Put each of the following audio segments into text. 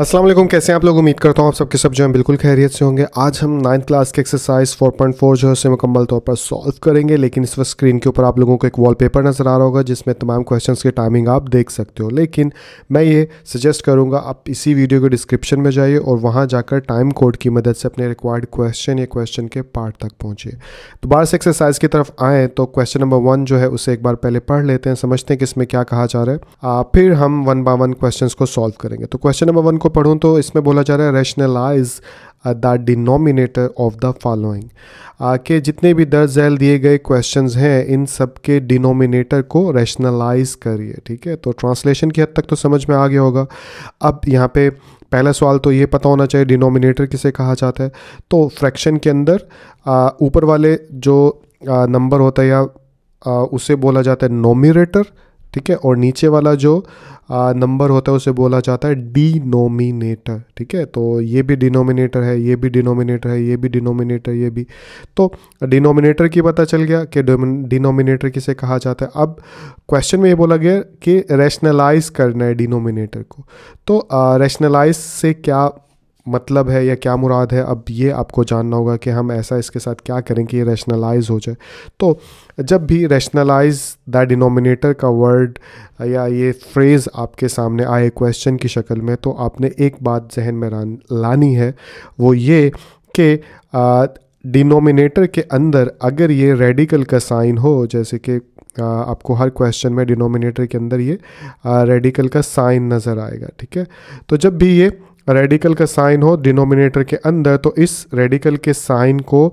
असलम कैसे हैं आप लोग उम्मीद करता हूँ आप सबके सब जो है बिल्कुल खैरियत से होंगे आज हम नाइन्थ क्लास के एक्सरसाइज 4.4 जो है उसे मुकम्मल तौर पर सॉल्व करेंगे लेकिन इस वक्त स्क्रीन के ऊपर आप लोगों को एक वॉलपेपर नज़र आ रहा होगा जिसमें तमाम क्वेश्चंस के टाइमिंग आप देख सकते हो लेकिन मैं ये सजेस्ट करूँगा आप इसी वीडियो के डिस्क्रिप्शन में जाइए और वहाँ जाकर टाइम कोड की मदद से अपने रिक्वायर्ड क्वेश्चन या क्वेश्चन के पार्ट तक पहुँचिए दोबारा से एक्सरसाइज की तरफ आएँ तो क्वेश्चन नंबर वन जो है उसे एक बार पहले पढ़ लेते हैं समझते हैं कि इसमें क्या कहा जा रहा है फिर हम वन बाय वन क्वेश्चन को सॉल्व करेंगे तो क्वेश्चन नंबर वन को पढूँ तो इसमें बोला जा रहा है rationalise the denominator of the following के जितने भी दर्ज झैल दिए गए क्वेश्चन हैं इन सब के डिनोमिनेटर को रैशनलाइज करिए ठीक है तो ट्रांसलेशन की हद तक तो समझ में आ गया होगा अब यहाँ पे पहला सवाल तो ये पता होना चाहिए डिनोमिनेटर किसे कहा जाता है तो फ्रैक्शन के अंदर uh, ऊपर वाले जो नंबर uh, होता है या आ, uh, उसे बोला जाता है नोमिनेटर ठीक है और नीचे वाला जो नंबर होता है उसे बोला जाता है डिनोमिनेटर ठीक है तो ये भी डिनोमिनेटर है ये भी डिनोमिनेटर है ये भी डिनोमिनेटर ये भी तो डिनोमिनेटर की पता चल गया कि डिनोमिनेटर किसे कहा जाता है अब क्वेश्चन में ये बोला गया कि रैशनलाइज करना है डिनोमिनेटर को तो रैशनलाइज से क्या मतलब है या क्या मुराद है अब ये आपको जानना होगा कि हम ऐसा इसके साथ क्या करें कि ये रैशनलाइज हो जाए तो जब भी रैशनलाइज द डिनोमिनेटर का वर्ड या ये फ्रेज़ आपके सामने आए क्वेश्चन की शक्ल में तो आपने एक बात जहन में लानी है वो ये कि डिनोमिनेटर के अंदर अगर ये रेडिकल का साइन हो जैसे कि आपको हर क्वेश्चन में डिनोमिनेटर के अंदर ये रेडिकल का साइन नज़र आएगा ठीक है तो जब भी ये रेडिकल का साइन हो डिनोमिनेटर के अंदर तो इस रेडिकल के साइन को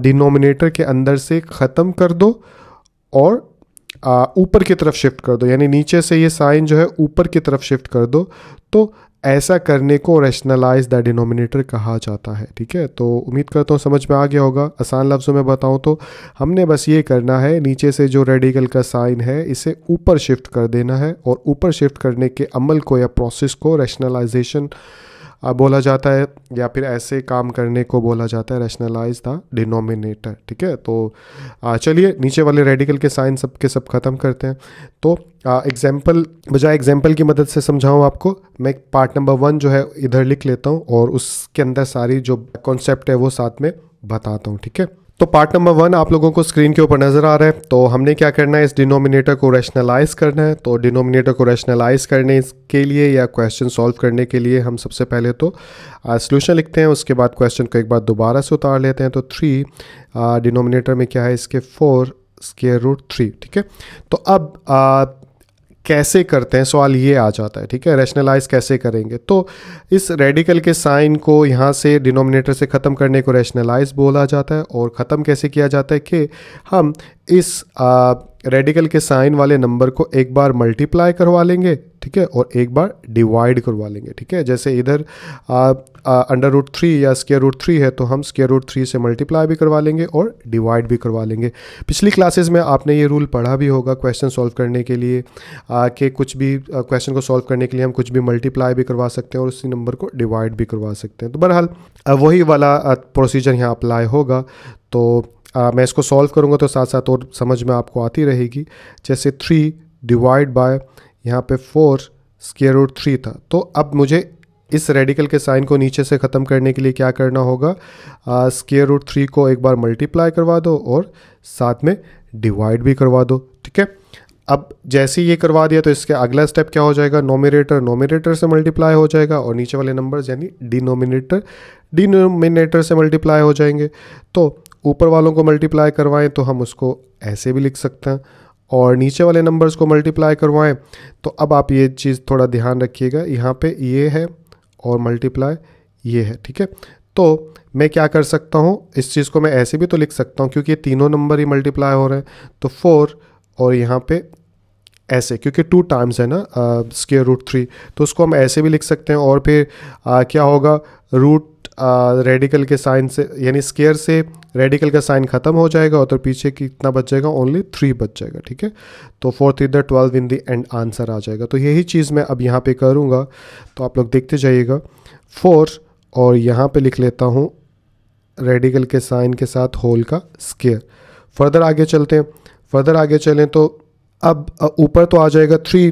डिनोमिनेटर के अंदर से ख़त्म कर दो और ऊपर की तरफ शिफ्ट कर दो यानी नीचे से ये साइन जो है ऊपर की तरफ शिफ्ट कर दो तो ऐसा करने को रैशनलाइज द डिनोमिनेटर कहा जाता है ठीक है तो उम्मीद करता हूँ समझ में आ गया होगा आसान लफ्ज़ों में बताऊँ तो हमने बस ये करना है नीचे से जो रेडिकल का साइन है इसे ऊपर शिफ्ट कर देना है और ऊपर शिफ्ट करने के अमल को या प्रोसेस को रैशनलाइजेशन बोला जाता है या फिर ऐसे काम करने को बोला जाता है रैशनलाइज द डिनोमिनेटर ठीक है तो चलिए नीचे वाले रेडिकल के साइन सब के सब ख़त्म करते हैं तो एग्जाम्पल बजाय एग्जाम्पल की मदद से समझाऊँ आपको मैं पार्ट नंबर वन जो है इधर लिख लेता हूँ और उसके अंदर सारी जो कॉन्सेप्ट है वो साथ में बताता हूँ ठीक है तो पार्ट नंबर वन आप लोगों को स्क्रीन के ऊपर नज़र आ रहा है तो हमने क्या करना है इस डिनोमिनेटर को रैशनलाइज करना है तो डिनोमिनेटर को रैशनलाइज करने के लिए या क्वेश्चन सॉल्व करने के लिए हम सबसे पहले तो सोल्यूशन लिखते हैं उसके बाद क्वेश्चन को एक बार दोबारा से उतार लेते हैं तो थ्री डिनोमिनेटर में क्या है इसके फोर स्केयर रूट थ्री ठीक है तो अब कैसे करते हैं सवाल ये आ जाता है ठीक है रैशनलाइज कैसे करेंगे तो इस रेडिकल के साइन को यहाँ से डिनोमिनेटर से ख़त्म करने को रैशनलाइज बोला जाता है और ख़त्म कैसे किया जाता है कि हम इस रेडिकल के साइन वाले नंबर को एक बार मल्टीप्लाई करवा लेंगे ठीक है और एक बार डिवाइड करवा लेंगे ठीक है जैसे इधर अंडर रूट थ्री या स्केयर रूट थ्री है तो हम स्केयर रूट थ्री से मल्टीप्लाई भी करवा लेंगे और डिवाइड भी करवा लेंगे पिछली क्लासेस में आपने ये रूल पढ़ा भी होगा क्वेश्चन सॉल्व करने के लिए आ, के कुछ भी क्वेश्चन को सॉल्व करने के लिए हम कुछ भी मल्टीप्लाई भी करवा सकते हैं और उसी नंबर को डिवाइड भी करवा सकते हैं तो बहरहाल वही वाला प्रोसीजर यहाँ अप्लाई होगा तो आ, मैं इसको सॉल्व करूँगा तो साथ साथ और समझ में आपको आती रहेगी जैसे थ्री डिवाइड बाय यहाँ पे फोर स्केयर रूट थ्री था तो अब मुझे इस रेडिकल के साइन को नीचे से ख़त्म करने के लिए क्या करना होगा स्केयर रूट थ्री को एक बार मल्टीप्लाई करवा दो और साथ में डिवाइड भी करवा दो ठीक है अब जैसे ये करवा दिया तो इसके अगला स्टेप क्या हो जाएगा नोमिनेटर नोमिनेटर से मल्टीप्लाई हो जाएगा और नीचे वाले नंबर्स यानी डिनोमिनेटर डिनोमिनेटर से मल्टीप्लाई हो जाएंगे तो ऊपर वालों को मल्टीप्लाई करवाएं तो हम उसको ऐसे भी लिख सकते हैं और नीचे वाले नंबर्स को मल्टीप्लाई करवाएं तो अब आप ये चीज़ थोड़ा ध्यान रखिएगा यहाँ पे ये है और मल्टीप्लाई ये है ठीक है तो मैं क्या कर सकता हूँ इस चीज़ को मैं ऐसे भी तो लिख सकता हूँ क्योंकि ये तीनों नंबर ही मल्टीप्लाई हो रहे हैं तो फोर और यहाँ पे ऐसे क्योंकि टू टाइम्स है ना स्केयर रूट थ्री तो उसको हम ऐसे भी लिख सकते हैं और फिर आ, क्या होगा रूट रेडिकल के साइन से यानी स्केयर से रेडिकल का साइन खत्म हो जाएगा और तो पीछे कितना बच जाएगा ओनली थ्री बच जाएगा ठीक है तो फोर्थ इधर twelve in the end answer आ जाएगा तो यही चीज़ मैं अब यहाँ पे करूँगा तो आप लोग देखते जाइएगा फोर और यहाँ पे लिख लेता हूँ रेडिकल के साइन के साथ होल का स्केयर फर्दर आगे चलते हैं फर्दर आगे चलें तो अब ऊपर तो आ जाएगा थ्री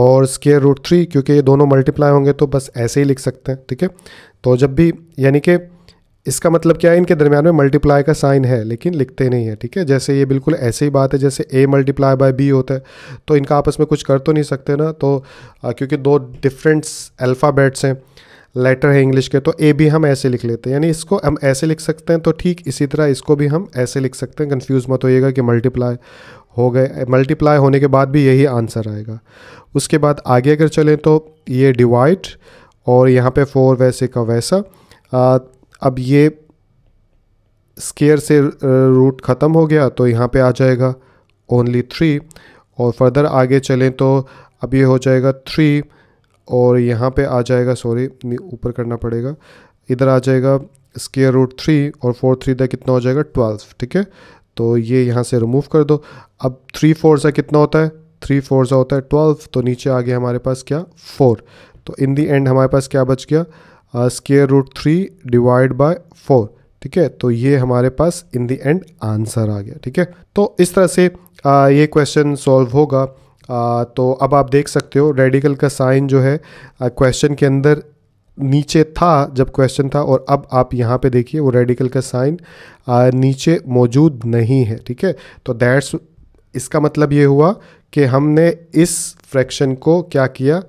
और स्केयर रूट थ्री क्योंकि ये दोनों मल्टीप्लाई होंगे तो बस ऐसे ही लिख सकते हैं ठीक है तो जब भी यानी कि इसका मतलब क्या है इनके दरमियान में मल्टीप्लाई का साइन है लेकिन लिखते नहीं है ठीक है जैसे ये बिल्कुल ऐसे ही बात है जैसे ए मल्टीप्लाई बाय बी होता है तो इनका आपस में कुछ कर तो नहीं सकते ना तो आ, क्योंकि दो डिफरेंट अल्फ़ाबेट्स हैं लेटर है इंग्लिश के तो ए भी हम ऐसे लिख लेते हैं यानी इसको हम ऐसे लिख सकते हैं तो ठीक इसी तरह इसको भी हम ऐसे लिख सकते हैं कन्फ्यूज़ मत होइएगा कि मल्टीप्लाई हो गए मल्टीप्लाई होने के बाद भी यही आंसर आएगा उसके बाद आगे अगर चलें तो ये डिवाइड और यहाँ पे फोर वैसे का वैसा अब ये स्केयर से रूट ख़त्म हो गया तो यहाँ पे आ जाएगा ओनली थ्री और फर्दर आगे चलें तो अब ये हो जाएगा थ्री और यहाँ पे आ जाएगा सॉरी ऊपर करना पड़ेगा इधर आ जाएगा स्केयर रूट थ्री और फोर थ्री द कितना हो जाएगा ट्वेल्व ठीक है तो ये यहाँ से रिमूव कर दो अब थ्री फोर सा कितना होता है थ्री फोर सा होता है ट्वेल्व तो नीचे आ गया हमारे पास क्या फोर तो इन दी एंड हमारे पास क्या बच गया square root three divide by four ठीक है तो ये हमारे पास इन द एंड आंसर आ गया ठीक है तो इस तरह से आ, uh, ये क्वेश्चन सॉल्व होगा आ, uh, तो अब आप देख सकते हो रेडिकल का साइन जो है क्वेश्चन uh, के अंदर नीचे था जब क्वेश्चन था और अब आप यहाँ पे देखिए वो रेडिकल का साइन नीचे मौजूद नहीं है ठीक है तो दैट्स इसका मतलब ये हुआ कि हमने इस फ्रैक्शन को क्या किया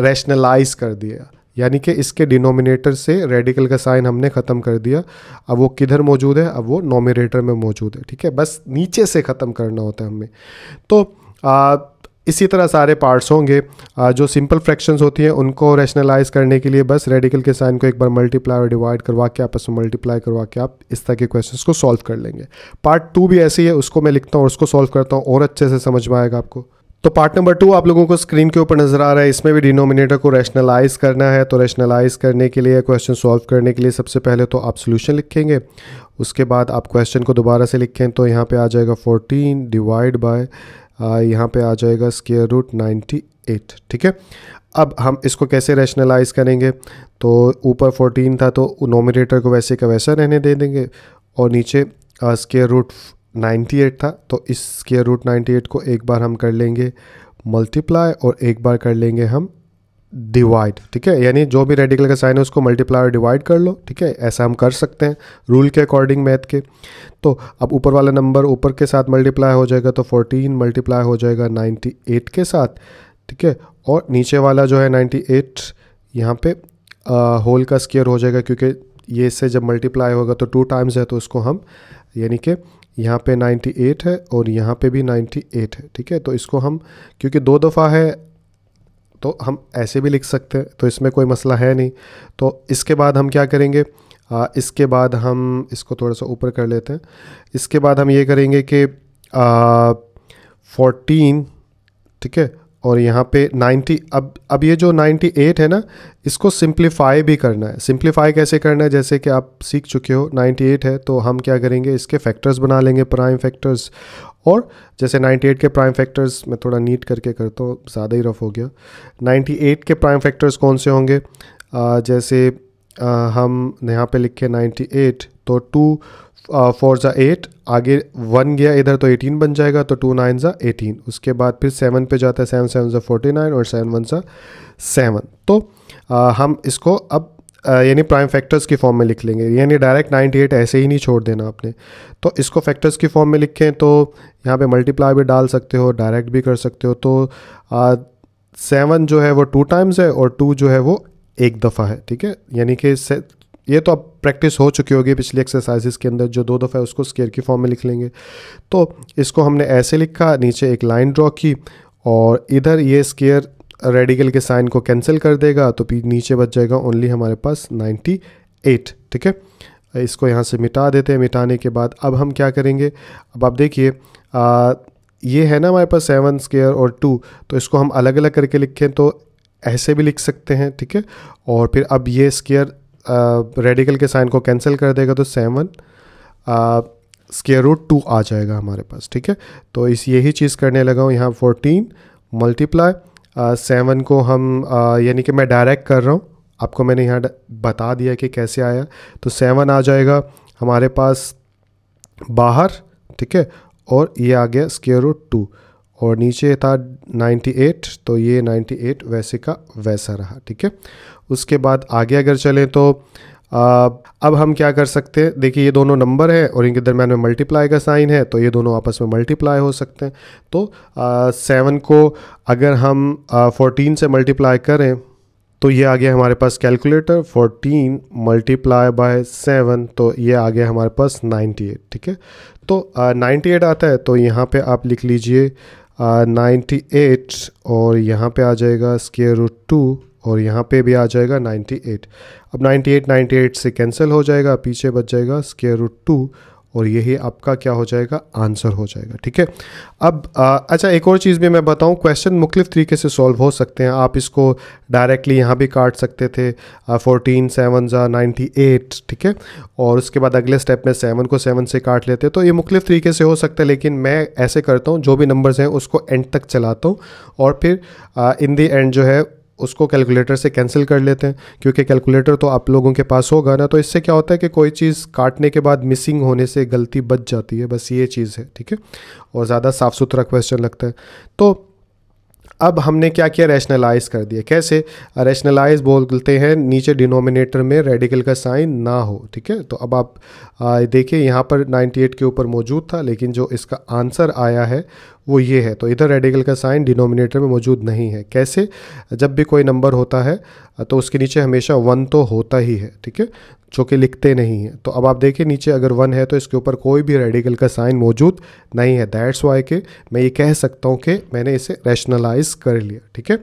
रैशनलाइज कर दिया यानी कि इसके डिनोमिनेटर से रेडिकल का साइन हमने ख़त्म कर दिया अब वो किधर मौजूद है अब वो नोमिनेटर में मौजूद है ठीक है बस नीचे से ख़त्म करना होता है हमें तो आ, इसी तरह सारे पार्ट्स होंगे जो सिंपल फ्रैक्शंस होती हैं उनको रैशनलाइज करने के लिए बस रेडिकल के साइन को एक बार मल्टीप्लाई और डिवाइड करवा के आपस में मल्टीप्लाई करवा के आप इस तरह के क्वेश्चन को सॉल्व कर लेंगे पार्ट टू भी ऐसी है उसको मैं लिखता हूँ और उसको सॉल्व करता हूँ और अच्छे से समझ में आएगा आपको तो पार्ट नंबर टू आप लोगों को स्क्रीन के ऊपर नजर आ रहा है इसमें भी डिनोमिनेटर को रैशनलाइज करना है तो रैशनलाइज करने के लिए क्वेश्चन सॉल्व करने के लिए सबसे पहले तो आप सोल्यूशन लिखेंगे उसके बाद आप क्वेश्चन को दोबारा से लिखें तो यहाँ पे आ जाएगा 14 डिवाइड बाय यहाँ पे आ जाएगा स्केयर रूट नाइन्टी ठीक है अब हम इसको कैसे रैशनलाइज करेंगे तो ऊपर फोर्टीन था तो नोमिनेटर को वैसे का वैसा रहने दे देंगे और नीचे स्केयर रूट 98 था तो इस स्केयर रूट 98 को एक बार हम कर लेंगे मल्टीप्लाई और एक बार कर लेंगे हम डिवाइड ठीक है यानी जो भी रेडिकल का साइन है उसको मल्टीप्लाई और डिवाइड कर लो ठीक है ऐसा हम कर सकते हैं रूल के अकॉर्डिंग मैथ के तो अब ऊपर वाला नंबर ऊपर के साथ मल्टीप्लाई हो जाएगा तो 14 मल्टीप्लाई हो जाएगा 98 के साथ ठीक है और नीचे वाला जो है 98 एट यहाँ पे होल का स्केयर हो जाएगा क्योंकि ये इससे जब मल्टीप्लाई होगा तो टू टाइम्स है तो उसको हम यानी कि यहाँ पे 98 है और यहाँ पे भी 98 है ठीक है तो इसको हम क्योंकि दो दफ़ा है तो हम ऐसे भी लिख सकते हैं तो इसमें कोई मसला है नहीं तो इसके बाद हम क्या करेंगे आ, इसके बाद हम इसको थोड़ा सा ऊपर कर लेते हैं इसके बाद हम ये करेंगे कि फोर्टीन ठीक है और यहाँ पे 90 अब अब ये जो 98 है ना इसको सिंप्लीफाई भी करना है सिंप्लीफाई कैसे करना है जैसे कि आप सीख चुके हो 98 है तो हम क्या करेंगे इसके फैक्टर्स बना लेंगे प्राइम फैक्टर्स और जैसे 98 के प्राइम फैक्टर्स मैं थोड़ा नीट करके करता हूँ ज़्यादा ही रफ हो गया 98 के प्राइम फैक्टर्स कौन से होंगे आ, जैसे आ, हम यहाँ पर लिखे नाइन्टी तो टू फोर ज़ा एट आगे वन गया इधर तो एटीन बन जाएगा तो टू नाइन ज़ा एटीन उसके बाद फिर सेवन पे जाता है सेवन सेवन ज़ा फोर्टी नाइन और सेवन वन ज़ा सेवन तो आ, हम इसको अब यानी प्राइम फैक्टर्स की फॉर्म में लिख लेंगे यानी डायरेक्ट नाइन्टी एट ऐसे ही नहीं छोड़ देना आपने तो इसको फैक्टर्स की फॉर्म में लिखें तो यहाँ पे मल्टीप्लाई भी डाल सकते हो डायरेक्ट भी कर सकते हो तो सेवन जो है वो टू टाइम्स है और टू जो है वो एक दफ़ा है ठीक है यानी कि ये तो अब प्रैक्टिस हो चुकी होगी पिछली एक्सरसाइजेस के अंदर जो दो दफ़ा है उसको स्केयर की फॉर्म में लिख लेंगे तो इसको हमने ऐसे लिखा नीचे एक लाइन ड्रॉ की और इधर ये स्केयर रेडिकल के साइन को कैंसिल कर देगा तो नीचे बच जाएगा ओनली हमारे पास 98 ठीक है इसको यहाँ से मिटा देते हैं मिटाने के बाद अब हम क्या करेंगे अब आप देखिए ये है ना हमारे पास सेवन स्केयर और टू तो इसको हम अलग अलग करके लिखें तो ऐसे भी लिख सकते हैं ठीक है और फिर अब ये स्केयर रेडिकल के साइन को कैंसिल कर देगा तो सेवन स्केयर रूट टू आ जाएगा हमारे पास ठीक है तो इस यही चीज़ करने लगा हूँ यहाँ फोर्टीन मल्टीप्लाई सेवन को हम uh, यानी कि मैं डायरेक्ट कर रहा हूँ आपको मैंने यहाँ बता दिया कि कैसे आया तो सेवन आ जाएगा हमारे पास बाहर ठीक है और ये आ गया स्केयर रूट टू और नीचे था 98 तो ये 98 वैसे का वैसा रहा ठीक है उसके बाद आगे अगर चलें तो आ, अब हम क्या कर सकते हैं देखिए ये दोनों नंबर है और इनके दरम्यान में मल्टीप्लाई का साइन है तो ये दोनों आपस में मल्टीप्लाई हो सकते हैं तो सेवन को अगर हम फोर्टीन से मल्टीप्लाई करें तो ये आ गया हमारे पास calculator fourteen multiply by seven तो ये आ गया हमारे पास नाइन्टी एट ठीक है तो नाइन्टी एट आता है तो यहाँ पे आप लिख लीजिए नाइन्टी एट और यहाँ पे आ जाएगा स्केयर रूट टू और यहाँ पे भी आ जाएगा 98 अब 98 98 से कैंसिल हो जाएगा पीछे बच जाएगा स्केयर रूट टू और यही आपका क्या हो जाएगा आंसर हो जाएगा ठीक है अब आ, अच्छा एक और चीज़ भी मैं बताऊं क्वेश्चन मुख्तलिफ तरीके से सॉल्व हो सकते हैं आप इसको डायरेक्टली यहाँ भी काट सकते थे फोर्टीन सेवन ज़ा नाइन्टी एट ठीक है और उसके बाद अगले स्टेप में सेवन को सेवन से काट लेते तो ये मुख्तु तरीके से हो सकता है लेकिन मैं ऐसे करता हूँ जो भी नंबर्स हैं उसको एंड तक चलाता हूँ और फिर इन दी एंड जो है उसको कैलकुलेटर से कैंसिल कर लेते हैं क्योंकि कैलकुलेटर तो आप लोगों के पास होगा ना तो इससे क्या होता है कि कोई चीज़ काटने के बाद मिसिंग होने से गलती बच जाती है बस ये चीज़ है ठीक है और ज़्यादा साफ़ सुथरा क्वेश्चन लगता है तो अब हमने क्या किया रैशनलाइज कर दिया कैसे रैशनलाइज बोलते हैं नीचे डिनोमिनेटर में रेडिकल का साइन ना हो ठीक है तो अब आप देखिए यहाँ पर 98 के ऊपर मौजूद था लेकिन जो इसका आंसर आया है वो ये है तो इधर रेडिकल का साइन डिनोमिनेटर में मौजूद नहीं है कैसे जब भी कोई नंबर होता है तो उसके नीचे हमेशा वन तो होता ही है ठीक है जो कि लिखते नहीं हैं तो अब आप देखिए नीचे अगर वन है तो इसके ऊपर कोई भी रेडिकल का साइन मौजूद नहीं है दैट्स वाई के मैं ये कह सकता हूँ कि मैंने इसे रैशनलाइज कर लिया ठीक है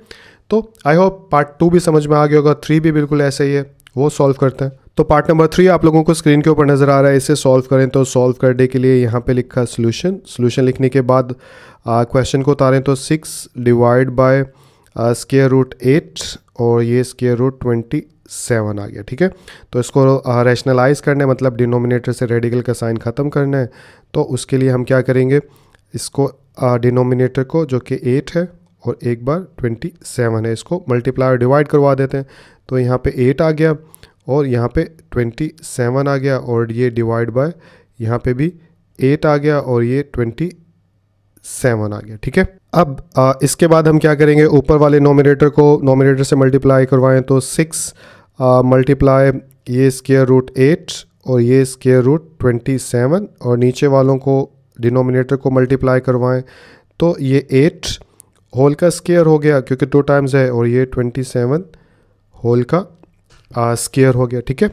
तो आई होप पार्ट टू भी समझ में आ गया होगा थ्री भी बिल्कुल ऐसे ही है वो सॉल्व करते हैं तो पार्ट नंबर थ्री आप लोगों को स्क्रीन के ऊपर नज़र आ रहा है इसे सॉल्व करें तो सॉल्व करने के लिए यहाँ पे लिखा सोल्यूशन सोल्यूशन लिखने के बाद क्वेश्चन को उतारें तो six divide by square root eight और ये स्केयर रूट ट्वेंटी सेवन आ गया ठीक है तो इसको रैशनलाइज करने मतलब डिनोमिनेटर से रेडिकल का साइन ख़त्म करना है तो उसके लिए हम क्या करेंगे इसको डिनोमिनेटर को जो कि एट है और एक बार ट्वेंटी सेवन है इसको मल्टीप्लाई डिवाइड करवा देते हैं तो यहाँ पे एट आ गया और यहाँ पे ट्वेंटी सेवन आ गया और ये डिवाइड बाय यहाँ पे भी एट आ गया और ये ट्वेंटी सेवन आ गया ठीक है अब आ, इसके बाद हम क्या करेंगे ऊपर वाले नोमिनेटर को नोमिनेटर से मल्टीप्लाई करवाएं तो सिक्स मल्टीप्लाई ये स्केयर रूट एट और ये स्केयर रूट ट्वेंटी सेवन और नीचे वालों को डिनोमिनेटर को मल्टीप्लाई करवाएं तो ये एट होल का स्केयर हो गया क्योंकि टू टाइम्स है और ये ट्वेंटी सेवन होल का स्केयर हो गया ठीक है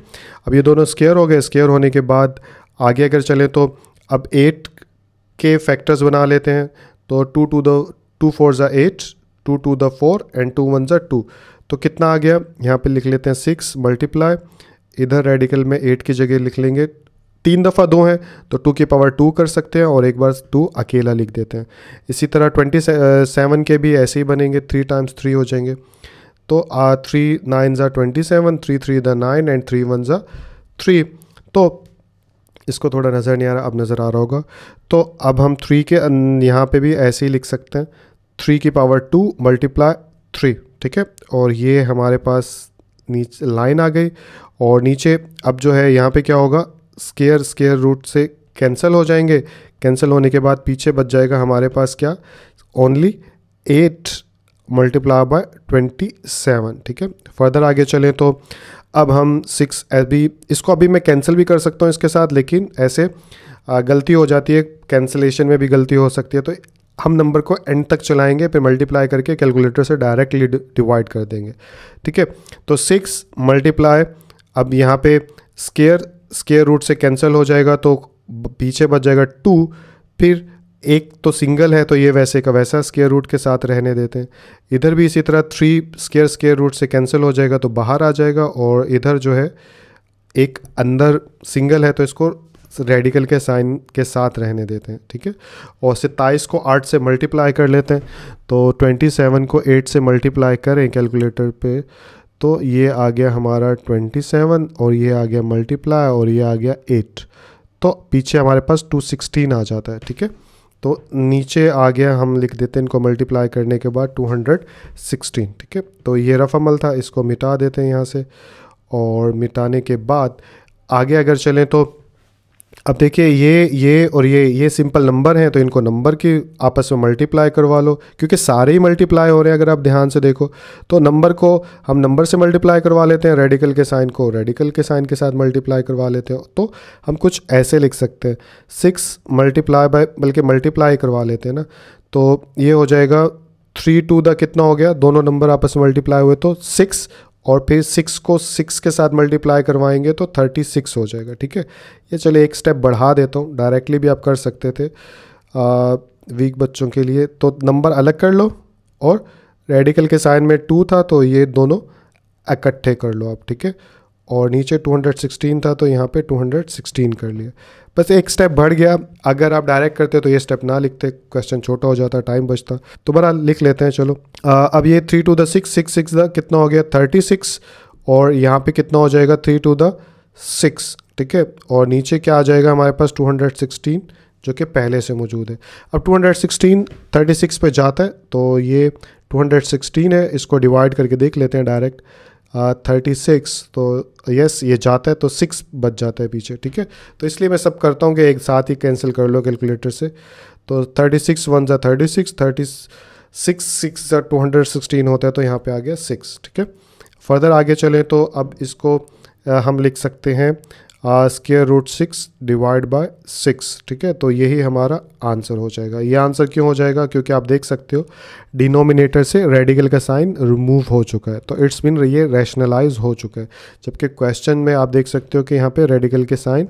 अब ये दोनों स्केयर हो गए स्केयर होने के बाद आगे अगर चलें तो अब एट के फैक्टर्स बना लेते हैं तो two two the two four ज़ा eight two two the four and two one ज़ा टू तो कितना आ गया यहाँ पे लिख लेते हैं सिक्स मल्टीप्लाई इधर रेडिकल में एट की जगह लिख लेंगे तीन दफ़ा दो हैं तो टू की पावर टू कर सकते हैं और एक बार टू अकेला लिख देते हैं इसी तरह ट्वेंटी सेवन के भी ऐसे ही बनेंगे थ्री टाइम्स थ्री हो जाएंगे तो थ्री नाइन ज़ा twenty seven three three the nine and three one ज़ा थ्री तो इसको थोड़ा नज़र नहीं आ रहा अब नज़र आ रहा होगा तो अब हम थ्री के यहाँ पे भी ऐसे ही लिख सकते हैं थ्री की पावर टू मल्टीप्लाई थ्री ठीक है और ये हमारे पास नीचे लाइन आ गई और नीचे अब जो है यहाँ पे क्या होगा स्केयर स्केयर रूट से कैंसिल हो जाएंगे कैंसिल होने के बाद पीछे बच जाएगा हमारे पास क्या only eight multiply by twenty seven ठीक है फर्दर आगे चलें तो अब हम सिक्स अभी इसको अभी मैं कैंसिल भी कर सकता हूँ इसके साथ लेकिन ऐसे गलती हो जाती है कैंसिलेशन में भी गलती हो सकती है तो हम नंबर को एंड तक चलाएंगे फिर मल्टीप्लाई करके कैलकुलेटर से डायरेक्टली डिवाइड कर देंगे ठीक है तो सिक्स मल्टीप्लाई अब यहाँ पे स्केयर स्केयर रूट से कैंसिल हो जाएगा तो पीछे बच जाएगा टू फिर एक तो सिंगल है तो ये वैसे का वैसा स्केयर रूट के साथ रहने देते हैं इधर भी इसी तरह थ्री स्केयर स्केयर रूट से कैंसिल हो जाएगा तो बाहर आ जाएगा और इधर जो है एक अंदर सिंगल है तो इसको रेडिकल के साइन के साथ रहने देते हैं ठीक है और सत्ताईस को आठ से मल्टीप्लाई कर लेते हैं तो ट्वेंटी सेवन को एट से मल्टीप्लाई करें कैलकुलेटर पे तो ये आ गया हमारा ट्वेंटी सेवन और ये आ गया मल्टीप्लाई और ये आ गया एट तो पीछे हमारे पास टू सिक्सटीन आ जाता है ठीक है तो नीचे आ गया हम लिख देते हैं इनको मल्टीप्लाई करने के बाद 216 ठीक है तो ये रफ अमल था इसको मिटा देते हैं यहाँ से और मिटाने के बाद आगे अगर चलें तो अब देखिए ये ये और ये ये सिंपल नंबर हैं तो इनको नंबर की आपस में मल्टीप्लाई करवा लो क्योंकि सारे ही मल्टीप्लाई हो रहे हैं अगर आप ध्यान से देखो तो नंबर को हम नंबर से मल्टीप्लाई करवा लेते हैं रेडिकल के साइन को रेडिकल के साइन के साथ मल्टीप्लाई करवा लेते हैं तो हम कुछ ऐसे लिख सकते हैं सिक्स मल्टीप्लाई बाय बल्कि मल्टीप्लाई करवा लेते हैं ना तो ये हो जाएगा थ्री टू द कितना हो गया दोनों नंबर आपस में मल्टीप्लाई हुए तो सिक्स और फिर सिक्स को सिक्स के साथ मल्टीप्लाई करवाएंगे तो थर्टी सिक्स हो जाएगा ठीक है ये चलिए एक स्टेप बढ़ा देता हूँ डायरेक्टली भी आप कर सकते थे आ, वीक बच्चों के लिए तो नंबर अलग कर लो और रेडिकल के साइन में टू था तो ये दोनों इकट्ठे कर लो आप ठीक है और नीचे 216 था तो यहाँ पे 216 कर लिया बस एक स्टेप बढ़ गया अगर आप डायरेक्ट करते तो ये स्टेप ना लिखते क्वेश्चन छोटा हो जाता टाइम बचता तो बड़ा लिख लेते हैं चलो आ, अब ये three two the six six six the कितना हो गया थर्टी सिक्स और यहाँ पे कितना हो जाएगा थ्री टू द सिक्स ठीक है और नीचे क्या आ जाएगा हमारे पास टू हंड्रेड सिक्सटीन जो कि पहले से मौजूद है अब 216 हंड्रेड पे जाता है तो ये 216 है इसको डिवाइड करके देख लेते हैं डायरेक्ट थर्टी सिक्स तो यस ये जाता है तो सिक्स बच जाता है पीछे ठीक है तो इसलिए मैं सब करता हूँ कि एक साथ ही कैंसिल कर लो कैलकुलेटर से तो थर्टी सिक्स वन ज़ा thirty six thirty six six ज़ा टू हंड्रेड सिक्सटीन होता है तो यहाँ पे आ गया सिक्स ठीक है फर्दर आगे चलें तो अब इसको हम लिख सकते हैं square root six divide by six ठीक है तो यही हमारा आंसर हो जाएगा ये आंसर क्यों हो जाएगा क्योंकि आप देख सकते हो डिनोमिनेटर से रेडिकल का साइन रिमूव हो चुका है तो इट्स मीन ये रैशनलाइज हो चुका है जबकि क्वेश्चन में आप देख सकते हो कि यहाँ पे रेडिकल के साइन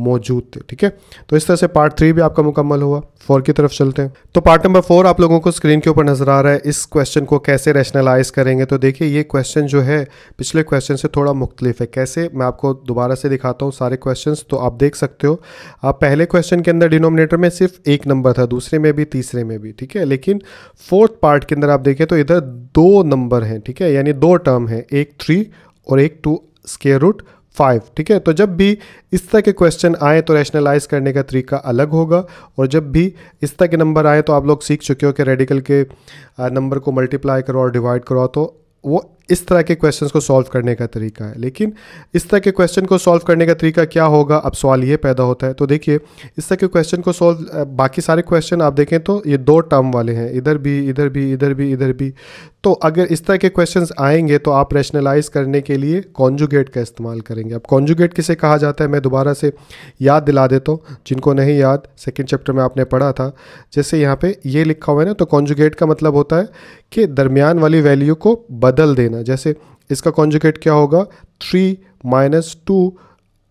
मौजूद थे ठीक है तो इस तरह से पार्ट थ्री भी आपका मुकम्मल हुआ फोर की तरफ चलते हैं तो पार्ट नंबर फोर आप लोगों को स्क्रीन के ऊपर नजर आ रहा है इस क्वेश्चन को कैसे रैशनलाइज करेंगे तो देखिए ये क्वेश्चन जो है पिछले क्वेश्चन से थोड़ा मुख्तलिफ है कैसे मैं आपको दोबारा से दिखाता हूँ सारे क्वेश्चन तो आप देख सकते हो आप पहले क्वेश्चन के अंदर डिनोमिनेटर में सिर्फ एक नंबर था दूसरे में भी तीसरे में भी ठीक है लेकिन फोर्थ पार्ट के अंदर आप देखें तो इधर दो नंबर हैं ठीक है यानी दो टर्म हैं एक थ्री और एक टू स्केयर रूट फाइव ठीक है तो जब भी इस तरह के क्वेश्चन आए तो रैशनलाइज करने का तरीका अलग होगा और जब भी इस तरह के नंबर आए तो आप लोग सीख चुके हो कि रेडिकल के नंबर को मल्टीप्लाई करो और डिवाइड करो तो वो इस तरह के क्वेश्चन को सॉल्व करने का तरीका है लेकिन इस तरह के क्वेश्चन को सॉल्व करने का तरीका क्या होगा अब सवाल ये पैदा होता है तो देखिए इस तरह के क्वेश्चन को सॉल्व बाकी सारे क्वेश्चन आप देखें तो ये दो टर्म वाले हैं इधर भी इधर भी इधर भी इधर भी तो अगर इस तरह के क्वेश्चन आएंगे तो आप रेशनलाइज करने के लिए कॉन्जुगेट का इस्तेमाल करेंगे अब कॉन्जुगेट किसे कहा जाता है मैं दोबारा से याद दिला देता हूँ जिनको नहीं याद सेकेंड चैप्टर में आपने पढ़ा था जैसे यहाँ पर ये लिखा हुआ है ना तो कॉन्जुगेट का मतलब होता है कि दरमियान वाली वैल्यू को बदल देना लेना जैसे इसका कॉन्जुकेट क्या होगा three minus two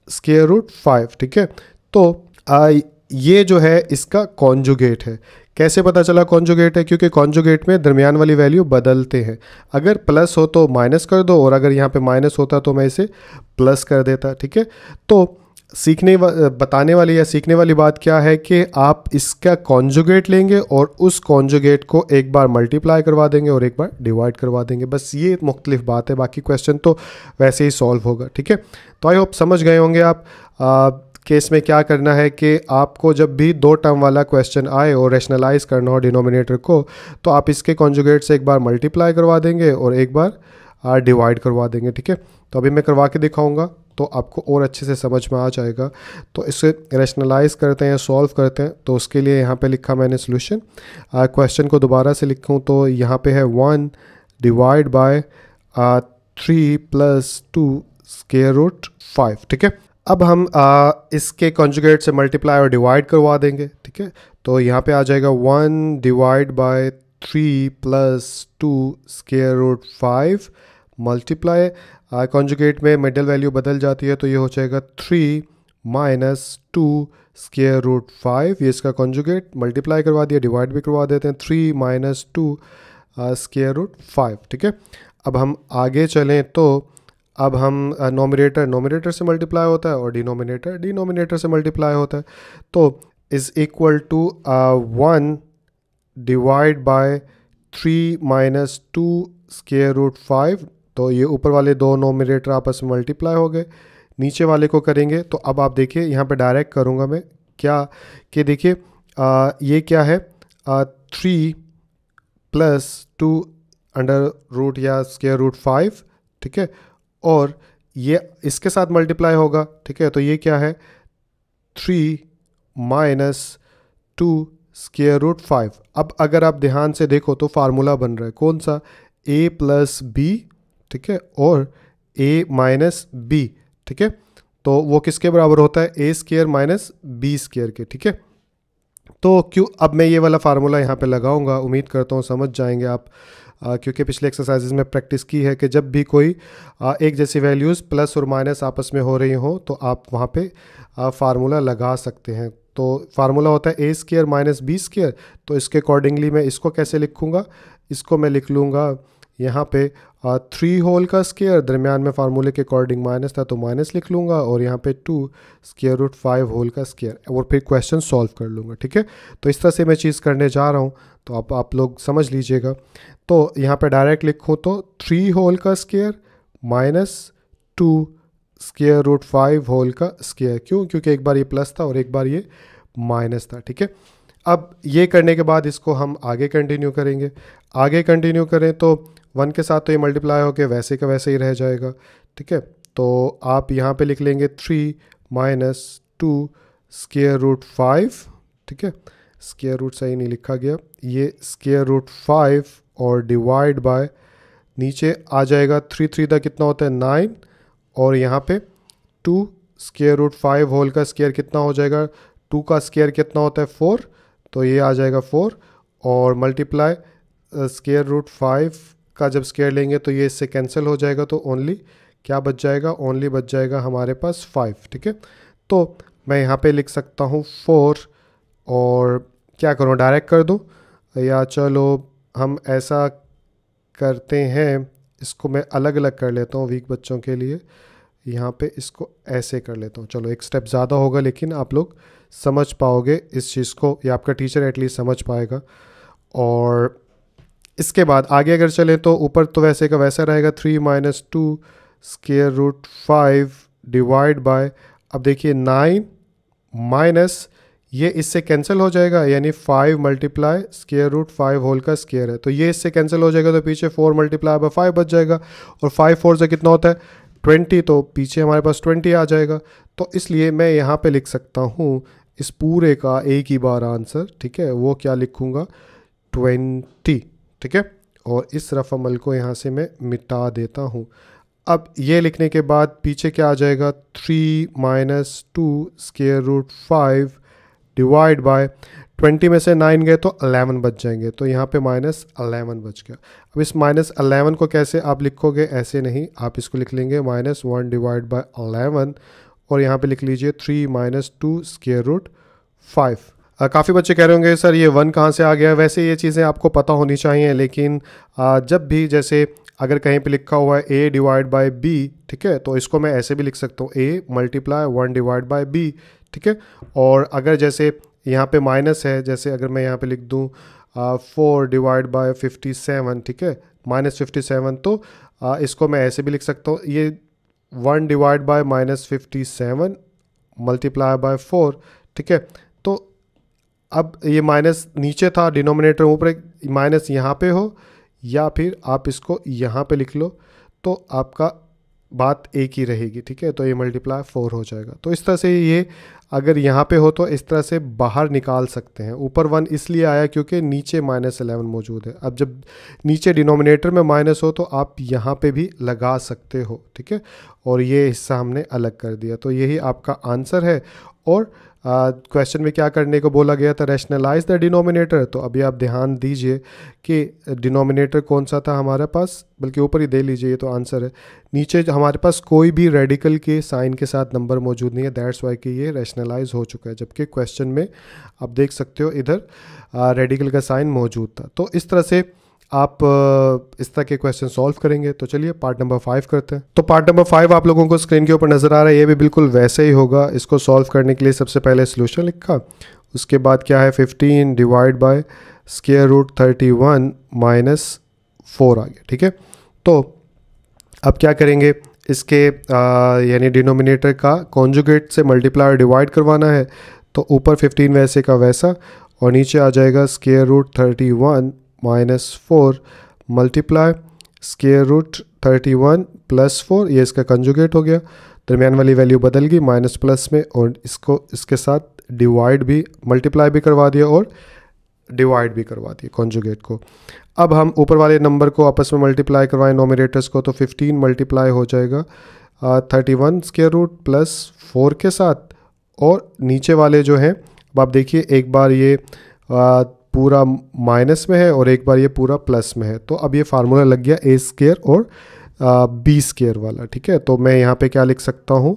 square root five ठीक है तो आ, ये जो है इसका कॉन्जुगेट है कैसे पता चला कॉन्जुगेट है क्योंकि कॉन्जुगेट में दरमियान वाली वैल्यू बदलते हैं अगर प्लस हो तो माइनस कर दो और अगर यहाँ पे माइनस होता तो मैं इसे प्लस कर देता ठीक है तो सीखने वा, बताने वाली या सीखने वाली बात क्या है कि आप इसका कॉन्जुगेट लेंगे और उस कॉन्जुगेट को एक बार मल्टीप्लाई करवा देंगे और एक बार डिवाइड करवा देंगे बस ये मुख्तलिफ बात है बाकी क्वेश्चन तो वैसे ही सॉल्व होगा ठीक है तो आई होप समझ गए होंगे आप कि केस में क्या करना है कि आपको जब भी दो टर्म वाला क्वेश्चन आए और रेशनलाइज करना हो डिनोमिनेटर को तो आप इसके कॉन्जुगेट से एक बार मल्टीप्लाई करवा देंगे और एक बार डिवाइड करवा देंगे ठीक है तो अभी मैं करवा के दिखाऊँगा तो आपको और अच्छे से समझ में आ जाएगा तो इसे रैशनलाइज करते हैं सॉल्व करते हैं तो उसके लिए यहाँ पे लिखा मैंने सोल्यूशन क्वेश्चन को दोबारा से लिखूँ तो यहाँ पे है one divide by three plus two square root five ठीक है अब हम आ, इसके कॉन्जुगेट से मल्टीप्लाई और डिवाइड करवा देंगे ठीक है तो यहाँ पे आ जाएगा one divide by three plus two square root five multiply conjugate में मिडल वैल्यू बदल जाती है तो ये हो जाएगा three minus two square root five ये इसका कॉन्जुगेट मल्टीप्लाई करवा दिया डिवाइड भी करवा देते हैं three minus two square root five ठीक है अब हम आगे चलें तो अब हम नॉमिनेटर uh, नॉमिनेटर से मल्टीप्लाई होता है और डिनोमिनेटर डिनोमिनेटर से मल्टीप्लाई होता है तो is equal to one divide by three minus two square root five तो ये ऊपर वाले दो नोमिनेटर आपस में मल्टीप्लाई हो गए नीचे वाले को करेंगे तो अब आप देखिए यहाँ पे डायरेक्ट करूँगा मैं क्या कि देखिए ये क्या है three plus two under root या स्केयर रूट फाइव ठीक है और ये इसके साथ मल्टीप्लाई होगा ठीक है तो ये क्या है three minus two square root five अब अगर आप ध्यान से देखो तो फार्मूला बन रहा है कौन सा ए प्लस बी ठीक है और ए माइनस बी ठीक है तो वो किसके बराबर होता है ए स्केयर माइनस बी स्केयर के ठीक है तो क्यों अब मैं ये वाला फार्मूला यहाँ पे लगाऊंगा उम्मीद करता हूँ समझ जाएंगे आप क्योंकि पिछले एक्सरसाइजेज में प्रैक्टिस की है कि जब भी कोई आ, एक जैसी वैल्यूज़ प्लस और माइनस आपस में हो रही हो तो आप वहाँ पे फार्मूला लगा सकते हैं तो फार्मूला होता है ए स्केयर माइनस बी स्केयर तो इसके अकॉर्डिंगली मैं इसको कैसे लिखूँगा इसको मैं लिख लूँगा यहाँ पे थ्री होल का स्केयर दरमियान में फार्मूले के अकॉर्डिंग माइनस था तो माइनस लिख लूँगा और यहाँ पे two square root five whole का स्केयर और फिर क्वेश्चन सॉल्व कर लूँगा ठीक है तो इस तरह से मैं चीज़ करने जा रहा हूँ तो आप आप लोग समझ लीजिएगा तो यहाँ पे डायरेक्ट लिखो तो थ्री होल का square minus two square root five whole का स्केयर क्यों क्योंकि एक बार ये प्लस था और एक बार ये माइनस था ठीक है अब ये करने के बाद इसको हम आगे कंटिन्यू करेंगे आगे कंटिन्यू करें तो वन के साथ तो ये मल्टीप्लाई होकर वैसे का वैसे ही रह जाएगा ठीक है तो आप यहाँ पे लिख लेंगे three minus two square root five ठीक है स्केयर रूट सही नहीं लिखा गया ये स्केयर रूट फाइव और डिवाइड बाय नीचे आ जाएगा थ्री थ्री द कितना होता है नाइन और यहाँ पे two square root five whole का स्केयर कितना हो जाएगा टू का स्केयर कितना होता है फोर तो ये आ जाएगा फोर और मल्टीप्लाई स्केयर रूट फाइव का जब स्केयर लेंगे तो ये इससे कैंसिल हो जाएगा तो ओनली क्या बच जाएगा ओनली बच जाएगा हमारे पास फाइव ठीक है तो मैं यहाँ पे लिख सकता हूँ फोर और क्या करूँ डायरेक्ट कर दूँ या चलो हम ऐसा करते हैं इसको मैं अलग अलग कर लेता हूँ वीक बच्चों के लिए यहाँ पे इसको ऐसे कर लेता हूँ चलो एक स्टेप ज़्यादा होगा लेकिन आप लोग समझ पाओगे इस चीज़ को या आपका टीचर एटलीस्ट समझ पाएगा और इसके बाद आगे अगर चलें तो ऊपर तो वैसे का वैसा रहेगा three minus two square root five divide by अब देखिए नाइन माइनस ये इससे कैंसिल हो जाएगा यानी five multiply square root five whole का स्केयर है तो ये इससे कैंसिल हो जाएगा तो पीछे फोर मल्टीप्लाई बाय फाइव बच जाएगा और फाइव फोर से कितना होता है ट्वेंटी तो पीछे हमारे पास ट्वेंटी आ जाएगा तो इसलिए मैं यहाँ पर लिख सकता हूँ इस पूरे का एक ही बार आंसर ठीक है वो क्या लिखूँगा ट्वेंटी ठीक है और इस रफ़ अमल को यहाँ से मैं मिटा देता हूँ अब ये लिखने के बाद पीछे क्या आ जाएगा three minus two square root five divide by twenty में से नाइन गए तो अलेवन बच जाएंगे तो यहाँ पे माइनस अलेवन बच गया अब इस माइनस अलेवन को कैसे आप लिखोगे ऐसे नहीं आप इसको लिख लेंगे minus one divide by eleven और यहाँ पे लिख लीजिए three minus two square root five काफ़ी बच्चे कह रहे होंगे सर ये वन कहाँ से आ गया वैसे ये चीज़ें आपको पता होनी चाहिए लेकिन आ, जब भी जैसे अगर कहीं पे लिखा हुआ है ए डिवाइड बाय बी ठीक है तो इसको मैं ऐसे भी लिख सकता हूँ A multiply one divide by B ठीक है और अगर जैसे यहाँ पे माइनस है जैसे अगर मैं यहाँ पे लिख दूँ four divide by fifty seven ठीक है माइनस फिफ्टी सेवन तो आ, इसको मैं ऐसे भी लिख सकता हूँ ये one divide by minus fifty seven multiply by four ठीक है अब ये माइनस नीचे था डिनोमिनेटर ऊपर माइनस यहाँ पे हो या फिर आप इसको यहाँ पे लिख लो तो आपका बात एक ही रहेगी ठीक है तो ये मल्टीप्लाई फोर हो जाएगा तो इस तरह से ये अगर यहाँ पे हो तो इस तरह से बाहर निकाल सकते हैं ऊपर वन इसलिए आया क्योंकि नीचे माइनस एलेवन मौजूद है अब जब नीचे डिनोमिनेटर में माइनस हो तो आप यहाँ पे भी लगा सकते हो ठीक है और ये हिस्सा हमने अलग कर दिया तो यही आपका आंसर है और क्वेश्चन uh, में क्या करने को बोला गया था रैशनलाइज द डिनोमिनेटर तो अभी आप ध्यान दीजिए कि डिनोमिनेटर कौन सा था हमारे पास बल्कि ऊपर ही दे लीजिए ये तो आंसर है नीचे हमारे पास कोई भी रेडिकल के साइन के साथ नंबर मौजूद नहीं है दैट्स वाई कि ये रैशनलाइज हो चुका है जबकि क्वेश्चन में आप देख सकते हो इधर रेडिकल uh, का साइन मौजूद था तो इस तरह से आप इस तरह के क्वेश्चन सॉल्व करेंगे तो चलिए पार्ट नंबर फाइव करते हैं तो पार्ट नंबर फाइव आप लोगों को स्क्रीन के ऊपर नज़र आ रहा है ये भी बिल्कुल वैसे ही होगा इसको सॉल्व करने के लिए सबसे पहले सोल्यूशन लिखा उसके बाद क्या है fifteen divide by square root thirty one minus four आ गया ठीक है तो अब क्या करेंगे इसके यानी डिनोमिनेटर का कॉन्जुगेट से मल्टीप्लायर डिवाइड करवाना है तो ऊपर 15 वैसे का वैसा और नीचे आ जाएगा square root thirty one minus four multiply square root thirty one plus four ये इसका कंजुगेट हो गया दरमियान वाली वैल्यू बदल गई माइनस प्लस में और इसको इसके साथ डिवाइड भी मल्टीप्लाई भी करवा दिया और डिवाइड भी करवा दिए कॉन्जुगेट को अब हम ऊपर वाले नंबर को आपस में मल्टीप्लाई करवाएं नोमिनेटर्स को तो 15 मल्टीप्लाई हो जाएगा thirty one square root plus four के साथ और नीचे वाले जो हैं अब आप देखिए एक बार ये पूरा माइनस में है और एक बार ये पूरा प्लस में है तो अब ये फार्मूला लग गया ए स्केयर और बी स्केयर वाला ठीक है तो मैं यहाँ पे क्या लिख सकता हूँ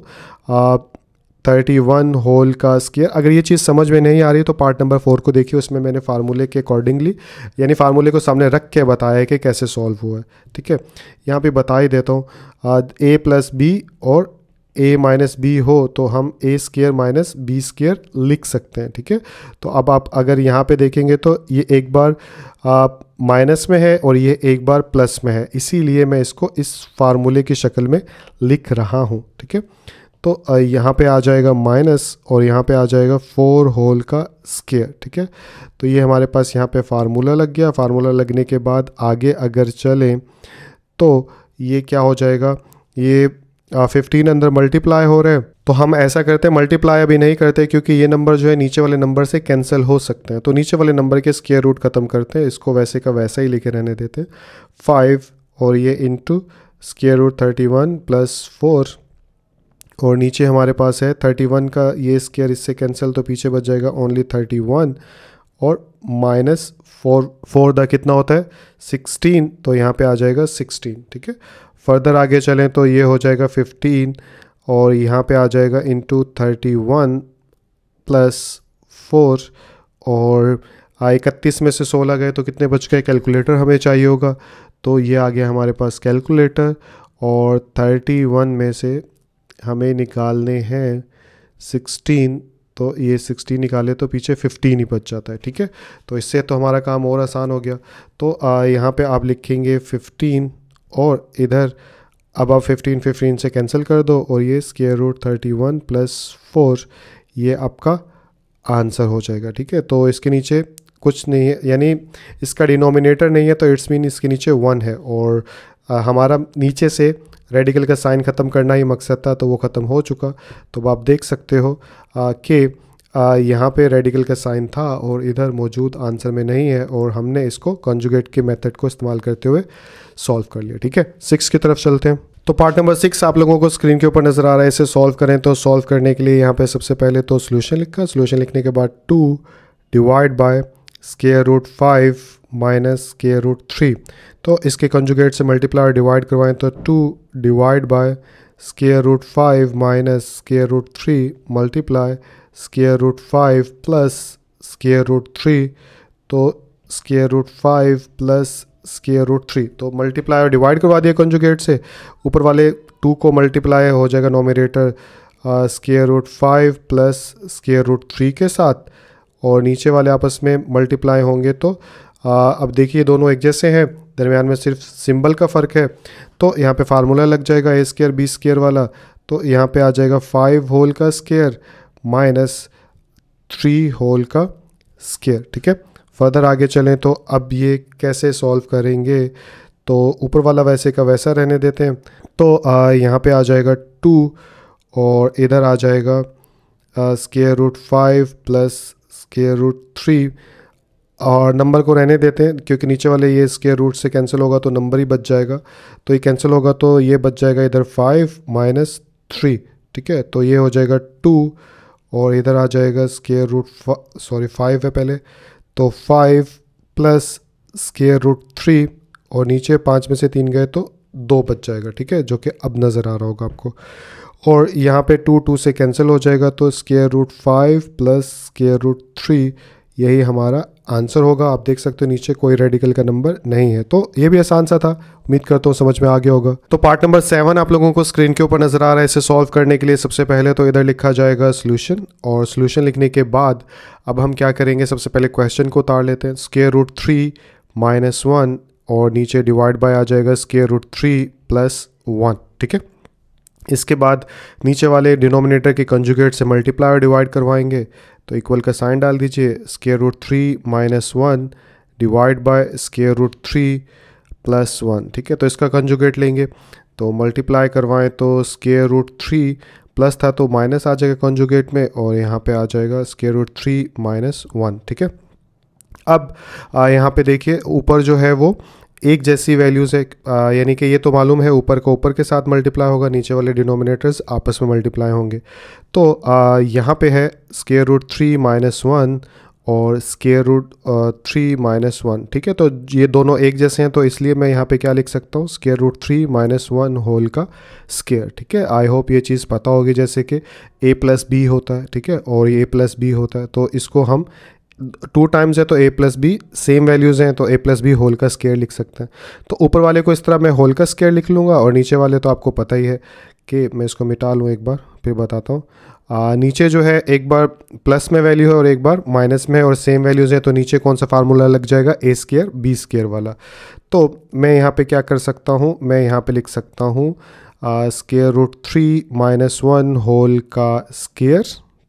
थर्टी वन होल का स्केयर अगर ये चीज़ समझ में नहीं आ रही तो पार्ट नंबर फोर को देखिए उसमें मैंने फार्मूले के अकॉर्डिंगली यानी फार्मूले को सामने रख के बताया है कि कैसे सॉल्व हुआ है ठीक है यहाँ पे बता ही देता हूँ ए प्लस बी और ए माइनस बी हो तो हम A square minus B square लिख सकते हैं ठीक है तो अब आप अगर यहाँ पे देखेंगे तो ये एक बार माइनस में है और ये एक बार प्लस में है इसीलिए मैं इसको इस फार्मूले की शक्ल में लिख रहा हूँ ठीक है तो यहाँ पे आ जाएगा माइनस और यहाँ पे आ जाएगा फोर होल का स्केयर ठीक है तो ये हमारे पास यहाँ पे फार्मूला लग गया फार्मूला लगने के बाद आगे अगर चलें तो ये क्या हो जाएगा ये फिफ्टीन अंदर मल्टीप्लाई हो रहे हैं तो हम ऐसा करते हैं मल्टीप्लाई अभी नहीं करते क्योंकि ये नंबर जो है नीचे वाले नंबर से कैंसिल हो सकते हैं तो नीचे वाले नंबर के स्केयर रूट ख़त्म करते हैं इसको वैसे का वैसा ही लेके रहने देते हैं फाइव और ये into square root thirty one plus four और नीचे हमारे पास है थर्टी वन का ये स्केयर इससे कैंसिल तो पीछे बच जाएगा ओनली थर्टी वन और माइनस फोर फोर द कितना होता है सिक्सटीन तो यहाँ पे आ जाएगा सिक्सटीन ठीक है फर्दर आगे चलें तो ये हो जाएगा फिफ्टीन और यहाँ पे आ जाएगा two thirty one plus four और इकतीस में से सोलह गए तो कितने बच गए कैलकुलेटर हमें चाहिए होगा तो ये आ गया हमारे पास कैलकुलेटर और थर्टी वन में से हमें निकालने हैं सिक्सटीन तो ये सिक्सटीन निकाले तो पीछे फिफ्टीन ही बच जाता है ठीक है तो इससे तो हमारा काम और आसान हो गया तो यहाँ पे आप लिखेंगे फिफ्टीन और इधर अब फिफ्टीन फिफ्टीन से कैंसिल कर दो और ये square root thirty one plus four ये आपका आंसर हो जाएगा ठीक है तो इसके नीचे कुछ नहीं है यानी इसका डिनोमिनेटर नहीं है तो इट्स मीन इसके नीचे वन है और आ, हमारा नीचे से रेडिकल का साइन ख़त्म करना ही मकसद था तो वो ख़त्म हो चुका तो आप देख सकते हो कि यहाँ पे रेडिकल का साइन था और इधर मौजूद आंसर में नहीं है और हमने इसको कंजुगेट के मेथड को इस्तेमाल करते हुए सॉल्व कर लिया ठीक है सिक्स की तरफ चलते हैं तो पार्ट नंबर सिक्स आप लोगों को स्क्रीन के ऊपर नज़र आ रहा है इसे सॉल्व करें तो सॉल्व करने के लिए यहाँ पे सबसे पहले तो सोल्यूशन लिखा सोल्यूशन लिखने के बाद two divide by square root five minus square root three तो इसके कंजुगेट से मल्टीप्लाई डिवाइड करवाएं तो two divide by square root five minus square root three multiply square root five plus square root three तो square root five plus square root three तो multiply और divide करवा दिया कंजुगेट से ऊपर वाले टू को मल्टीप्लाई हो जाएगा nominator square root five plus square root three के साथ और नीचे वाले आपस में मल्टीप्लाई होंगे तो uh, अब देखिए दोनों एक जैसे हैं दरमियान में सिर्फ सिंबल का फ़र्क है तो यहाँ पे फार्मूला लग जाएगा ए स्केयर बी स्केयर वाला तो यहाँ पे आ जाएगा फाइव होल का स्केयर माइनस थ्री होल का स्केयर ठीक है फर्दर आगे चलें तो अब ये कैसे सॉल्व करेंगे तो ऊपर वाला वैसे का वैसा रहने देते हैं तो यहाँ पे आ जाएगा टू और इधर आ जाएगा square root five plus square root three और नंबर को रहने देते हैं क्योंकि नीचे वाले ये स्केयर रूट से कैंसिल होगा तो नंबर ही बच जाएगा तो ये कैंसिल होगा तो ये बच जाएगा इधर फाइव माइनस थ्री ठीक है तो ये हो जाएगा टू और इधर आ जाएगा स्केयर रूट सॉरी फाइव है पहले तो five plus square root three और नीचे पाँच में से तीन गए तो दो बच जाएगा ठीक है जो कि अब नज़र आ रहा होगा आपको और यहाँ पे टू टू से कैंसिल हो जाएगा तो square root five plus square root three यही हमारा आंसर होगा आप देख सकते हो नीचे कोई रेडिकल का नंबर नहीं है तो ये भी आसान सा था उम्मीद करता हूँ समझ में आ गया होगा तो पार्ट नंबर सेवन आप लोगों को स्क्रीन के ऊपर नजर आ रहा है इसे सॉल्व करने के लिए सबसे पहले तो इधर लिखा जाएगा सोल्यूशन और सोल्यूशन लिखने के बाद अब हम क्या करेंगे सबसे पहले क्वेश्चन को उतार लेते हैं square root three minus one और नीचे डिवाइड बाय आ जाएगा square root three plus one ठीक है इसके बाद नीचे वाले डिनोमिनेटर के कंजुगेट से मल्टीप्लाई डिवाइड करवाएंगे तो इक्वल का साइन डाल दीजिए square root three minus one divide by square root three plus one ठीक है तो इसका कंजुगेट लेंगे तो मल्टीप्लाई करवाएं तो स्केयर रूट थ्री प्लस था तो माइनस आ जाएगा कंजुगेट में और यहाँ पे आ जाएगा square root three minus one ठीक है अब यहाँ पे देखिए ऊपर जो है वो एक जैसी वैल्यूज़ है यानी कि ये तो मालूम है ऊपर को ऊपर के साथ मल्टीप्लाई होगा नीचे वाले डिनोमिनेटर्स आपस में मल्टीप्लाई होंगे तो यहाँ पे है square root three minus one और square root three minus one ठीक है तो ये दोनों एक जैसे हैं तो इसलिए मैं यहाँ पे क्या लिख सकता हूँ square root three minus one whole का स्केयर ठीक है आई होप ये चीज़ पता होगी जैसे कि ए प्लस बी होता है ठीक है और ए प्लस बी होता है तो इसको हम टू टाइम्स है तो ए प्लस बी सेम वैल्यूज़ हैं तो ए प्लस बी होल का स्केयर लिख सकते हैं तो ऊपर वाले को इस तरह मैं होल का स्केयर लिख लूँगा और नीचे वाले तो आपको पता ही है कि मैं इसको मिटा लूँ एक बार फिर बताता हूँ नीचे जो है एक बार प्लस में वैल्यू है और एक बार माइनस में और सेम वैल्यूज़ हैं तो नीचे कौन सा फार्मूला लग जाएगा ए स्केयर बी स्केयर वाला तो मैं यहाँ पे क्या कर सकता हूँ मैं यहाँ पे लिख सकता हूँ square root three minus one whole का स्केयर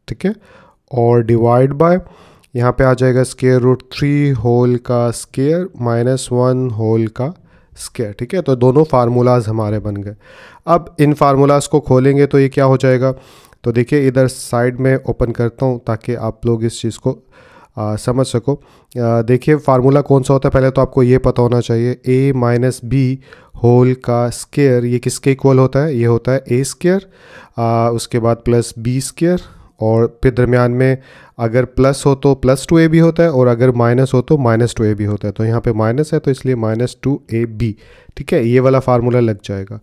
ठीक है और डिवाइड बाय यहाँ पे आ जाएगा स्केयर रूट थ्री होल का स्केयर माइनस वन होल का स्केयर ठीक है तो दोनों फार्मूलाज हमारे बन गए अब इन फार्मूलाज को खोलेंगे तो ये क्या हो जाएगा तो देखिए इधर साइड में ओपन करता हूँ ताकि आप लोग इस चीज़ को आ, समझ सको देखिए फार्मूला कौन सा होता है पहले तो आपको ये पता होना चाहिए ए माइनस बी होल का स्केयर ये किसके इक्वल होता है ये होता है ए स्केयर उसके बाद प्लस बी स्केयर और फिर दरमियान में अगर प्लस हो तो प्लस टू ए बी होता है और अगर माइनस हो तो माइनस टू ए बी होता है तो यहाँ पे माइनस है तो इसलिए माइनस टू ए बी ठीक है ये वाला फार्मूला लग जाएगा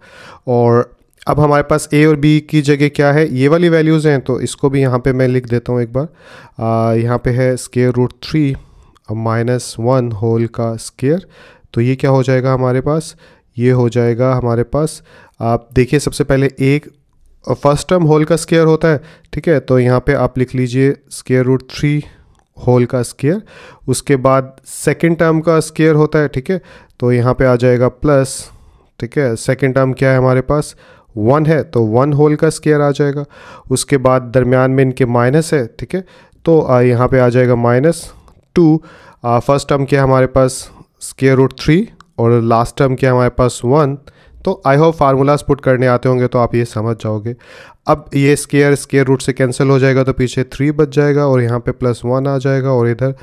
और अब हमारे पास ए और बी की जगह क्या है ये वाली वैल्यूज़ हैं तो इसको भी यहाँ पे मैं लिख देता हूँ एक बार यहाँ पे है square root three minus one whole का स्केयर तो ये क्या हो जाएगा हमारे पास ये हो जाएगा हमारे पास आप देखिए सबसे पहले एक फर्स्ट टर्म होल का स्केयर होता है ठीक है तो यहाँ पे आप लिख लीजिए स्केयर रूट थ्री होल का स्केयर उसके बाद सेकेंड टर्म का स्केयर होता है ठीक है तो यहाँ पे आ जाएगा प्लस ठीक है सेकेंड टर्म क्या है हमारे पास वन है तो वन होल का स्केयर आ जाएगा उसके बाद दरमियान में इनके माइनस है ठीक है तो यहाँ पे आ जाएगा माइनस टू फर्स्ट टर्म क्या है हमारे पास स्केयर रूट थ्री और लास्ट टर्म क्या है हमारे पास वन तो आई होप फार्मूलाज पुट करने आते होंगे तो आप ये समझ जाओगे अब ये स्केयर स्केयर रूट से कैंसिल हो जाएगा तो पीछे थ्री बच जाएगा और यहाँ पे प्लस वन आ जाएगा और इधर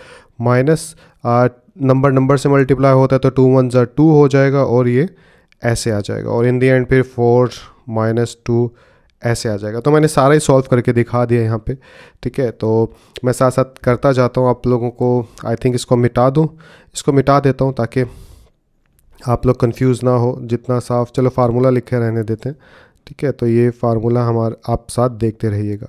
माइनस नंबर नंबर से मल्टीप्लाई होता है तो टू वन जर टू हो जाएगा और ये ऐसे आ जाएगा और इन दी एंड फिर फोर माइनस टू ऐसे आ जाएगा तो मैंने सारा ही सॉल्व करके दिखा दिया यहाँ पे ठीक है तो मैं साथ साथ करता जाता हूँ आप लोगों को आई थिंक इसको मिटा दूँ इसको मिटा देता हूँ ताकि आप लोग कंफ्यूज ना हो जितना साफ चलो फार्मूला लिखे रहने देते हैं ठीक है तो ये फार्मूला हमारे आप साथ देखते रहिएगा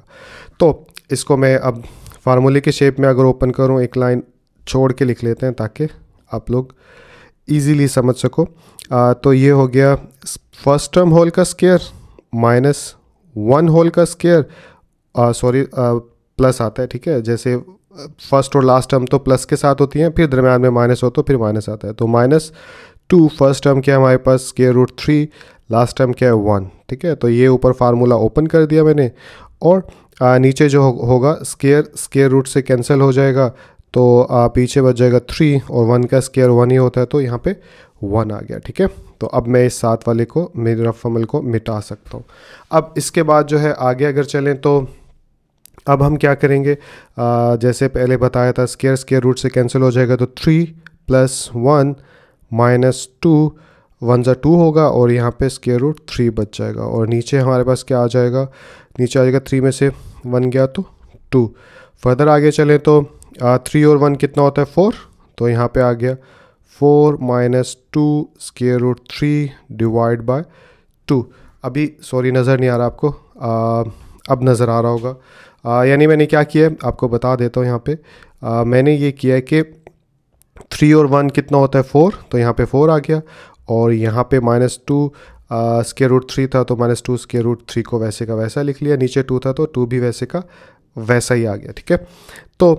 तो इसको मैं अब फार्मूले के शेप में अगर ओपन करूँ एक लाइन छोड़ के लिख लेते हैं ताकि आप लोग ईजीली समझ सको आ, तो ये हो गया फर्स्ट टर्म होल का स्केयर माइनस वन होल का स्केयर सॉरी प्लस आता है ठीक है जैसे फर्स्ट और लास्ट टर्म तो प्लस के साथ होती हैं फिर दरम्यान में माइनस हो तो फिर माइनस आता है तो माइनस टू फर्स्ट टर्म क्या हमारे पास square root three last term क्या है वन ठीक है तो ये ऊपर फार्मूला ओपन कर दिया मैंने और आ, नीचे जो हो, होगा स्केयर स्केयर रूट से कैंसिल हो जाएगा तो आ, पीछे बच जाएगा थ्री और वन का स्केयर वन ही होता है तो यहाँ पे वन आ गया ठीक है तो अब मैं इस सात वाले को मेरा फमल को मिटा सकता हूँ अब इसके बाद जो है आगे अगर चलें तो अब हम क्या करेंगे आ, जैसे पहले बताया था स्केयर स्केयर रूट से कैंसिल हो जाएगा तो three plus one minus two one ज़ा टू होगा और यहाँ पे स्केयर रूट थ्री बच जाएगा और नीचे हमारे पास क्या आ जाएगा नीचे आ जाएगा थ्री में से वन गया तो टू फर्दर आगे चलें तो थ्री और वन कितना होता है फोर तो यहाँ पे आ गया four minus two square root three divide by two अभी सॉरी नज़र नहीं आ रहा आपको आ, अब नज़र आ रहा होगा यानी मैंने क्या किया आपको बता देता हूँ यहाँ पर मैंने ये किया है कि थ्री और वन कितना होता है फोर तो यहाँ पे फोर आ गया और यहाँ पे minus two square root three था तो minus two square root three को वैसे का वैसा लिख लिया नीचे टू था तो टू भी वैसे का वैसा ही आ गया ठीक है तो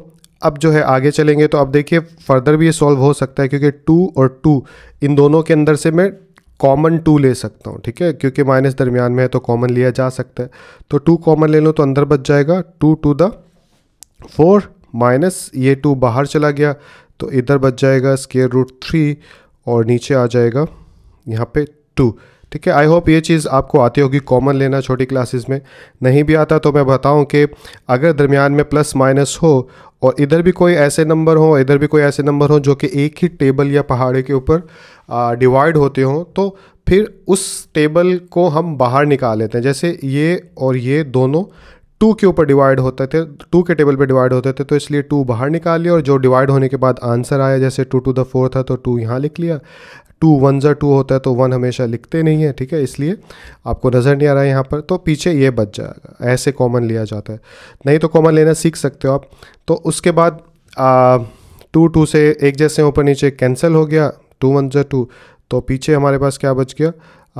अब जो है आगे चलेंगे तो अब देखिए फर्दर भी ये सॉल्व हो सकता है क्योंकि टू और टू इन दोनों के अंदर से मैं कॉमन टू ले सकता हूँ ठीक है क्योंकि माइनस दरमियान में है तो कॉमन लिया जा सकता है तो टू कॉमन ले लो तो अंदर बच जाएगा two two the four minus ये टू बाहर चला गया तो इधर बच जाएगा स्केयर रूट थ्री और नीचे आ जाएगा यहाँ पे टू ठीक है आई होप ये चीज़ आपको आती होगी कॉमन लेना छोटी क्लासेस में नहीं भी आता तो मैं बताऊं कि अगर दरमियान में प्लस माइनस हो और इधर भी कोई ऐसे नंबर हो इधर भी कोई ऐसे नंबर हो जो कि एक ही टेबल या पहाड़े के ऊपर डिवाइड होते हों तो फिर उस टेबल को हम बाहर निकाल लेते हैं जैसे ये और ये दोनों टू के ऊपर डिवाइड होते थे टू के टेबल पे डिवाइड होते थे तो इसलिए टू बाहर निकाल लिया और जो डिवाइड होने के बाद आंसर आया जैसे टू टू द फोर था तो टू यहाँ लिख लिया टू वन जर टू होता है तो वन हमेशा लिखते नहीं है ठीक है इसलिए आपको नज़र नहीं आ रहा है यहाँ पर तो पीछे ये बच जाएगा ऐसे कॉमन लिया जाता है नहीं तो कॉमन लेना सीख सकते हो आप तो उसके बाद टू टू से एक जैसे ऊपर नीचे कैंसिल हो गया टू वन जर टू तो पीछे हमारे पास क्या बच गया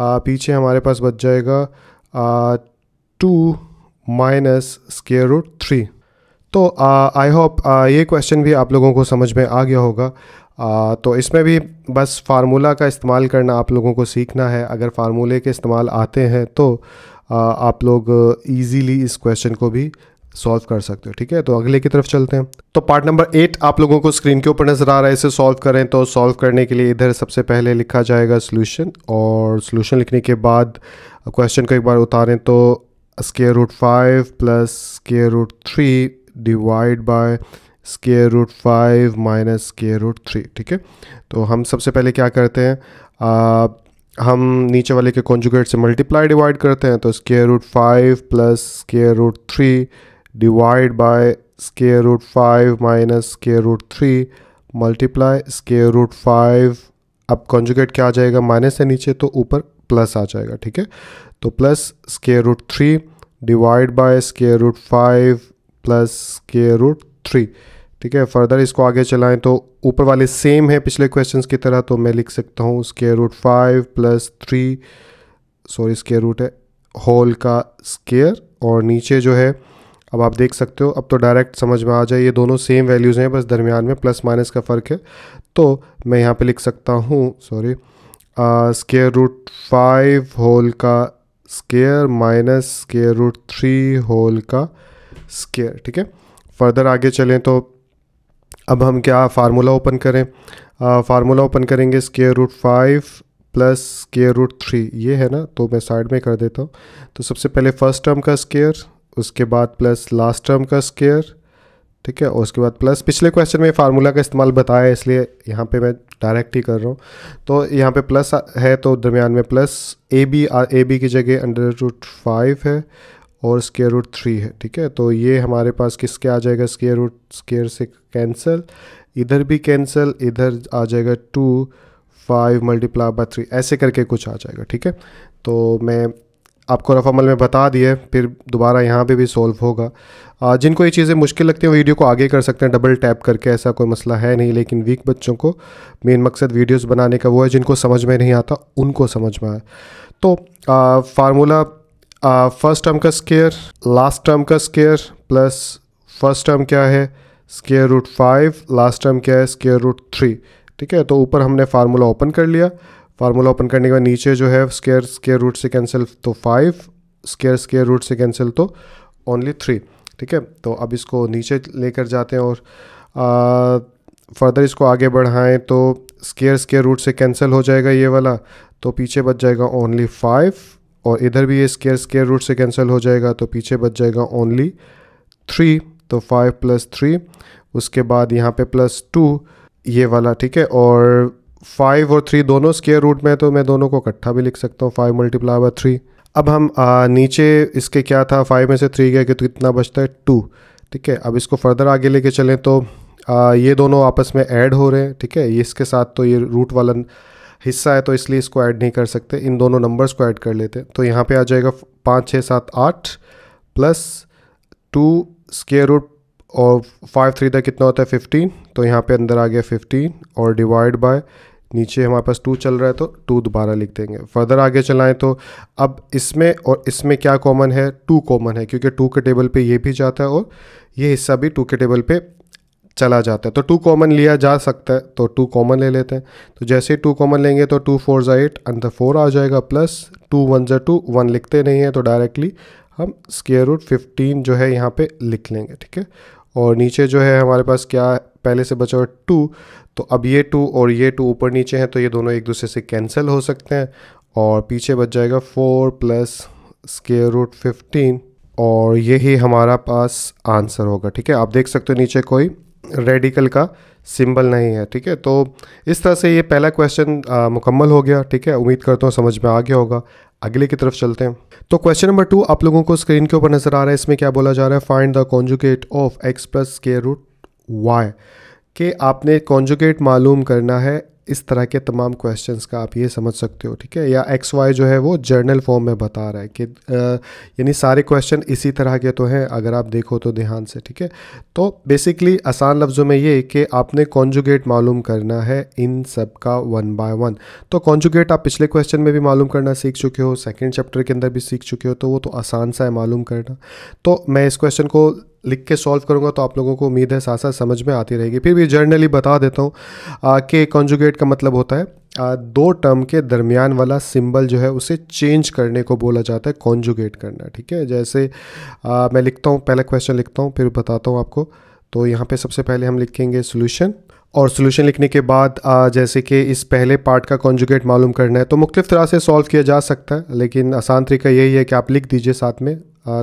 आ, पीछे हमारे पास बच जाएगा two minus square root three तो आई होप ये क्वेश्चन भी आप लोगों को समझ में आ गया होगा आ, तो इसमें भी बस फार्मूला का इस्तेमाल करना आप लोगों को सीखना है अगर फार्मूले के इस्तेमाल आते हैं तो आ, आप लोग ईजीली इस क्वेश्चन को भी सॉल्व कर सकते हो ठीक है तो अगले की तरफ चलते हैं तो पार्ट नंबर एट आप लोगों को स्क्रीन के ऊपर नज़र आ रहा है इसे सॉल्व करें तो सॉल्व करने के लिए इधर सबसे पहले लिखा जाएगा सोल्यूशन और सोल्यूशन लिखने के बाद क्वेश्चन को एक बार उतारें तो square root 5 plus square root 3 divide by square root five minus square root three ठीक है तो हम सबसे पहले क्या करते हैं आ, हम नीचे वाले के कॉन्जुगेट से मल्टीप्लाई डिवाइड करते हैं तो square root five plus square root three divide by square root five minus square root three multiply square root five अब कॉन्जुगेट क्या आ जाएगा माइनस से नीचे तो ऊपर प्लस आ जाएगा ठीक है तो plus square root three divide by square root five plus square root three ठीक है फर्दर इसको आगे चलाएं तो ऊपर वाले सेम है पिछले क्वेश्चंस की तरह तो मैं लिख सकता हूँ square root five plus three sorry square root है होल का स्केयर और नीचे जो है अब आप देख सकते हो अब तो डायरेक्ट समझ में आ जाए ये दोनों सेम वैल्यूज़ हैं बस दरमियान में प्लस माइनस का फ़र्क है तो मैं यहाँ पे लिख सकता हूँ sorry square root five whole का square minus square root three whole का स्केयर ठीक है फर्दर आगे चलें तो अब हम क्या फार्मूला ओपन करें फार्मूला ओपन करेंगे square root five plus square root three ये है ना तो मैं साइड में कर देता हूँ तो सबसे पहले फर्स्ट टर्म का स्केयर उसके बाद प्लस लास्ट टर्म का स्केयर ठीक है और उसके बाद प्लस पिछले क्वेश्चन में फार्मूला का इस्तेमाल बताया इसलिए यहाँ पे मैं डायरेक्ट ही कर रहा हूँ तो यहाँ पे प्लस है तो दरमियान में plus A B A B की जगह अंडर रूट फाइव है और स्केयर रूट थ्री है ठीक है तो ये हमारे पास किसके आ जाएगा स्केयर रूट स्केयर से कैंसिल इधर भी कैंसिल इधर आ जाएगा two five multiply by three ऐसे करके कुछ आ जाएगा ठीक है तो मैं आपको रफ अमल में बता दिए फिर दोबारा यहाँ पे भी सॉल्व होगा जिनको ये चीज़ें मुश्किल लगती हैं वीडियो को आगे कर सकते हैं डबल टैप करके ऐसा कोई मसला है नहीं लेकिन वीक बच्चों को मेन मकसद वीडियोस बनाने का वो है जिनको समझ में नहीं आता उनको समझ में आए तो फार्मूला फर्स्ट टर्म का स्केयर लास्ट टर्म का स्केयर प्लस फर्स्ट टर्म क्या है square root five last term क्या है स्केयर रूट थ्री ठीक है तो ऊपर हमने फार्मूला ओपन कर लिया फार्मूला ओपन करने के बाद नीचे जो है स्केयर स्केयर रूट से कैंसिल तो फाइव स्केयर स्केयर रूट से कैंसिल तो ओनली थ्री ठीक है तो अब इसको नीचे लेकर जाते हैं और फर्दर इसको आगे बढ़ाएं तो स्केयर स्केयर रूट से कैंसिल हो जाएगा ये वाला तो पीछे बच जाएगा ओनली फाइव और इधर भी ये स्केयर स्केयर रूट से कैंसिल हो जाएगा तो पीछे बच जाएगा ओनली थ्री तो फाइव प्लस थ्री उसके बाद यहाँ पे प्लस टू ये वाला ठीक है और फाइव और थ्री दोनों स्केयर रूट में है तो मैं दोनों को इकट्ठा भी लिख सकता हूँ फाइव मल्टीप्लाई बाय थ्री अब हम आ, नीचे इसके क्या था फाइव में से थ्री गया कि तो कितना बचता है टू ठीक है अब इसको फर्दर आगे लेके चलें तो आ, ये दोनों आपस में ऐड हो रहे हैं ठीक है इसके साथ तो ये रूट वाला हिस्सा है तो इसलिए इसको ऐड नहीं कर सकते इन दोनों नंबर्स को ऐड कर लेते तो यहाँ पे आ जाएगा पाँच छः सात आठ प्लस टू स्केयर रूट और फाइव थ्री तक कितना होता है फिफ्टीन तो यहाँ पे अंदर आ गया फिफ्टीन और डिवाइड बाय नीचे हमारे पास टू चल रहा है तो टू दोबारा लिख देंगे फर्दर आगे चलाएं तो अब इसमें और इसमें क्या कॉमन है टू कॉमन है क्योंकि टू के टेबल पे ये भी जाता है और ये हिस्सा भी टू के टेबल पे चला जाता है तो टू कॉमन लिया जा सकता है तो टू कॉमन ले लेते हैं तो जैसे ही टू कॉमन लेंगे तो टू फोर जो एट अंदर फोर आ जाएगा प्लस टू वन जो टू वन लिखते नहीं है तो डायरेक्टली हम स्केयर रूट फिफ्टीन जो है यहाँ पे लिख लेंगे ठीक है और नीचे जो है हमारे पास क्या पहले से बचा हुआ टू तो अब ये टू और ये टू ऊपर नीचे हैं तो ये दोनों एक दूसरे से कैंसिल हो सकते हैं और पीछे बच जाएगा four plus square root fifteen और यही हमारा पास आंसर होगा ठीक है आप देख सकते हो नीचे कोई रेडिकल का सिंबल नहीं है ठीक है तो इस तरह से ये पहला क्वेश्चन मुकम्मल हो गया ठीक है उम्मीद करता हूँ समझ में आ गया होगा अगले की तरफ चलते हैं तो क्वेश्चन नंबर टू आप लोगों को स्क्रीन के ऊपर नजर आ रहा है इसमें क्या बोला जा रहा है find the conjugate of x plus square root y कि आपने कॉन्जुगेट मालूम करना है इस तरह के तमाम क्वेश्चंस का आप ये समझ सकते हो ठीक है या एक्स वाई जो है वो जर्नल फॉर्म में बता रहा है कि यानी सारे क्वेश्चन इसी तरह के तो हैं अगर आप देखो तो ध्यान से ठीक है तो बेसिकली आसान लफ्ज़ों में ये कि आपने कॉन्जुगेट मालूम करना है इन सब का वन बाय वन तो कॉन्जुगेट आप पिछले क्वेश्चन में भी मालूम करना सीख चुके हो सेकेंड चैप्टर के अंदर भी सीख चुके हो तो वो तो आसान सा है मालूम करना तो मैं इस क्वेश्चन को लिख के सॉल्व करूंगा तो आप लोगों को उम्मीद है साथ साथ समझ में आती रहेगी फिर भी जर्नली बता देता हूँ कि कॉन्जुगेट का मतलब होता है आ, दो टर्म के दरमियान वाला सिंबल जो है उसे चेंज करने को बोला जाता है कॉन्जुगेट करना ठीक है जैसे आ, मैं लिखता हूँ पहला क्वेश्चन लिखता हूँ फिर बताता हूँ आपको तो यहाँ पे सबसे पहले हम लिखेंगे सोल्यूशन और सोल्यूशन लिखने के बाद जैसे कि इस पहले पार्ट का कॉन्जुगेट मालूम करना है तो मुख्तफ तरह से सॉल्व किया जा सकता है लेकिन आसान तरीका यही है कि आप लिख दीजिए साथ में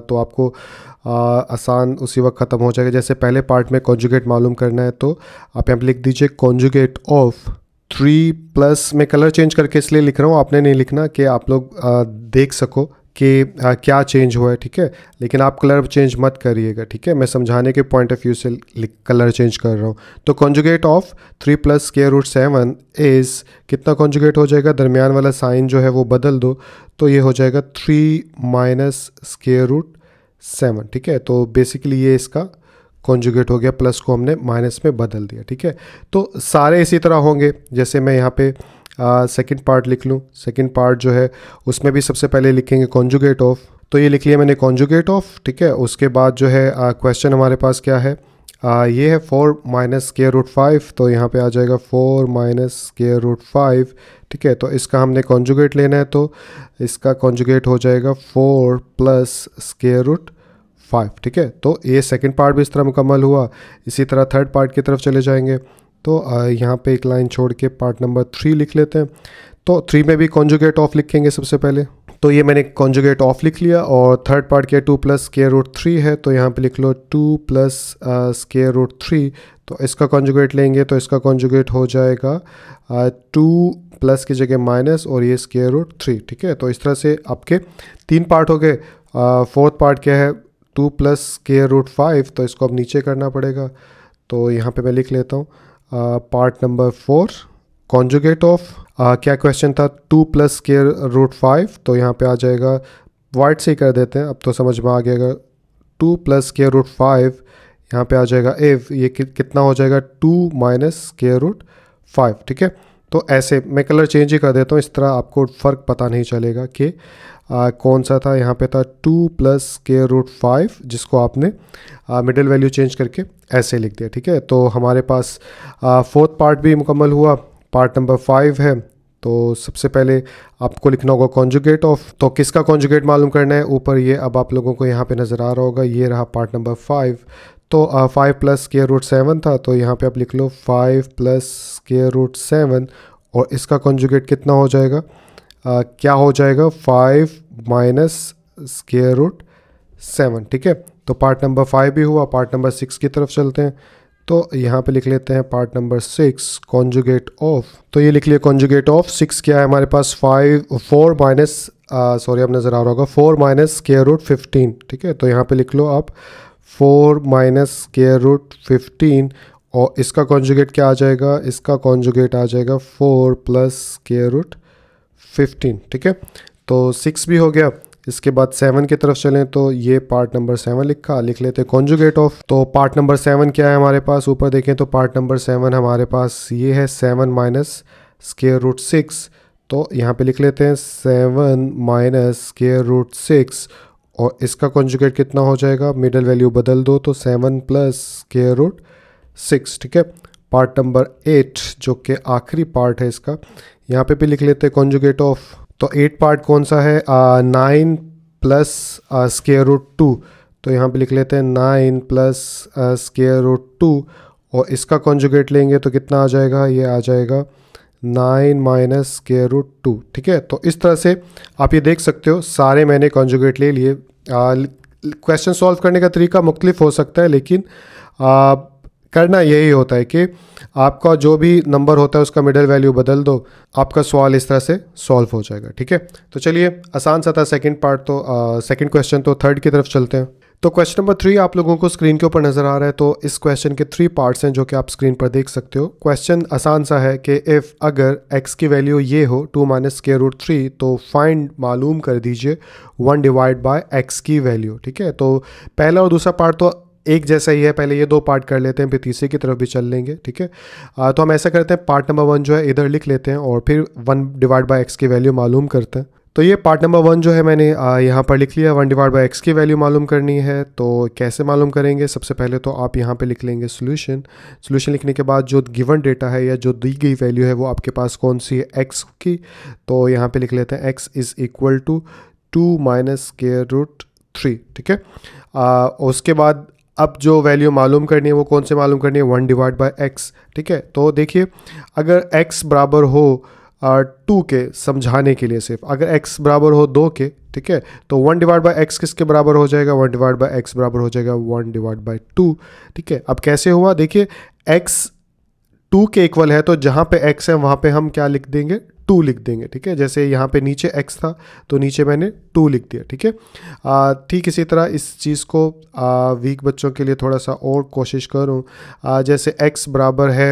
तो आपको आसान उसी वक्त ख़त्म हो जाएगा जैसे पहले पार्ट में कॉन्जुगेट मालूम करना है तो आप यहाँ पर लिख दीजिए कॉन्जुगेट ऑफ थ्री प्लस मैं कलर चेंज करके इसलिए लिख रहा हूँ आपने नहीं लिखना कि आप लोग देख सको कि क्या चेंज हुआ है ठीक है लेकिन आप कलर चेंज मत करिएगा ठीक है मैं समझाने के पॉइंट ऑफ व्यू से कलर चेंज कर रहा हूँ तो conjugate of three plus square root seven is कितना कॉन्जुगेट हो जाएगा दरमियान वाला साइन जो है वो बदल दो तो ये हो जाएगा three minus square root seven ठीक है तो बेसिकली ये इसका कॉन्जुगेट हो गया प्लस को हमने माइनस में बदल दिया ठीक है तो सारे इसी तरह होंगे जैसे मैं यहाँ पे सेकंड पार्ट लिख लूँ सेकंड पार्ट जो है उसमें भी सबसे पहले लिखेंगे कॉन्जुगेट ऑफ तो ये लिख लिया मैंने कॉन्जुगेट ऑफ ठीक है उसके बाद जो है क्वेश्चन हमारे पास क्या है आ, ये है four minus square root five तो यहाँ पे आ जाएगा four minus square root five ठीक है तो इसका हमने कॉन्जुगेट लेना है तो इसका कॉन्जुगेट हो जाएगा four plus square root five ठीक है तो ये सेकंड पार्ट भी इस तरह मुकम्मल हुआ इसी तरह थर्ड पार्ट की तरफ चले जाएंगे तो यहाँ पे एक लाइन छोड़ के पार्ट नंबर थ्री लिख लेते हैं तो थ्री में भी कॉन्जुगेट ऑफ लिखेंगे सबसे पहले तो ये मैंने कॉन्जुगेट ऑफ लिख लिया और थर्ड पार्ट के टू प्लस के रूट थ्री है तो यहाँ पे लिख लो two plus square root three तो इसका कॉन्जुगेट लेंगे तो इसका कॉन्जुगेट हो जाएगा टू uh, प्लस की जगह माइनस और ये स्केयर रूट थ्री ठीक है तो इस तरह से आपके तीन पार्ट हो गए फोर्थ uh, पार्ट क्या है two plus square root five तो इसको अब नीचे करना पड़ेगा तो यहाँ पे मैं लिख लेता हूँ part number four conjugate of uh, क्या क्वेश्चन था two plus square root five तो यहाँ पे आ जाएगा वाइट से ही कर देते हैं अब तो समझ में आ गया two plus square root five यहाँ पे आ जाएगा एव ये कि, कितना हो जाएगा two minus square root five ठीक है तो ऐसे मैं कलर चेंज ही कर देता हूँ इस तरह आपको फ़र्क पता नहीं चलेगा कि आ, कौन सा था यहाँ पे था टू प्लस के रूट फाइव जिसको आपने मिडिल वैल्यू चेंज करके ऐसे लिख दिया ठीक है तो हमारे पास फोर्थ पार्ट भी मुकम्मल हुआ पार्ट नंबर फाइव है तो सबसे पहले आपको लिखना होगा कॉन्जुगेट ऑफ तो किसका कॉन्जुगेट मालूम करना है ऊपर ये अब आप लोगों को यहाँ पे नज़र आ रहा होगा ये रहा पार्ट नंबर फाइव तो five plus square root seven था तो यहाँ पे आप लिख लो five plus square root seven और इसका कॉन्जुगेट कितना हो जाएगा आ, क्या हो जाएगा five minus square root seven ठीक है तो पार्ट नंबर फाइव भी हुआ पार्ट नंबर सिक्स की तरफ चलते हैं तो यहाँ पे लिख लेते हैं part number six conjugate of तो ये लिख लिया कॉन्जुगेट ऑफ सिक्स क्या है हमारे पास फाइव फोर माइनस सॉरी अब नज़र आ रहा होगा four minus square root fifteen ठीक है तो यहाँ पे लिख लो आप four minus square root fifteen और इसका कॉन्जुगेट क्या आ जाएगा इसका कॉन्जुगेट आ जाएगा four plus square root fifteen ठीक है तो सिक्स भी हो गया इसके बाद सेवन की तरफ चलें तो ये पार्ट नंबर सेवन लिखा लिख लेते हैं कॉन्जुगेट ऑफ तो पार्ट नंबर सेवन क्या है हमारे पास ऊपर देखें तो पार्ट नंबर सेवन हमारे पास ये है seven minus square root six तो यहाँ पे लिख लेते हैं seven minus square root six और इसका कॉन्जुगेट कितना हो जाएगा मिडल वैल्यू बदल दो तो seven plus square root six ठीक है पार्ट नंबर एट जो कि आखिरी पार्ट है इसका यहाँ पे भी लिख लेते हैं कॉन्जुगेट ऑफ तो एट पार्ट कौन सा है nine plus square root two तो यहाँ पे लिख लेते हैं nine plus square root two और इसका कॉन्जुगेट लेंगे तो कितना आ जाएगा ये आ जाएगा nine minus square root two ठीक है तो इस तरह से आप ये देख सकते हो सारे मैंने कॉन्जुगेट ले लिए क्वेश्चन सॉल्व करने का तरीका मुख्तलिफ हो सकता है लेकिन आ, करना यही होता है कि आपका जो भी नंबर होता है उसका मिडल वैल्यू बदल दो आपका सवाल इस तरह से सॉल्व हो जाएगा ठीक है तो चलिए आसान सा था सेकंड पार्ट तो सेकंड क्वेश्चन तो थर्ड की तरफ चलते हैं तो क्वेश्चन नंबर थ्री आप लोगों को स्क्रीन के ऊपर नज़र आ रहा है तो इस क्वेश्चन के थ्री पार्ट्स हैं जो कि आप स्क्रीन पर देख सकते हो क्वेश्चन आसान सा है कि इफ़ अगर एक्स की वैल्यू ये हो टू माइनस के रूट थ्री तो फाइंड मालूम कर दीजिए वन डिवाइड बाय एक्स की वैल्यू ठीक है तो पहला और दूसरा पार्ट तो एक जैसा ही है पहले ये दो पार्ट कर लेते हैं फिर तीसरे की तरफ भी चल लेंगे ठीक है तो हम ऐसा करते हैं पार्ट नंबर वन जो है इधर लिख लेते हैं और फिर वन डिवाइड बाई एक्स की वैल्यू मालूम करते हैं तो ये पार्ट नंबर वन जो है मैंने यहाँ पर लिख लिया वन डिवाइड बाई एक्स की वैल्यू मालूम करनी है तो कैसे मालूम करेंगे सबसे पहले तो आप यहाँ पे लिख लेंगे सोल्यूशन सोल्यूशन लिखने के बाद जो गिवन डेटा है या जो दी गई वैल्यू है वो आपके पास कौन सी है एक्स की तो यहाँ पे लिख लेते हैं x is equal to two minus square root three ठीक है उसके बाद अब जो वैल्यू मालूम करनी है वो कौन से मालूम करनी है वन डिवाइड बाय एक्स ठीक है तो देखिए अगर एक्स बराबर हो टू के समझाने के लिए सिर्फ अगर एक्स बराबर हो दो के ठीक है तो वन डिवाइड बाई एक्स किसके बराबर हो जाएगा वन डिवाइड बाई एक्स बराबर हो जाएगा वन डिवाइड बाई टू ठीक है अब कैसे हुआ देखिए एक्स टू के इक्वल है तो जहाँ पे एक्स है वहाँ पे हम क्या लिख देंगे टू लिख देंगे ठीक है जैसे यहाँ पे नीचे एक्स था तो नीचे मैंने टू लिख दिया ठीक है ठीक इसी तरह इस चीज़ को आ, वीक बच्चों के लिए थोड़ा सा और कोशिश करूँ जैसे एक्स बराबर है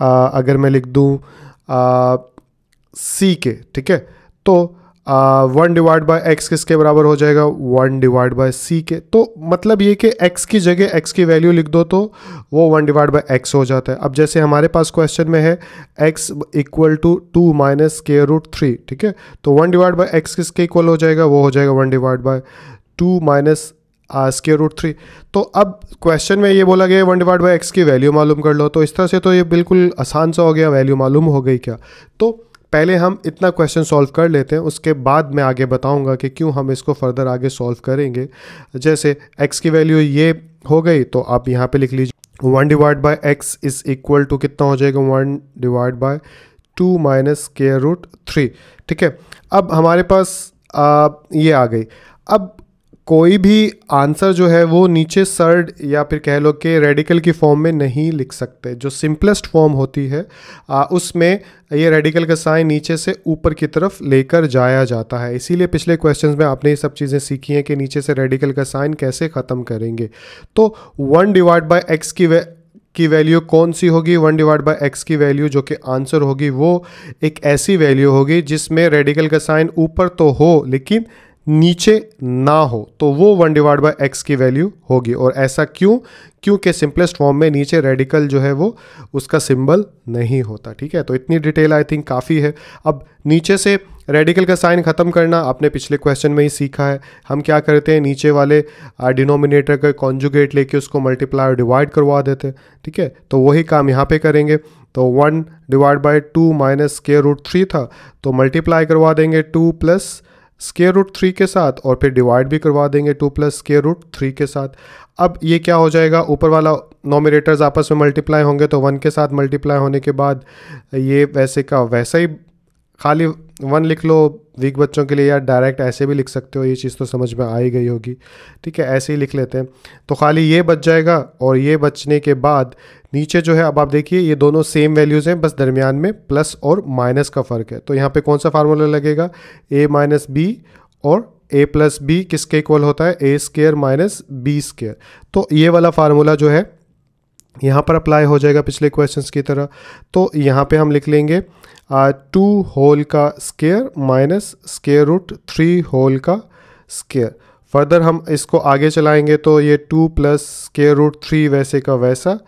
आ, अगर मैं लिख दूँ सी के ठीक है तो वन डिवाइड बाय एक्स किसके बराबर हो जाएगा वन डिवाइड बाय सी के तो मतलब ये कि एक्स की जगह एक्स की वैल्यू लिख दो तो वो वन डिवाइड बाय एक्स हो जाता है अब जैसे हमारे पास क्वेश्चन में है x equal to two minus के रूट थ्री ठीक है तो वन डिवाइड बाय एक्स किसके इक्वल हो जाएगा वो हो जाएगा one divide by two minus square root three तो अब क्वेश्चन में ये बोला गया वन डिवाइड बाय एक्स की वैल्यू मालूम कर लो तो इस तरह से तो ये बिल्कुल आसान सा हो गया वैल्यू मालूम हो गई क्या तो पहले हम इतना क्वेश्चन सॉल्व कर लेते हैं उसके बाद मैं आगे बताऊंगा कि क्यों हम इसको फर्दर आगे सॉल्व करेंगे जैसे x की वैल्यू ये हो गई तो आप यहाँ पे लिख लीजिए one divide by x is equal to कितना हो जाएगा one divide by two minus square root three ठीक है अब हमारे पास आ, ये आ गई अब कोई भी आंसर जो है वो नीचे सर्ड या फिर कह लो कि रेडिकल की फॉर्म में नहीं लिख सकते जो सिंपलेस्ट फॉर्म होती है उसमें ये रेडिकल का साइन नीचे से ऊपर की तरफ लेकर जाया जाता है इसीलिए पिछले क्वेश्चंस में आपने ये सब चीज़ें सीखी हैं कि नीचे से रेडिकल का साइन कैसे ख़त्म करेंगे तो वन डिवाइड बाय एक्स की वे की वैल्यू कौन सी होगी वन डिवाइड बाय एक्स की वैल्यू जो कि आंसर होगी वो एक ऐसी वैल्यू होगी जिसमें रेडिकल का साइन ऊपर तो हो लेकिन नीचे ना हो तो वो वन डिवाइड बाई एक्स की वैल्यू होगी और ऐसा क्यों क्योंकि सिंपलेस्ट फॉर्म में नीचे रेडिकल जो है वो उसका सिंबल नहीं होता ठीक है तो इतनी डिटेल आई थिंक काफ़ी है अब नीचे से रेडिकल का साइन ख़त्म करना आपने पिछले क्वेश्चन में ही सीखा है हम क्या करते हैं नीचे वाले डिनोमिनेटर का कॉन्जुगेट लेके उसको मल्टीप्लाई और डिवाइड करवा देते हैं ठीक है तो वही काम यहाँ पे करेंगे तो one divide by two minus के रूट थ्री था तो मल्टीप्लाई करवा देंगे two plus square root three के साथ और फिर डिवाइड भी करवा देंगे two plus square root three के साथ अब ये क्या हो जाएगा ऊपर वाला नॉमिनेटर्स आपस में मल्टीप्लाई होंगे तो वन के साथ मल्टीप्लाई होने के बाद ये वैसे का वैसा ही खाली वन लिख लो वीक बच्चों के लिए या डायरेक्ट ऐसे भी लिख सकते हो ये चीज़ तो समझ में आ ही गई होगी ठीक है ऐसे ही लिख लेते हैं तो खाली ये बच जाएगा और ये बचने के बाद नीचे जो है अब आप देखिए ये दोनों सेम वैल्यूज़ हैं बस दरमियान में प्लस और माइनस का फ़र्क है तो यहाँ पे कौन सा फार्मूला लगेगा ए माइनस बी और ए प्लस बी किसके इक्वल होता है ए स्केयर माइनस बी स्केयर तो ये वाला फार्मूला जो है यहाँ पर अप्लाई हो जाएगा पिछले क्वेश्चन की तरह तो यहाँ पर हम लिख लेंगे टू होल का square minus square root three whole का स्केयर फर्दर हम इसको आगे चलाएंगे तो ये two plus square root three वैसे का वैसा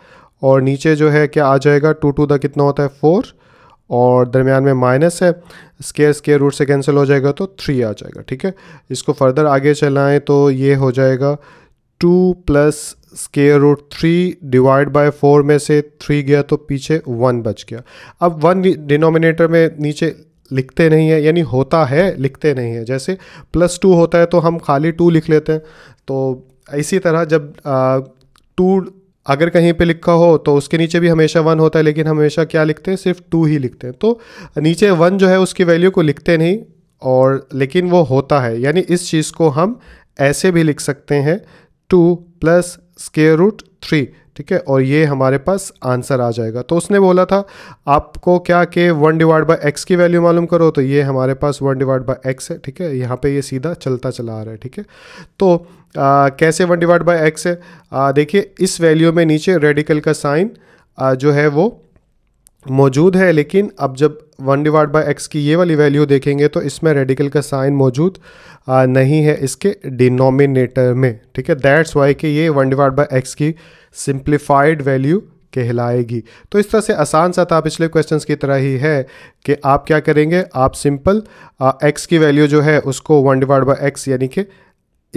और नीचे जो है क्या आ जाएगा टू टू द कितना होता है फोर और दरमियान में माइनस है स्केयर स्केयर रूट से कैंसिल हो जाएगा तो थ्री आ जाएगा ठीक है इसको फर्दर आगे चलाएं तो ये हो जाएगा two plus square root three divide by four में से थ्री गया तो पीछे वन बच गया अब वन डिनोमिनेटर में नीचे लिखते नहीं है यानी होता है लिखते नहीं है जैसे प्लस टू होता है तो हम खाली टू लिख लेते हैं तो इसी तरह जब टू अगर कहीं पे लिखा हो तो उसके नीचे भी हमेशा वन होता है लेकिन हमेशा क्या लिखते हैं सिर्फ टू ही लिखते हैं तो नीचे वन जो है उसकी वैल्यू को लिखते नहीं और लेकिन वो होता है यानी इस चीज़ को हम ऐसे भी लिख सकते हैं two plus square root three ठीक है और ये हमारे पास आंसर आ जाएगा तो उसने बोला था आपको क्या कि वन डिवाइड बाई एक्स की वैल्यू मालूम करो तो ये हमारे पास वन डिवाइड बाई एक्स है ठीक है यहाँ पे ये सीधा चलता चला आ रहा है ठीक है तो आ, कैसे वन डिवाइड बाई एक्स है देखिए इस वैल्यू में नीचे रेडिकल का साइन जो है वो मौजूद है लेकिन अब जब वन डिवाइड बाई एक्स की ये वाली वैल्यू देखेंगे तो इसमें रेडिकल का साइन मौजूद नहीं है इसके डिनोमिनेटर में ठीक है दैट्स वाई कि ये वन डिवाइड बाई एक्स की सिंप्लीफाइड वैल्यू कहलाएगी तो इस तरह से आसान सा था पिछले क्वेश्चंस की तरह ही है कि आप क्या करेंगे आप सिंपल एक्स की वैल्यू जो है उसको वन डिवाइड बाई एक्स यानी कि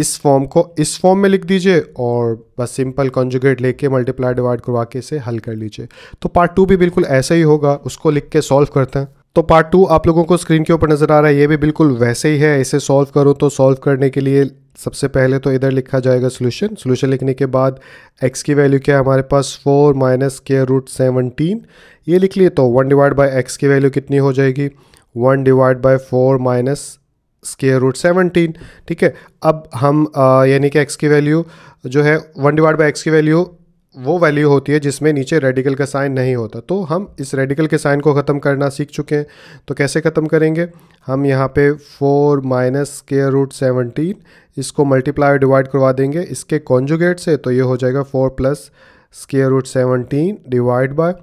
इस फॉर्म को इस फॉर्म में लिख दीजिए और बस सिंपल कॉन्जुगेट लेके मल्टीप्लाई डिवाइड करवा के इसे हल कर लीजिए तो पार्ट टू भी बिल्कुल ऐसा ही होगा उसको लिख के सॉल्व करते हैं तो पार्ट टू आप लोगों को स्क्रीन के ऊपर नज़र आ रहा है ये भी बिल्कुल वैसे ही है इसे सॉल्व करो तो सॉल्व करने के लिए सबसे पहले तो इधर लिखा जाएगा सोल्यूशन सोल्यूशन लिखने के बाद एक्स की वैल्यू क्या है हमारे पास फोर माइनस के रूट सेवनटीन ये लिख लिए तो वन डिवाइड बाई एक्स की वैल्यू कितनी हो जाएगी one divide by four minus square root seventeen ठीक है अब हम यानी कि एक्स की वैल्यू जो है वन डिवाइड बाई एक्स की वैल्यू वो वैल्यू होती है जिसमें नीचे रेडिकल का साइन नहीं होता तो हम इस रेडिकल के साइन को ख़त्म करना सीख चुके हैं तो कैसे ख़त्म करेंगे हम यहाँ पे फोर माइनस के रूट सेवनटीन इसको मल्टीप्लाई और डिवाइड करवा देंगे इसके कॉन्जुगेट से तो ये हो जाएगा four plus square root seventeen divide by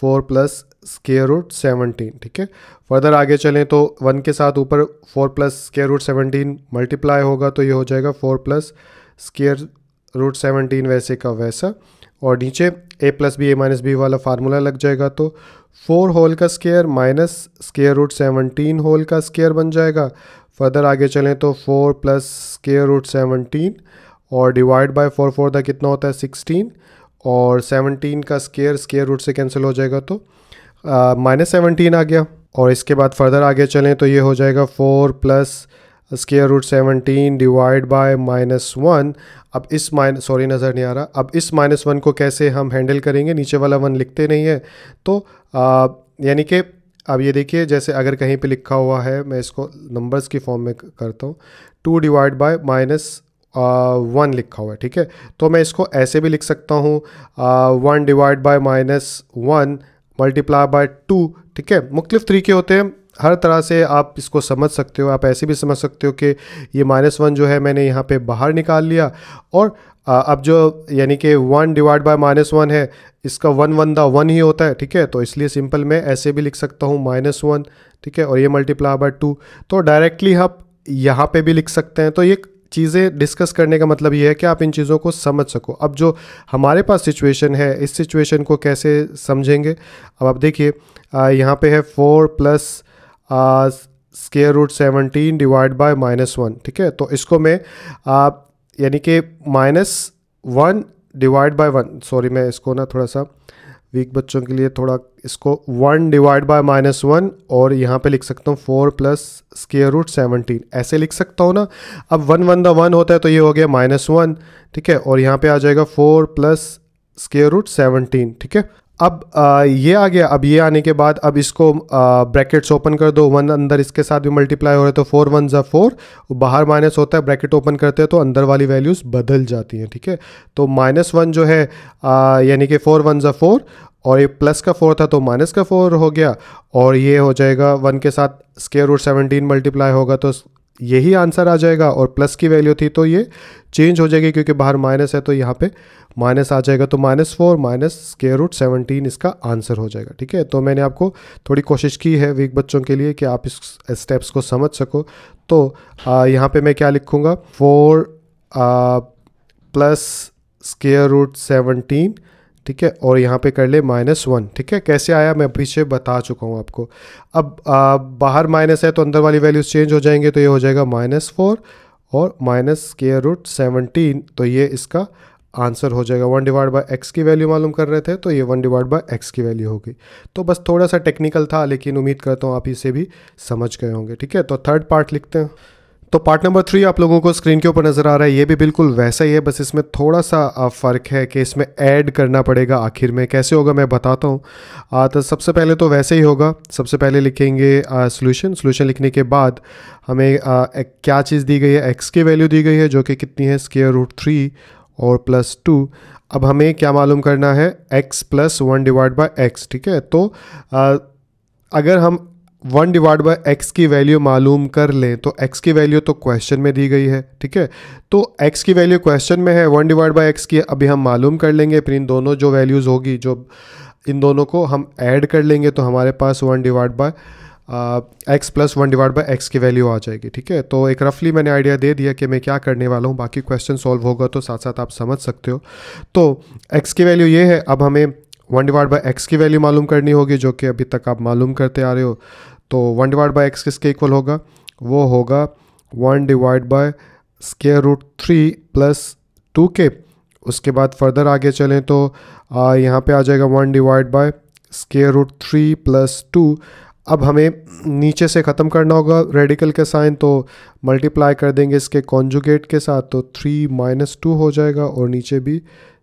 four plus square root seventeen ठीक है फर्दर आगे चलें तो वन के साथ ऊपर four plus square root seventeen multiply होगा तो ये हो जाएगा four plus square root seventeen वैसे का वैसा और नीचे a plus b a minus b वाला फार्मूला लग जाएगा तो फोर होल का square minus square root seventeen whole का स्केयर बन जाएगा फर्दर आगे चलें तो four plus square root seventeen और divide by four four the कितना होता है सिक्सटीन और सेवनटीन का स्केयर स्केयर रूट से कैंसिल हो जाएगा तो माइनस uh, सेवनटीन आ गया और इसके बाद फर्दर आगे चलें तो ये हो जाएगा four plus square root seventeen divide by minus one अब इस माइन सॉरी नज़र नहीं आ रहा अब इस माइनस वन को कैसे हम हैंडल करेंगे नीचे वाला वन लिखते नहीं है तो यानी कि अब ये देखिए जैसे अगर कहीं पे लिखा हुआ है मैं इसको नंबर्स की फॉर्म में करता हूँ two divide by minus one लिखा हुआ है ठीक है तो मैं इसको ऐसे भी लिख सकता हूँ one divide by minus one multiply by two ठीक है मुख्तलिफ तरीके होते हैं हर तरह से आप इसको समझ सकते हो आप ऐसे भी समझ सकते हो कि ये माइनस वन जो है मैंने यहाँ पे बाहर निकाल लिया और अब जो यानी कि one divide by minus one है इसका वन वन द वन ही होता है ठीक है तो इसलिए सिंपल मैं ऐसे भी लिख सकता हूँ माइनस वन ठीक है और ये मल्टीप्लाई बाय टू तो डायरेक्टली आप यहाँ पे भी लिख सकते हैं तो ये चीज़ें डिस्कस करने का मतलब ये है कि आप इन चीज़ों को समझ सको अब जो हमारे पास सिचुएशन है इस सिचुएशन को कैसे समझेंगे अब आप देखिए यहाँ पर है four plus square root seventeen divide by minus one ठीक है तो इसको मैं आप uh, यानी कि minus one divide by one sorry मैं इसको ना थोड़ा सा वीक बच्चों के लिए थोड़ा इसको one divide by minus one और यहाँ पे लिख सकता हूँ four plus square root seventeen ऐसे लिख सकता हूँ ना अब वन वन द वन होता है तो ये हो गया माइनस वन ठीक है और यहाँ पे आ जाएगा four plus square root seventeen ठीक है अब ये आ गया अब ये आने के बाद अब इसको ब्रैकेट्स ओपन कर दो वन अंदर इसके साथ भी मल्टीप्लाई हो रहा है तो फोर वन जब फोर बाहर माइनस होता है ब्रैकेट ओपन करते हैं तो अंदर वाली वैल्यूज़ बदल जाती हैं ठीक है तो माइनस वन जो है यानी कि फोर वन जब फोर और ये प्लस का फोर था तो माइनस का फोर हो गया और ये हो जाएगा वन के साथ स्केयर रूट सेवनटीन मल्टीप्लाई होगा तो यही आंसर आ जाएगा और प्लस की वैल्यू थी तो ये चेंज हो जाएगी क्योंकि बाहर माइनस है तो यहाँ पे माइनस आ जाएगा तो minus four minus square root seventeen इसका आंसर हो जाएगा ठीक है तो मैंने आपको थोड़ी कोशिश की है वीक बच्चों के लिए कि आप इस स्टेप्स को समझ सको तो आ, यहाँ पे मैं क्या लिखूँगा four plus square root seventeen ठीक है और यहाँ पे कर ले माइनस वन ठीक है कैसे आया मैं पीछे बता चुका हूँ आपको अब आ, बाहर माइनस है तो अंदर वाली वैल्यूज चेंज हो जाएंगे तो ये हो जाएगा माइनस फोर और माइनस केयर रूट सेवनटीन तो ये इसका आंसर हो जाएगा वन डिवाइड बाय एक्स की वैल्यू मालूम कर रहे थे तो ये वन डिवाइड बाय एक्स की वैल्यू होगी तो बस थोड़ा सा टेक्निकल था लेकिन उम्मीद करता हूँ आप इसे भी समझ गए होंगे ठीक है तो थर्ड पार्ट लिखते हैं तो पार्ट नंबर थ्री आप लोगों को स्क्रीन के ऊपर नज़र आ रहा है ये भी बिल्कुल वैसा ही है बस इसमें थोड़ा सा फ़र्क है कि इसमें ऐड करना पड़ेगा आखिर में कैसे होगा मैं बताता हूँ तो सबसे पहले तो वैसे ही होगा सबसे पहले लिखेंगे सोल्यूशन सोल्यूशन लिखने के बाद हमें आ, एक, क्या चीज़ दी गई है एक्स की वैल्यू दी गई है जो कि कितनी है स्केयर रूट थ्री और प्लस टू अब हमें क्या मालूम करना है x plus one divide by x ठीक है तो आ, अगर हम वन डिवाइड बाय एक्स की वैल्यू मालूम कर लें तो एक्स की वैल्यू तो क्वेश्चन में दी गई है ठीक है तो एक्स की वैल्यू क्वेश्चन में है वन डिवाइड बाय एक्स की अभी हम मालूम कर लेंगे फिर इन दोनों जो वैल्यूज़ होगी जो इन दोनों को हम ऐड कर लेंगे तो हमारे पास one divide by x plus one divide by x की वैल्यू आ जाएगी ठीक है तो एक रफली मैंने आइडिया दे दिया कि मैं क्या करने वाला हूँ बाकी क्वेश्चन सॉल्व होगा तो साथ साथ आप समझ सकते हो तो एक्स की वैल्यू ये है अब हमें वन डिवाइड बाई एक्स की वैल्यू मालूम करनी होगी जो कि अभी तक आप मालूम करते आ रहे हो तो वन डिवाइड बाई एक्स किसके इक्वल होगा वो होगा one divide by square root three plus two के उसके बाद फर्दर आगे चलें तो आ, यहाँ पे आ जाएगा one divide by square root three plus two अब हमें नीचे से ख़त्म करना होगा रेडिकल के साइन तो मल्टीप्लाई कर देंगे इसके कॉन्जुगेट के साथ तो थ्री माइनस टू हो जाएगा और नीचे भी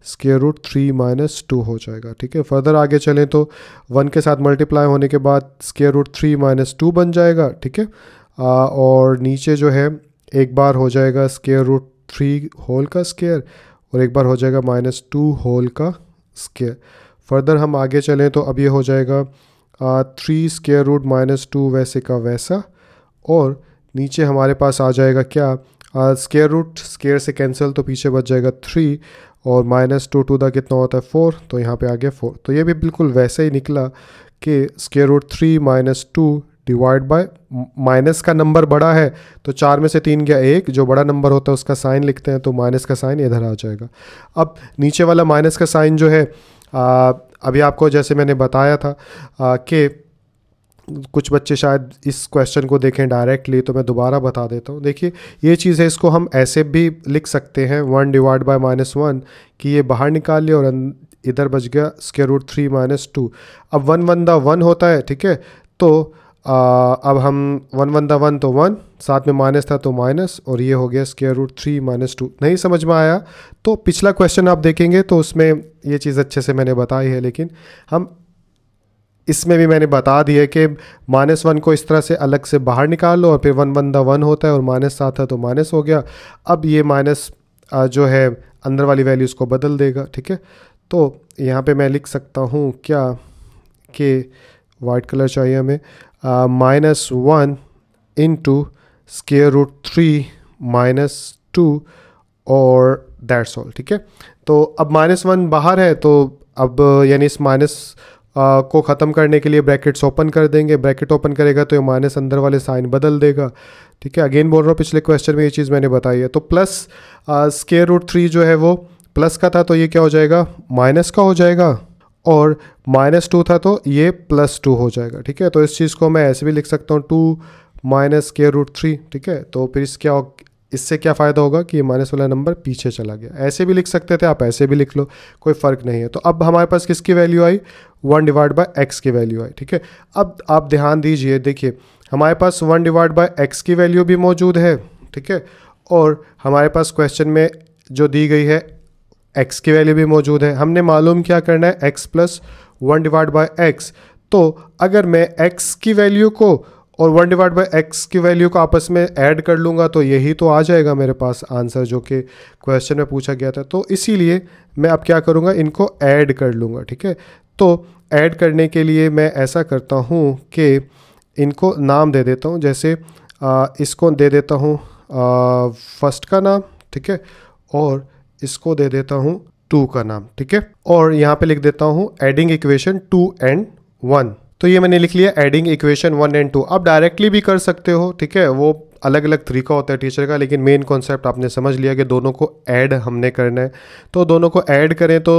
square root three minus two हो जाएगा ठीक है फर्दर आगे चलें तो वन के साथ मल्टीप्लाई होने के बाद square root three minus two बन जाएगा ठीक है और नीचे जो है एक बार हो जाएगा स्केयर रूट थ्री होल का स्केयर और एक बार हो जाएगा माइनस टू होल का स्केयर फर्दर हम आगे चलें तो अब ये हो जाएगा three square root minus two वैसे का वैसा और नीचे हमारे पास आ जाएगा क्या स्केयर रूट स्केयर से कैंसिल तो पीछे बच जाएगा थ्री और माइनस टू टू द कितना होता है फोर तो यहाँ पे आ गया फोर तो ये भी बिल्कुल वैसे ही निकला कि square root three minus two divide by minus का नंबर बड़ा है तो चार में से तीन गया एक जो बड़ा नंबर होता है उसका साइन लिखते हैं तो माइनस का साइन इधर आ जाएगा अब नीचे वाला माइनस का साइन जो है आ, अभी आपको जैसे मैंने बताया था कि कुछ बच्चे शायद इस क्वेश्चन को देखें डायरेक्टली तो मैं दोबारा बता देता हूँ देखिए ये चीज़ है इसको हम ऐसे भी लिख सकते हैं one divide by minus one कि ये बाहर निकाल लिया और इधर बच गया square root three minus two अब वन वन दा वन होता है ठीक है तो आ, अब हम वन वन दा वन तो वन साथ में माइनस था तो माइनस और ये हो गया square root three minus two नहीं समझ में आया तो पिछला क्वेश्चन आप देखेंगे तो उसमें ये चीज़ अच्छे से मैंने बताई है लेकिन हम इसमें भी मैंने बता दिया कि माइनस वन को इस तरह से अलग से बाहर निकाल लो और फिर वन वन द वन होता है और माइनस सात है तो माइनस हो गया अब ये माइनस जो है अंदर वाली वैल्यू इसको बदल देगा ठीक है तो यहाँ पे मैं लिख सकता हूँ क्या कि वाइट कलर चाहिए हमें minus one into square root three minus two और दैट्स ऑल ठीक है तो अब माइनस वन बाहर है तो अब यानी इस माइनस आ, को ख़त्म करने के लिए ब्रैकेट्स ओपन कर देंगे ब्रैकेट ओपन करेगा तो ये माइनस अंदर वाले साइन बदल देगा ठीक है अगेन बोल रहा हूँ पिछले क्वेश्चन में ये चीज़ मैंने बताई है तो प्लस स्केयर रूट थ्री जो है वो प्लस का था तो ये क्या हो जाएगा माइनस का हो जाएगा और माइनस टू था तो ये प्लस टू हो जाएगा ठीक है तो इस चीज़ को मैं ऐसे भी लिख सकता हूँ two minus square root three ठीक है तो फिर इस क्या इससे क्या फ़ायदा होगा कि ये माइनस वाला नंबर पीछे चला गया ऐसे भी लिख सकते थे आप ऐसे भी लिख लो कोई फ़र्क नहीं है तो अब हमारे पास किसकी वैल्यू आई वन डिवाइड बाय एक्स की वैल्यू है ठीक है अब आप ध्यान दीजिए देखिए हमारे पास वन डिवाइड बाय एक्स की वैल्यू भी मौजूद है ठीक है और हमारे पास क्वेश्चन में जो दी गई है एक्स की वैल्यू भी मौजूद है हमने मालूम क्या करना है x plus one divide by x तो अगर मैं एक्स की वैल्यू को और वन डिवाइड बाई एक्स की वैल्यू को आपस में ऐड कर लूँगा तो यही तो आ जाएगा मेरे पास आंसर जो कि क्वेश्चन में पूछा गया था तो इसीलिए मैं अब क्या करूँगा इनको ऐड कर लूँगा ठीक है तो ऐड करने के लिए मैं ऐसा करता हूँ कि इनको नाम दे देता हूँ जैसे आ, इसको दे देता हूँ फर्स्ट का नाम ठीक है और इसको दे देता हूँ टू का नाम ठीक है और यहाँ पे लिख देता हूँ adding equation two and one तो ये मैंने लिख लिया adding equation one and two आप डायरेक्टली भी कर सकते हो ठीक है वो अलग अलग तरीका होता है टीचर का लेकिन मेन कॉन्सेप्ट आपने समझ लिया कि दोनों को ऐड हमने करना है तो दोनों को ऐड करें तो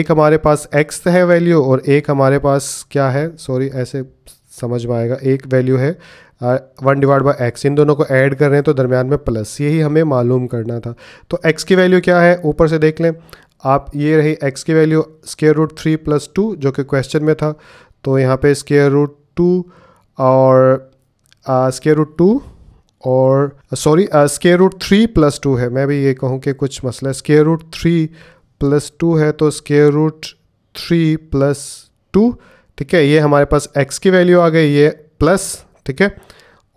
एक हमारे पास एक्स है वैल्यू और एक हमारे पास क्या है सॉरी ऐसे समझ में आएगा एक वैल्यू है वन डिवाइड बाई एक्स इन दोनों को ऐड कर रहे हैं तो दरमियान में प्लस यही हमें मालूम करना था तो एक्स की वैल्यू क्या है ऊपर से देख लें आप ये रही एक्स की value square root three plus two जो कि क्वेश्चन में था तो यहाँ पे स्केयर रूट टू और स्केयर रूट टू और sorry square root three plus two है मैं भी ये कहूँ कि कुछ मसला square root three plus two है तो square root three plus two ठीक है ये हमारे पास एक्स की वैल्यू आ गई ये प्लस ठीक है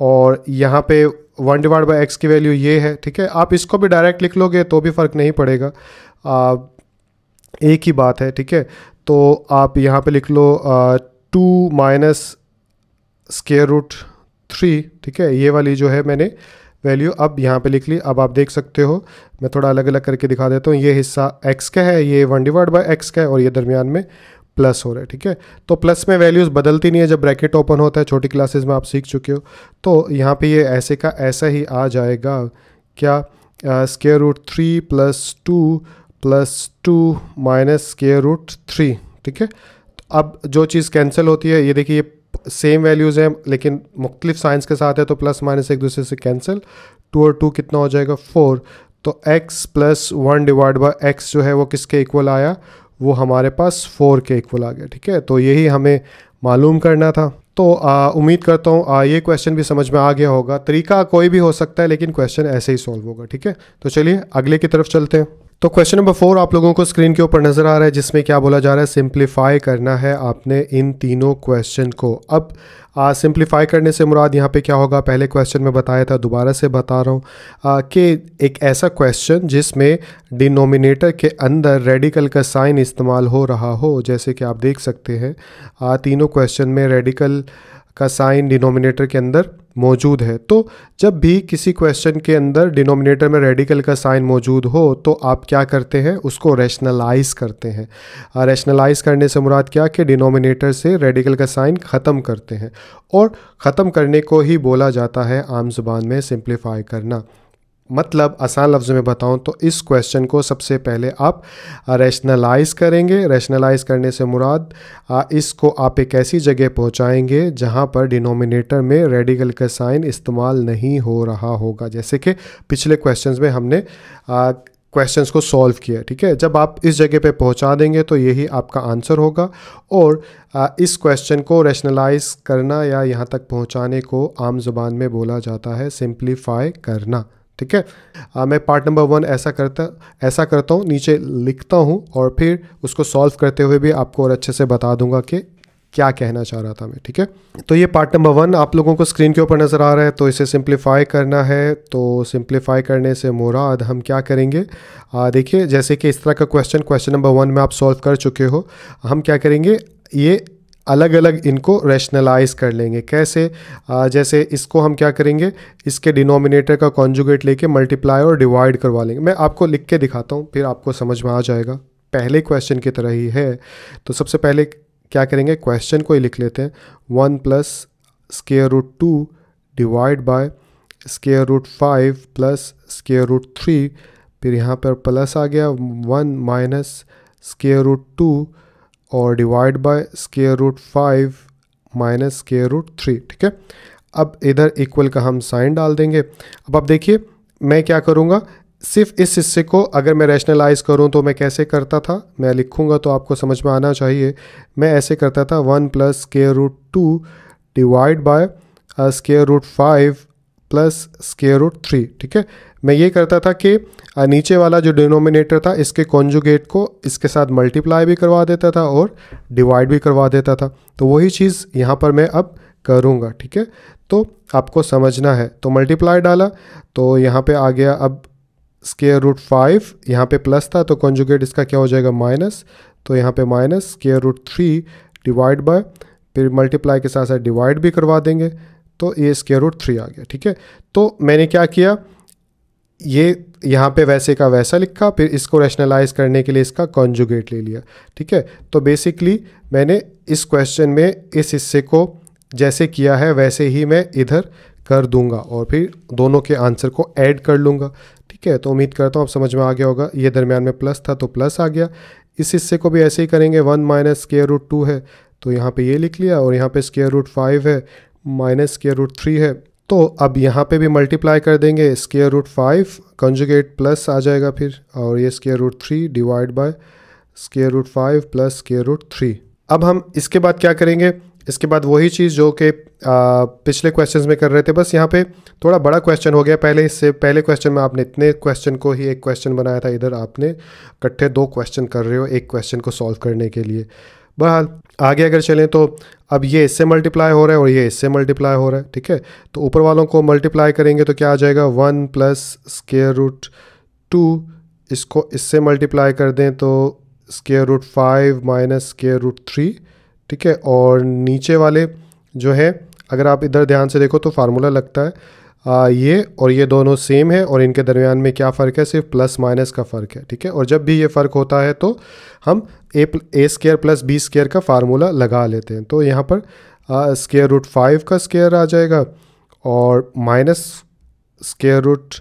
और यहाँ पे वन डिवाइड बाई एक्स की वैल्यू ये है ठीक है आप इसको भी डायरेक्ट लिख लोगे तो भी फ़र्क नहीं पड़ेगा आ, uh, एक ही बात है ठीक है तो आप यहाँ पे लिख लो uh, two minus square root three ठीक है ये वाली जो है मैंने वैल्यू अब यहाँ पे लिख ली अब आप देख सकते हो मैं थोड़ा अलग अलग करके दिखा देता हूँ ये हिस्सा एक्स का है ये वन डिवाइड बाय एक्स का है और ये दरमियान में प्लस हो रहा है ठीक है तो प्लस में वैल्यूज़ बदलती नहीं है जब ब्रैकेट ओपन होता है छोटी क्लासेज में आप सीख चुके हो तो यहाँ पर ये ऐसे का ऐसा ही आ जाएगा क्या square root three plus two plus two minus square root three ठीक है अब जो चीज़ कैंसिल होती है ये देखिए सेम वैल्यूज़ हैं लेकिन मुख्तलिफ साइंस के साथ है तो प्लस माइनस एक दूसरे से कैंसिल टू और टू कितना हो जाएगा फोर तो x plus one divide by x जो है वो किसके इक्वल आया वो हमारे पास फोर के इक्वल आ गया ठीक है तो यही हमें मालूम करना था तो उम्मीद करता हूँ ये क्वेश्चन भी समझ में आ गया होगा तरीका कोई भी हो सकता है लेकिन क्वेश्चन ऐसे ही सॉल्व होगा ठीक है तो चलिए अगले की तरफ चलते हैं तो क्वेश्चन नंबर फोर आप लोगों को स्क्रीन के ऊपर नज़र आ रहा है जिसमें क्या बोला जा रहा है सिंप्लीफाई करना है आपने इन तीनों क्वेश्चन को अब सिंप्लीफाई करने से मुराद यहाँ पे क्या होगा पहले क्वेश्चन में बताया था दोबारा से बता रहा हूँ कि एक ऐसा क्वेश्चन जिसमें डिनोमिनेटर के अंदर रेडिकल का साइन इस्तेमाल हो रहा हो जैसे कि आप देख सकते हैं तीनों क्वेश्चन में रेडिकल का साइन डिनोमिनेटर के अंदर मौजूद है तो जब भी किसी क्वेश्चन के अंदर डिनोमिनेटर में रेडिकल का साइन मौजूद हो तो आप क्या करते हैं उसको रैशनलाइज करते हैं रैशनलाइज करने से मुराद क्या कि डिनोमिनेटर से रेडिकल का साइन ख़त्म करते हैं और ख़त्म करने को ही बोला जाता है आम जुबान में सिंप्लीफाई करना मतलब आसान लफ्ज़ में बताऊं तो इस क्वेश्चन को सबसे पहले आप रैशनलाइज करेंगे रैशनलाइज करने से मुराद इसको आप एक ऐसी जगह पहुंचाएंगे जहां पर डिनोमिनेटर में रेडिकल का साइन इस्तेमाल नहीं हो रहा होगा जैसे कि पिछले क्वेश्चंस में हमने आ, क्वेश्चंस को सॉल्व किया ठीक है जब आप इस जगह पे पहुंचा देंगे तो यही आपका आंसर होगा और आ, इस क्वेश्चन को रैशनलाइज करना या यहाँ तक पहुँचाने को आम जुबान में बोला जाता है सिंप्लीफाई करना ठीक है आ, मैं पार्ट नंबर वन ऐसा करता ऐसा करता हूँ नीचे लिखता हूँ और फिर उसको सॉल्व करते हुए भी आपको और अच्छे से बता दूंगा कि क्या कहना चाह रहा था मैं ठीक है तो ये पार्ट नंबर वन आप लोगों को स्क्रीन के ऊपर नज़र आ रहा है तो इसे सिंप्लीफाई करना है तो सिंप्लीफाई करने से मुराद हम क्या करेंगे देखिए जैसे कि इस तरह का क्वेश्चन क्वेश्चन नंबर वन में आप सॉल्व कर चुके हो हम क्या करेंगे ये अलग अलग इनको रैशनलाइज कर लेंगे कैसे आ, जैसे इसको हम क्या करेंगे इसके डिनोमिनेटर का कॉन्जुगेट लेके मल्टीप्लाई और डिवाइड करवा लेंगे मैं आपको लिख के दिखाता हूँ फिर आपको समझ में आ जाएगा पहले क्वेश्चन की तरह ही है तो सबसे पहले क्या करेंगे क्वेश्चन को ही लिख लेते हैं one plus square root two divide by square root five plus square root three फिर यहाँ पर प्लस आ गया one minus square root two और divide by square root five minus square root three ठीक है अब इधर इक्वल का हम साइन डाल देंगे अब आप देखिए मैं क्या करूँगा सिर्फ इस हिस्से को अगर मैं रैशनलाइज करूँ तो मैं कैसे करता था मैं लिखूँगा तो आपको समझ में आना चाहिए मैं ऐसे करता था one plus square root two divide by square root five plus square root three ठीक है मैं ये करता था कि नीचे वाला जो डिनोमिनेटर था इसके कॉन्जुगेट को इसके साथ मल्टीप्लाई भी करवा देता था और डिवाइड भी करवा देता था तो वही चीज़ यहाँ पर मैं अब करूँगा ठीक है तो आपको समझना है तो मल्टीप्लाई डाला तो यहाँ पे आ गया अब स्केयर रूट फाइव यहाँ पे प्लस था तो कॉन्जुगेट इसका क्या हो जाएगा माइनस तो यहाँ पे minus square root three divide by फिर मल्टीप्लाई के साथ साथ डिवाइड भी करवा देंगे तो ये स्केयर रूट थ्री आ गया ठीक है तो मैंने क्या किया ये यहाँ पे वैसे का वैसा लिखा फिर इसको रैशनलाइज करने के लिए इसका कॉन्जुगेट ले लिया ठीक है तो बेसिकली मैंने इस क्वेश्चन में इस हिस्से को जैसे किया है वैसे ही मैं इधर कर दूंगा और फिर दोनों के आंसर को ऐड कर लूँगा ठीक है तो उम्मीद करता हूँ आप समझ में आ गया होगा ये दरमियान में प्लस था तो प्लस आ गया इस हिस्से को भी ऐसे ही करेंगे one minus square root two है तो यहाँ पे ये लिख लिया और यहाँ पे स्केयर रूट फाइव है माइनस स्केयर रूट थ्री है तो अब यहाँ पे भी मल्टीप्लाई कर देंगे square root five conjugate plus आ जाएगा फिर और ये square root three divide by square root five plus square root three अब हम इसके बाद क्या करेंगे इसके बाद वही चीज़ जो कि पिछले क्वेश्चन में कर रहे थे बस यहाँ पे थोड़ा बड़ा क्वेश्चन हो गया पहले इससे पहले क्वेश्चन में आपने इतने क्वेश्चन को ही एक क्वेश्चन बनाया था इधर आपने इकट्ठे दो क्वेश्चन कर रहे हो एक क्वेश्चन को सॉल्व करने के लिए बहरहाल आगे अगर चलें तो अब ये इससे मल्टीप्लाई हो रहा है और ये इससे मल्टीप्लाई हो रहा है ठीक है तो ऊपर वालों को मल्टीप्लाई करेंगे तो क्या आ जाएगा one plus square root two इसको इससे मल्टीप्लाई कर दें तो square root five minus square root three ठीक है और नीचे वाले जो है अगर आप इधर ध्यान से देखो तो फार्मूला लगता है आ, ये और ये दोनों सेम है और इनके दरमियान में क्या फ़र्क है सिर्फ प्लस माइनस का फ़र्क है ठीक है और जब भी ये फ़र्क होता है तो हम A A square plus B square का फार्मूला लगा लेते हैं तो यहाँ पर स्केयर रूट फाइव का स्केयर आ जाएगा और minus square root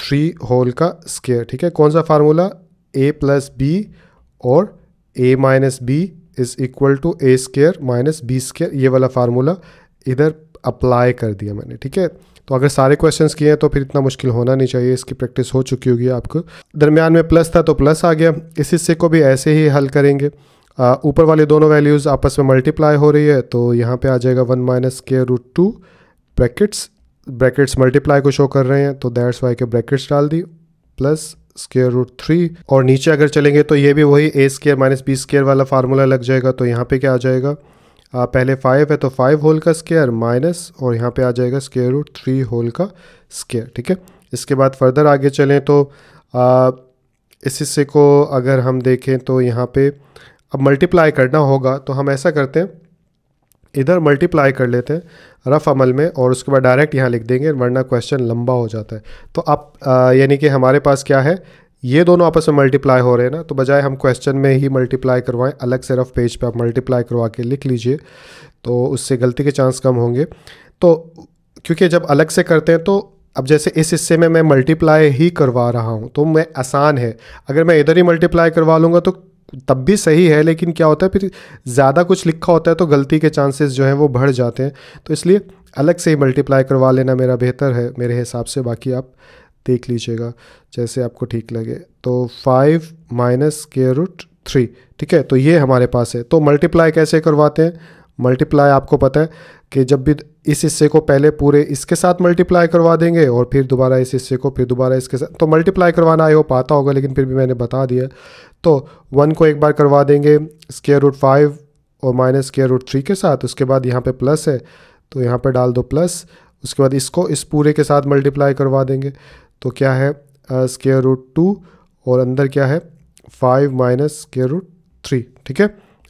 three whole का स्केयर ठीक है कौन सा फार्मूला ए प्लस बी और A minus B is equal to A square minus B square ये वाला फार्मूला इधर अप्लाई कर दिया मैंने ठीक है तो अगर सारे क्वेश्चंस किए हैं तो फिर इतना मुश्किल होना नहीं चाहिए इसकी प्रैक्टिस हो चुकी होगी आपको दरमियान में प्लस था तो प्लस आ गया इस हिस्से को भी ऐसे ही हल करेंगे ऊपर वाले दोनों वैल्यूज़ आपस में मल्टीप्लाई हो रही है तो यहाँ पे आ जाएगा वन माइनस के root two brackets brackets multiply को शो कर रहे हैं तो दैट्स वाई के ब्रैकेट्स डाल दी प्लस स्केयर रूट थ्री और नीचे अगर चलेंगे तो ये भी वही ए स्केयर माइनस बी स्केयर वाला फार्मूला लग जाएगा तो यहाँ पे क्या आ जाएगा पहले फाइव है तो फाइव होल का स्केयर माइनस और यहाँ पे आ जाएगा स्केयर रूट थ्री होल का स्केयर ठीक है इसके बाद फर्दर आगे चलें तो आ, इस हिस्से को अगर हम देखें तो यहाँ पे अब मल्टीप्लाई करना होगा तो हम ऐसा करते हैं इधर मल्टीप्लाई कर लेते हैं रफ़ अमल में और उसके बाद डायरेक्ट यहाँ लिख देंगे वरना क्वेश्चन लंबा हो जाता है तो आप यानी कि हमारे पास क्या है ये दोनों आपस में मल्टीप्लाई हो रहे हैं ना तो बजाय हम क्वेश्चन में ही मल्टीप्लाई करवाएं अलग से रफ पेज पे आप मल्टीप्लाई करवा के लिख लीजिए तो उससे गलती के चांस कम होंगे तो क्योंकि जब अलग से करते हैं तो अब जैसे इस हिस्से में मैं मल्टीप्लाई ही करवा रहा हूँ तो मैं आसान है अगर मैं इधर ही मल्टीप्लाई करवा लूँगा तो तब भी सही है लेकिन क्या होता है फिर ज़्यादा कुछ लिखा होता है तो गलती के चांसेस जो हैं वो बढ़ जाते हैं तो इसलिए अलग से ही मल्टीप्लाई करवा लेना मेरा बेहतर है मेरे हिसाब से बाकी आप देख लीजिएगा जैसे आपको ठीक लगे तो फाइव माइनस के रूट थ्री ठीक है तो ये हमारे पास है तो मल्टीप्लाई कैसे करवाते हैं मल्टीप्लाई आपको पता है कि जब भी इस हिस्से को पहले पूरे इसके साथ मल्टीप्लाई करवा देंगे और फिर दोबारा इस हिस्से को फिर दोबारा इसके साथ तो मल्टीप्लाई करवाना आए हो पाता होगा लेकिन फिर भी मैंने बता दिया तो वन को एक बार करवा देंगे स्केयर रूट फाइव और माइनस स्केयर रूट थ्री के साथ उसके बाद यहाँ पे प्लस है तो यहाँ पर डाल दो प्लस उसके बाद इसको इस पूरे के साथ मल्टीप्लाई करवा देंगे तो क्या है स्केयर रूट टू और अंदर क्या है five minus square root three ठीक है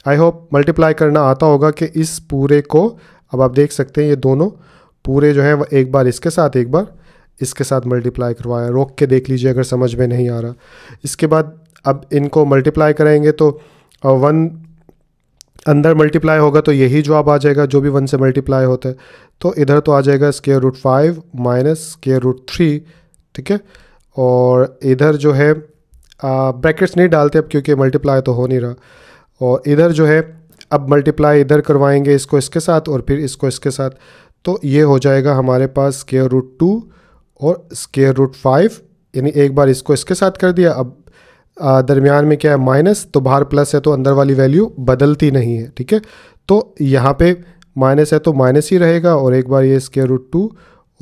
आई होप मल्टीप्लाई करना आता होगा कि इस पूरे को अब आप देख सकते हैं ये दोनों पूरे जो हैं एक बार इसके साथ एक बार इसके साथ मल्टीप्लाई करवाया रोक के देख लीजिए अगर समझ में नहीं आ रहा इसके बाद अब इनको मल्टीप्लाई करेंगे तो वन अंदर मल्टीप्लाई होगा तो यही जवाब आ जाएगा जो भी वन से मल्टीप्लाई होता है तो इधर तो आ जाएगा square root five minus square root three ठीक है और इधर जो है ब्रैकेट्स नहीं डालते अब क्योंकि मल्टीप्लाई तो हो नहीं रहा और इधर जो है अब मल्टीप्लाई इधर करवाएंगे इसको इसके साथ और फिर इसको इसके साथ तो ये हो जाएगा हमारे पास स्केयर रूट टू और स्केयर रूट फाइव यानी एक बार इसको इसके साथ कर दिया अब दरमियान में क्या है माइनस तो बाहर प्लस है तो अंदर वाली वैल्यू बदलती नहीं है ठीक है तो यहाँ पे माइनस है तो माइनस ही रहेगा और एक बार ये स्केयर रूट टू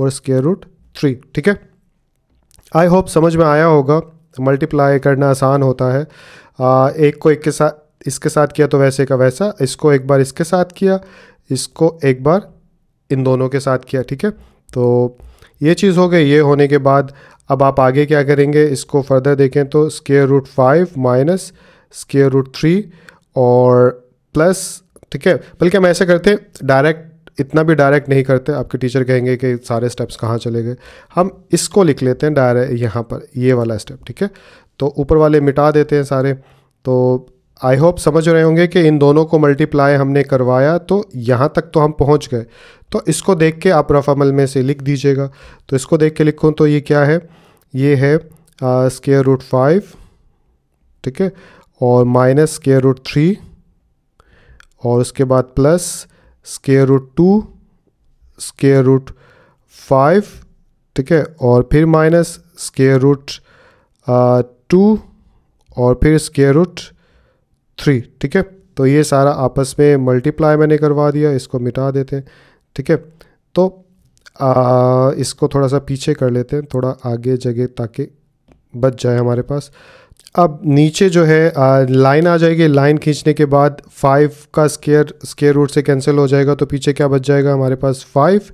और स्केयर रूट थ्री ठीक है आई होप समझ में आया होगा मल्टीप्लाई करना आसान होता है आ, एक को एक के साथ इसके साथ किया तो वैसे का वैसा इसको एक बार इसके साथ किया इसको एक बार इन दोनों के साथ किया ठीक है तो ये चीज़ हो गई ये होने के बाद अब आप आगे क्या करेंगे इसको फर्दर देखें तो square root five minus square root three और प्लस ठीक है बल्कि हम ऐसे करते डायरेक्ट इतना भी डायरेक्ट नहीं करते आपके टीचर कहेंगे कि सारे स्टेप्स कहाँ चले गए हम इसको लिख लेते हैं डायरेक्ट यहाँ पर ये वाला स्टेप ठीक है तो ऊपर वाले मिटा देते हैं सारे तो आई होप समझ रहे होंगे कि इन दोनों को मल्टीप्लाई हमने करवाया तो यहाँ तक तो हम पहुँच गए तो इसको देख के आप रफ अमल में से लिख दीजिएगा तो इसको देख के लिखूँ तो ये क्या है ये है स्केयर रूट फाइव ठीक है और माइनस स्केयर रूट थ्री और उसके बाद plus square root two square root five ठीक है और फिर माइनस स्केयर रूट टू और फिर स्केयर रूट थ्री ठीक है तो ये सारा आपस में मल्टीप्लाई मैंने करवा दिया इसको मिटा देते हैं ठीक है तो आ, uh, इसको थोड़ा सा पीछे कर लेते हैं थोड़ा आगे जगह ताकि बच जाए हमारे पास अब नीचे जो है लाइन आ जाएगी लाइन खींचने के बाद फाइव का स्केयर स्केयर रूट से कैंसिल हो जाएगा तो पीछे क्या बच जाएगा हमारे पास फाइव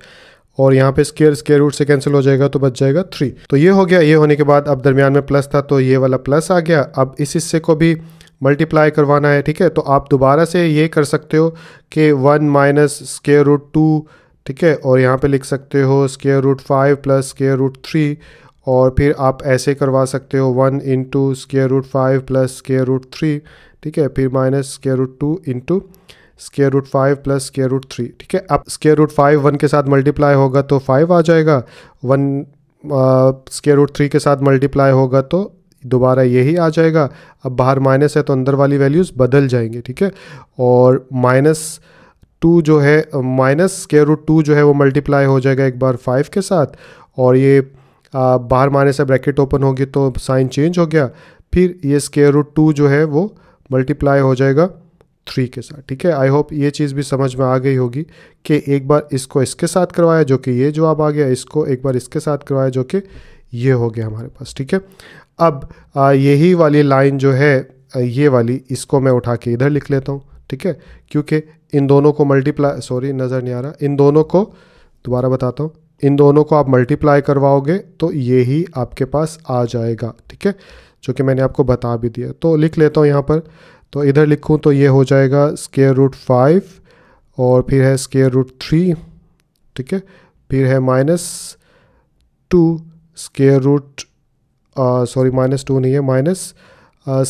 और यहाँ पे स्केयर स्केयर रूट से कैंसिल हो जाएगा तो बच जाएगा थ्री तो ये हो गया ये होने के बाद अब दरमियान में प्लस था तो ये वाला प्लस आ गया अब इस हिस्से को भी मल्टीप्लाई करवाना है ठीक है तो आप दोबारा से ये कर सकते हो कि one minus square root two ठीक है और यहाँ पे लिख सकते हो square root five plus square root three और फिर आप ऐसे करवा सकते हो one into square root five plus square root three ठीक है फिर minus square root two into square root five plus square root three ठीक है अब स्केयर रूट फाइव वन के साथ मल्टीप्लाई होगा तो फाइव आ जाएगा वन स्केयर रूट थ्री के साथ मल्टीप्लाई होगा तो दोबारा यही आ जाएगा अब बाहर माइनस है तो अंदर वाली वैल्यूज़ बदल जाएंगे ठीक है और माइनस टू जो है माइनस स्केयर रूट टू जो है वो मल्टीप्लाई हो जाएगा एक बार फाइव के साथ और ये बाहर मारने से ब्रैकेट ओपन होगी तो साइन चेंज हो गया फिर ये स्केयर रूट टू जो है वो मल्टीप्लाई हो जाएगा थ्री के साथ ठीक है आई होप ये चीज़ भी समझ में आ गई होगी कि एक बार इसको इसके साथ करवाया जो कि ये जवाब आ गया इसको एक बार इसके साथ करवाया जो कि ये हो गया हमारे पास ठीक है अब यही वाली लाइन जो है ये वाली इसको मैं उठा के इधर लिख लेता हूँ ठीक है क्योंकि इन दोनों को मल्टीप्लाई सॉरी नज़र नहीं आ रहा इन दोनों को दोबारा बताता हूँ इन दोनों को आप मल्टीप्लाई करवाओगे तो ये ही आपके पास आ जाएगा ठीक है जो कि मैंने आपको बता भी दिया तो लिख लेता हूँ यहाँ पर तो इधर लिखूँ तो ये हो जाएगा स्केयर रूट फाइव और फिर है स्केयर रूट थ्री ठीक है फिर है minus two square root sorry minus two नहीं है माइनस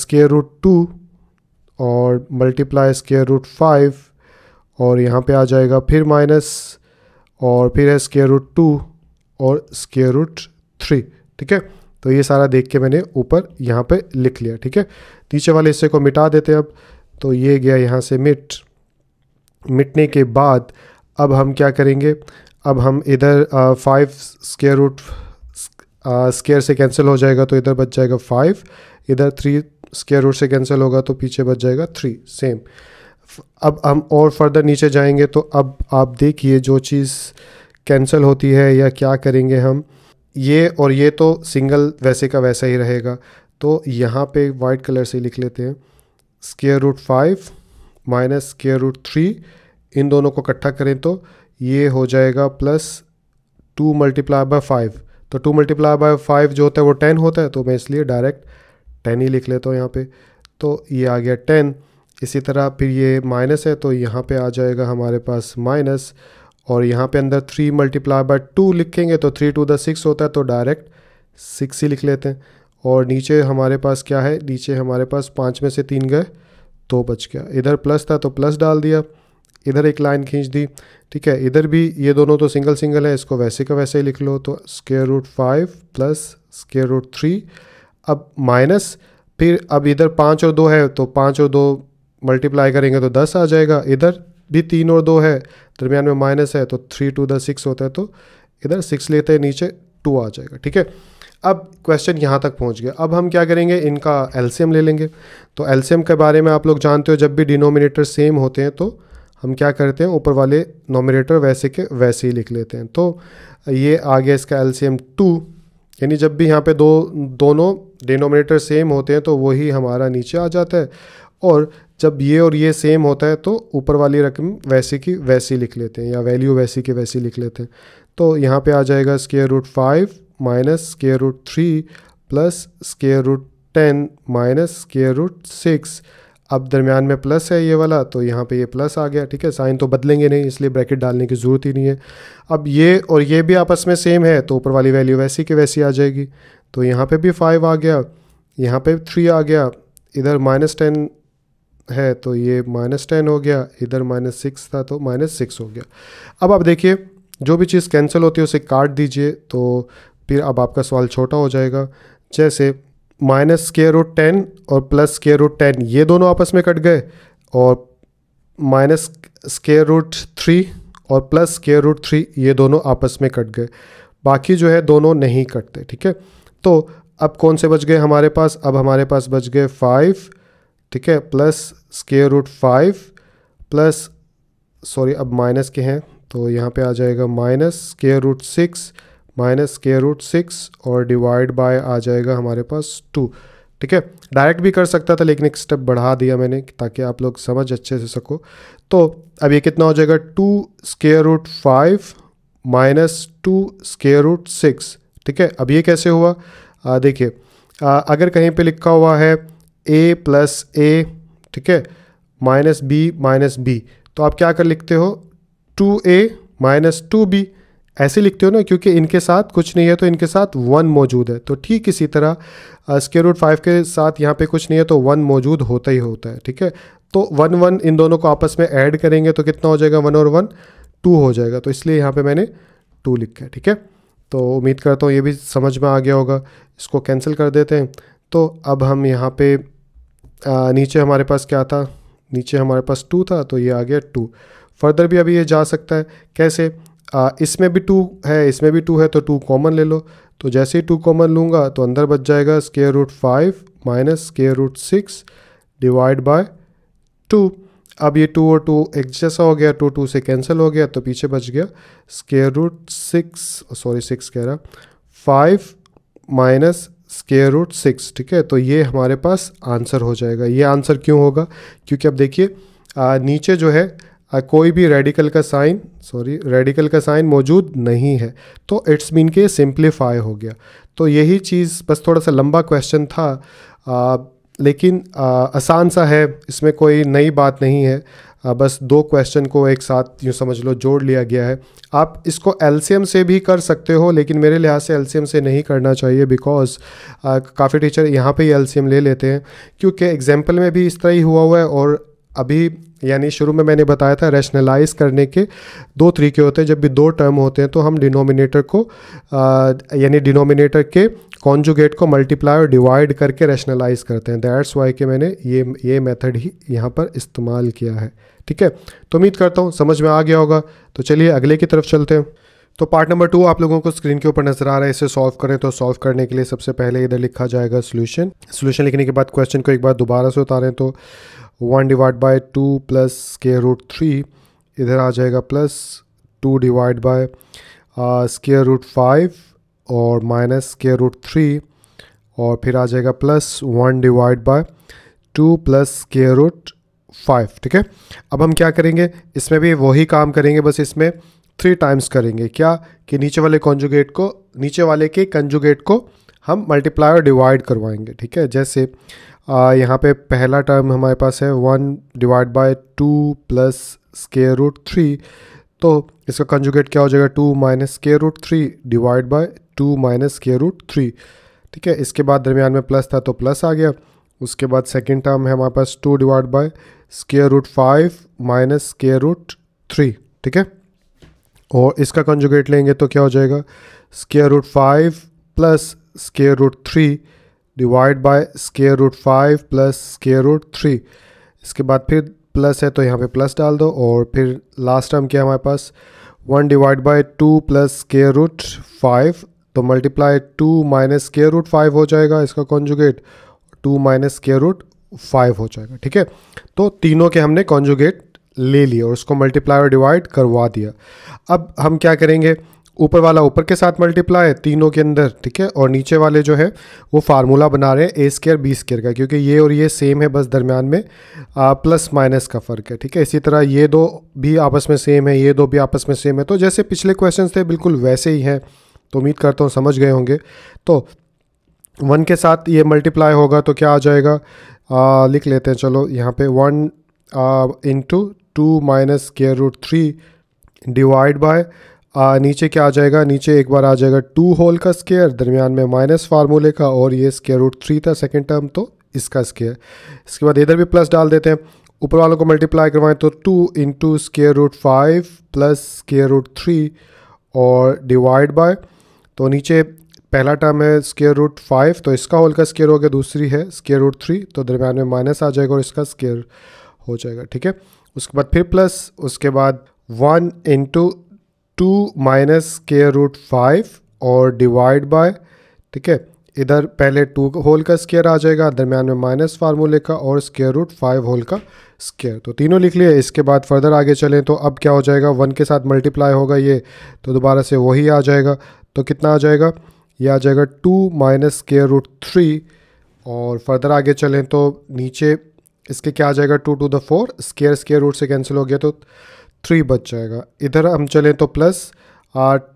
स्केयर रूट टू और मल्टीप्लाई स्केयर रूट फाइव और यहाँ पे आ जाएगा फिर माइनस और फिर है स्केयर रूट टू और स्केयर रूट थ्री ठीक है तो ये सारा देख के मैंने ऊपर यहाँ पे लिख लिया ठीक है नीचे वाले हिस्से को मिटा देते अब तो ये गया यहाँ से मिट मिटने के बाद अब हम क्या करेंगे अब हम इधर फाइव स्केयर रूट स्केयर से कैंसिल हो जाएगा तो इधर बच जाएगा फाइव इधर थ्री स्केयर रूट से कैंसिल होगा तो पीछे बच जाएगा थ्री सेम अब हम और फर्दर नीचे जाएंगे तो अब आप देखिए जो चीज़ कैंसिल होती है या क्या करेंगे हम ये और ये तो सिंगल वैसे का वैसा ही रहेगा तो यहाँ पे वाइट कलर से लिख लेते हैं square root five minus square root three इन दोनों को इकट्ठा करें तो ये हो जाएगा plus two multiply by five तो टू मल्टीप्लाई बाय फाइव जो होता है वो टेन होता है तो मैं इसलिए डायरेक्ट टेन ही लिख लेता हूँ यहाँ पे तो ये आ गया टेन इसी तरह फिर ये माइनस है तो यहाँ पे आ जाएगा हमारे पास माइनस और यहाँ पे अंदर थ्री मल्टीप्लाई बाय टू लिखेंगे तो थ्री टू द सिक्स होता है तो डायरेक्ट सिक्स ही लिख लेते हैं और नीचे हमारे पास क्या है नीचे हमारे पास पाँच में से तीन गए तो बच गया इधर प्लस था तो प्लस डाल दिया इधर एक लाइन खींच दी ठीक है इधर भी ये दोनों तो सिंगल सिंगल है इसको वैसे का वैसे ही लिख लो तो square root five plus square root three अब माइनस फिर अब इधर पाँच और दो है तो पाँच और दो मल्टीप्लाई करेंगे तो दस आ जाएगा इधर भी तीन और दो है दरमियान में माइनस है तो थ्री टू द सिक्स होता है तो इधर सिक्स लेते हैं नीचे टू आ जाएगा ठीक है अब क्वेश्चन यहाँ तक पहुँच गया अब हम क्या करेंगे इनका एल्सीयम ले लेंगे तो एल्सीयम के बारे में आप लोग जानते हो जब भी डिनोमिनेटर सेम होते हैं तो हम क्या करते हैं ऊपर वाले नोमिनेटर वैसे के वैसे ही लिख लेते हैं तो ये आ गया इसका एल्सीयम टू यानी जब भी यहाँ पे दो दोनों डिनोमिनेटर सेम होते हैं तो वही हमारा नीचे आ जाता है और जब ये और ये सेम होता है तो ऊपर वाली रकम वैसी की वैसी लिख लेते हैं या वैल्यू वैसी की वैसी लिख लेते हैं तो यहाँ पे आ जाएगा square root five minus square root three plus square root ten minus square root six अब दरमियान में प्लस है ये वाला तो यहाँ पे ये प्लस आ गया ठीक है साइन तो बदलेंगे नहीं इसलिए ब्रैकेट डालने की ज़रूरत ही नहीं है अब ये और ये भी आपस में सेम है तो ऊपर वाली वैल्यू वैसी की वैसी आ जाएगी तो यहाँ पे भी फाइव आ गया यहाँ पे थ्री आ गया इधर माइनस टेन है तो ये माइनस टेन हो गया इधर माइनस सिक्स था तो माइनस सिक्स हो गया अब आप देखिए जो भी चीज़ कैंसिल होती है उसे काट दीजिए तो फिर अब आपका सवाल छोटा हो जाएगा जैसे माइनस के रूट टेन और प्लस के रूट टेन ये दोनों आपस में कट गए और माइनस स्केयर रूट थ्री और प्लस स्केयर रूट थ्री ये दोनों आपस में कट गए बाकी जो है दोनों नहीं कटते ठीक है तो अब कौन से बच गए हमारे पास अब हमारे पास बच गए फाइव ठीक है plus square root five plus sorry अब माइनस के हैं तो यहाँ पे आ जाएगा minus square root six minus square root six और डिवाइड बाय आ जाएगा हमारे पास टू ठीक है डायरेक्ट भी कर सकता था लेकिन एक स्टेप बढ़ा दिया मैंने ताकि आप लोग समझ अच्छे से सको तो अब ये कितना हो जाएगा two square root five minus two square root six ठीक है अब ये कैसे हुआ देखिए अगर कहीं पे लिखा हुआ है ए प्लस ए ठीक है माइनस बी माइनस बी तो आप क्या कर लिखते हो two A minus two B ऐसे लिखते हो ना क्योंकि इनके साथ कुछ नहीं है तो इनके साथ वन मौजूद है तो ठीक इसी तरह स्केयर रूट फाइव के साथ यहाँ पे कुछ नहीं है तो वन मौजूद होता ही होता है ठीक है तो वन वन इन दोनों को आपस में ऐड करेंगे तो कितना हो जाएगा वन और वन टू हो जाएगा तो इसलिए यहाँ पे मैंने टू लिखा है ठीक है तो उम्मीद करता हूँ ये भी समझ में आ गया होगा इसको कैंसिल कर देते हैं तो अब हम यहाँ पे आ, नीचे हमारे पास क्या था नीचे हमारे पास टू था तो ये आ गया टू फर्दर भी अभी ये जा सकता है कैसे इसमें भी टू है इसमें भी टू है तो टू कॉमन ले लो तो जैसे ही टू कॉमन लूँगा तो अंदर बच जाएगा square root five minus square root six divide by two अब ये टू और टू एक जैसा हो गया टू टू से कैंसिल हो गया तो पीछे बच गया square root six sorry six कह रहा five minus square root six ठीक है तो ये हमारे पास आंसर हो जाएगा ये आंसर क्यों होगा क्योंकि अब देखिए नीचे जो है आ, कोई भी रेडिकल का साइन सॉरी रेडिकल का साइन मौजूद नहीं है तो इट्स मीन के सिंप्लीफाई हो गया तो यही चीज़ बस थोड़ा सा लंबा क्वेश्चन था आ, लेकिन आ, आसान सा है इसमें कोई नई बात नहीं है हाँ, बस दो क्वेश्चन को एक साथ यूँ समझ लो जोड़ लिया गया है आप इसको एलसीएम से भी कर सकते हो लेकिन मेरे लिहाज से एलसीएम से नहीं करना चाहिए बिकॉज काफ़ी टीचर यहाँ पे ही एलसीएम ले लेते हैं क्योंकि एग्जाम्पल में भी इस तरह ही हुआ हुआ है और अभी यानी शुरू में मैंने बताया था रैशनलाइज करने के दो तरीके होते हैं जब भी दो टर्म होते हैं तो हम डिनोमिनेटर को यानी डिनोमिनेटर के कॉन्जुगेट को मल्टीप्लाई और डिवाइड करके रैशनलाइज करते हैं दैट्स वाई के मैंने ये ये मेथड ही यहाँ पर इस्तेमाल किया है ठीक है तो उम्मीद करता हूँ समझ में आ गया होगा तो चलिए अगले की तरफ चलते हैं तो पार्ट नंबर टू आप लोगों को स्क्रीन के ऊपर नजर आ रहा है इसे सॉल्व करें तो सॉल्व करने के लिए सबसे पहले इधर लिखा जाएगा सोल्यूशन सोल्यूशन लिखने के बाद क्वेश्चन को एक बार दोबारा से उतारें तो one divide by two plus square root three इधर आ जाएगा plus two divide by square root five और माइनस स्केयर रूट थ्री और फिर आ जाएगा plus one divide by two plus square root five ठीक है अब हम क्या करेंगे इसमें भी वही काम करेंगे बस इसमें थ्री टाइम्स करेंगे क्या कि नीचे वाले कॉन्जुगेट को नीचे वाले के कंजुगेट को हम मल्टीप्लाई और डिवाइड करवाएंगे ठीक है जैसे यहाँ पे पहला टर्म हमारे पास है one divide by two plus square root three तो इसका कंजुगेट क्या हो जाएगा two minus square root three divide by two minus square root three ठीक है इसके बाद दरमियान में प्लस था तो प्लस आ गया उसके बाद सेकेंड टर्म है हमारे पास two divide by square root five minus square root three ठीक है और इसका कंजुगेट लेंगे तो क्या हो जाएगा square root five plus square root three divide by square root five plus square root three इसके बाद फिर प्लस है तो यहाँ पे प्लस डाल दो और फिर लास्ट टर्म क्या हमारे पास one divide by two plus square root five तो multiply two minus square root five हो जाएगा इसका conjugate two minus square root five हो जाएगा ठीक है तो तीनों के हमने कॉन्जुगेट ले लिए और उसको मल्टीप्लाई और डिवाइड करवा दिया अब हम क्या करेंगे ऊपर वाला ऊपर के साथ मल्टीप्लाई है तीनों के अंदर ठीक है और नीचे वाले जो है वो फार्मूला बना रहे हैं ए स्केयर बी स्केयर का क्योंकि ये और ये सेम है बस दरमियान में आ, प्लस माइनस का फ़र्क है ठीक है इसी तरह ये दो भी आपस में सेम है ये दो भी आपस में सेम है तो जैसे पिछले क्वेश्चन थे बिल्कुल वैसे ही हैं तो उम्मीद करता हूँ समझ गए होंगे तो वन के साथ ये मल्टीप्लाई होगा तो क्या आ जाएगा आ, लिख लेते हैं चलो यहाँ पे one into two minus square root three divide by uh, नीचे क्या आ जाएगा नीचे एक बार आ जाएगा टू होल का स्केयर दरमियान में माइनस फार्मूले का और ये स्केयर रूट थ्री था सेकेंड टर्म तो इसका स्केयर इसके बाद इधर भी प्लस डाल देते हैं ऊपर वालों को मल्टीप्लाई करवाएं तो two into square root five plus square root three और डिवाइड बाय तो नीचे पहला टर्म है स्केयर रूट फाइव तो इसका होल का स्केयर हो गया दूसरी है स्केयर रूट थ्री तो दरमियान में माइनस आ जाएगा और इसका स्केयर हो जाएगा ठीक है उसके बाद फिर प्लस उसके बाद one into two minus square root five और डिवाइड बाय ठीक है इधर पहले टू होल का स्केयर आ जाएगा दरमियान में माइनस फार्मूले का और स्केयर रूट फाइव होल का स्केयर तो तीनों लिख लिए इसके बाद फर्दर आगे चलें तो अब क्या हो जाएगा वन के साथ मल्टीप्लाई होगा ये तो दोबारा से वही आ जाएगा तो कितना आ जाएगा ये आ जाएगा two minus square root three और फर्दर आगे चलें तो नीचे इसके क्या आ जाएगा two two the four square square root से कैंसिल हो गया तो थ्री बच जाएगा इधर हम चलें तो प्लस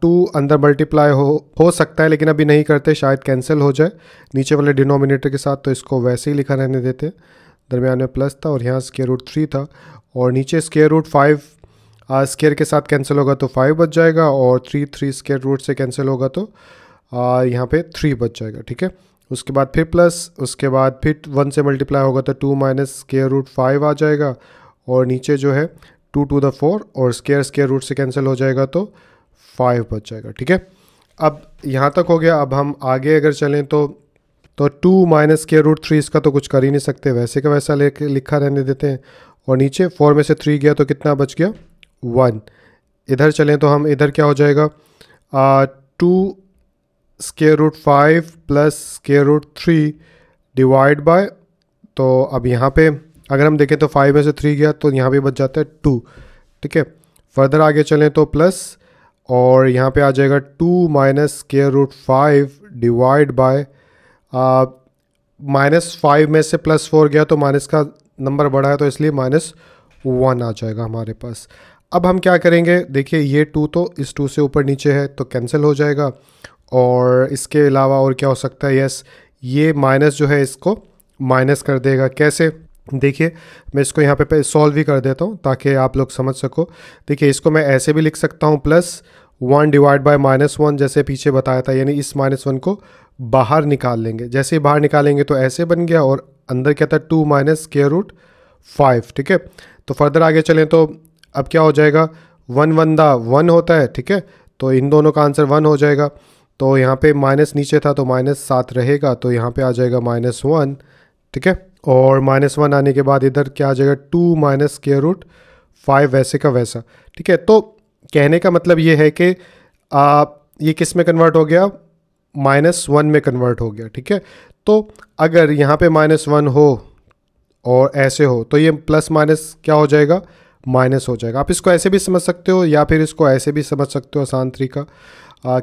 टू अंदर मल्टीप्लाई हो हो सकता है लेकिन अभी नहीं करते शायद कैंसिल हो जाए नीचे वाले डिनोमिनेटर के साथ तो इसको वैसे ही लिखा रहने देते दरमियान में प्लस था और यहाँ स्केयर रूट थ्री था और नीचे स्केयर रूट फाइव स्केयर के साथ कैंसिल होगा तो फाइव बच जाएगा और थ्री थ्री स्केयर रूट से कैंसिल होगा तो आ, यहाँ पे थ्री बच जाएगा ठीक है उसके बाद फिर प्लस उसके बाद फिर वन से मल्टीप्लाई होगा तो two minus square root five आ जाएगा और नीचे जो है टू टू द फोर और स्केयर स्केयर रूट से कैंसिल हो जाएगा तो फाइव बच जाएगा ठीक है अब यहाँ तक हो गया अब हम आगे अगर चलें तो तो two minus square root three इसका तो कुछ कर ही नहीं सकते वैसे का वैसा ले लिखा रहने देते हैं और नीचे फोर में से थ्री गया तो कितना बच गया वन इधर चलें तो हम इधर क्या हो जाएगा two square root five plus square root three divide by तो अब यहाँ पे अगर हम देखें तो फाइव में से थ्री गया तो यहाँ पे बच जाता है टू ठीक है फर्दर आगे चलें तो प्लस और यहाँ पे आ जाएगा two minus square root five divide by minus five में से प्लस फोर गया तो माइनस का नंबर बढ़ा है तो इसलिए माइनस वन आ जाएगा हमारे पास अब हम क्या करेंगे देखिए ये टू तो इस टू से ऊपर नीचे है तो कैंसिल हो जाएगा और इसके अलावा और क्या हो सकता है यस ये माइनस जो है इसको माइनस कर देगा कैसे देखिए मैं इसको यहाँ पे सॉल्व ही कर देता हूँ ताकि आप लोग समझ सको देखिए इसको मैं ऐसे भी लिख सकता हूँ plus one divide by minus one जैसे पीछे बताया था यानी इस माइनस वन को बाहर निकाल लेंगे जैसे ही बाहर निकालेंगे तो ऐसे बन गया और अंदर क्या था two minus square root five ठीक है तो फर्दर आगे चलें तो अब क्या हो जाएगा वन वन दा वन होता है ठीक है तो इन दोनों का आंसर वन हो जाएगा तो यहाँ पे माइनस नीचे था तो माइनस सात रहेगा तो यहाँ पे आ जाएगा माइनस वन ठीक है और माइनस वन आने के बाद इधर क्या आ जाएगा two minus square root five वैसे का वैसा ठीक है तो कहने का मतलब ये है कि आप ये किस में कन्वर्ट हो गया माइनस वन में कन्वर्ट हो गया ठीक है तो अगर यहाँ पे माइनस वन हो और ऐसे हो तो ये प्लस माइनस क्या हो जाएगा माइनस हो जाएगा आप इसको ऐसे भी समझ सकते हो या फिर इसको ऐसे भी समझ सकते हो आसान तरीका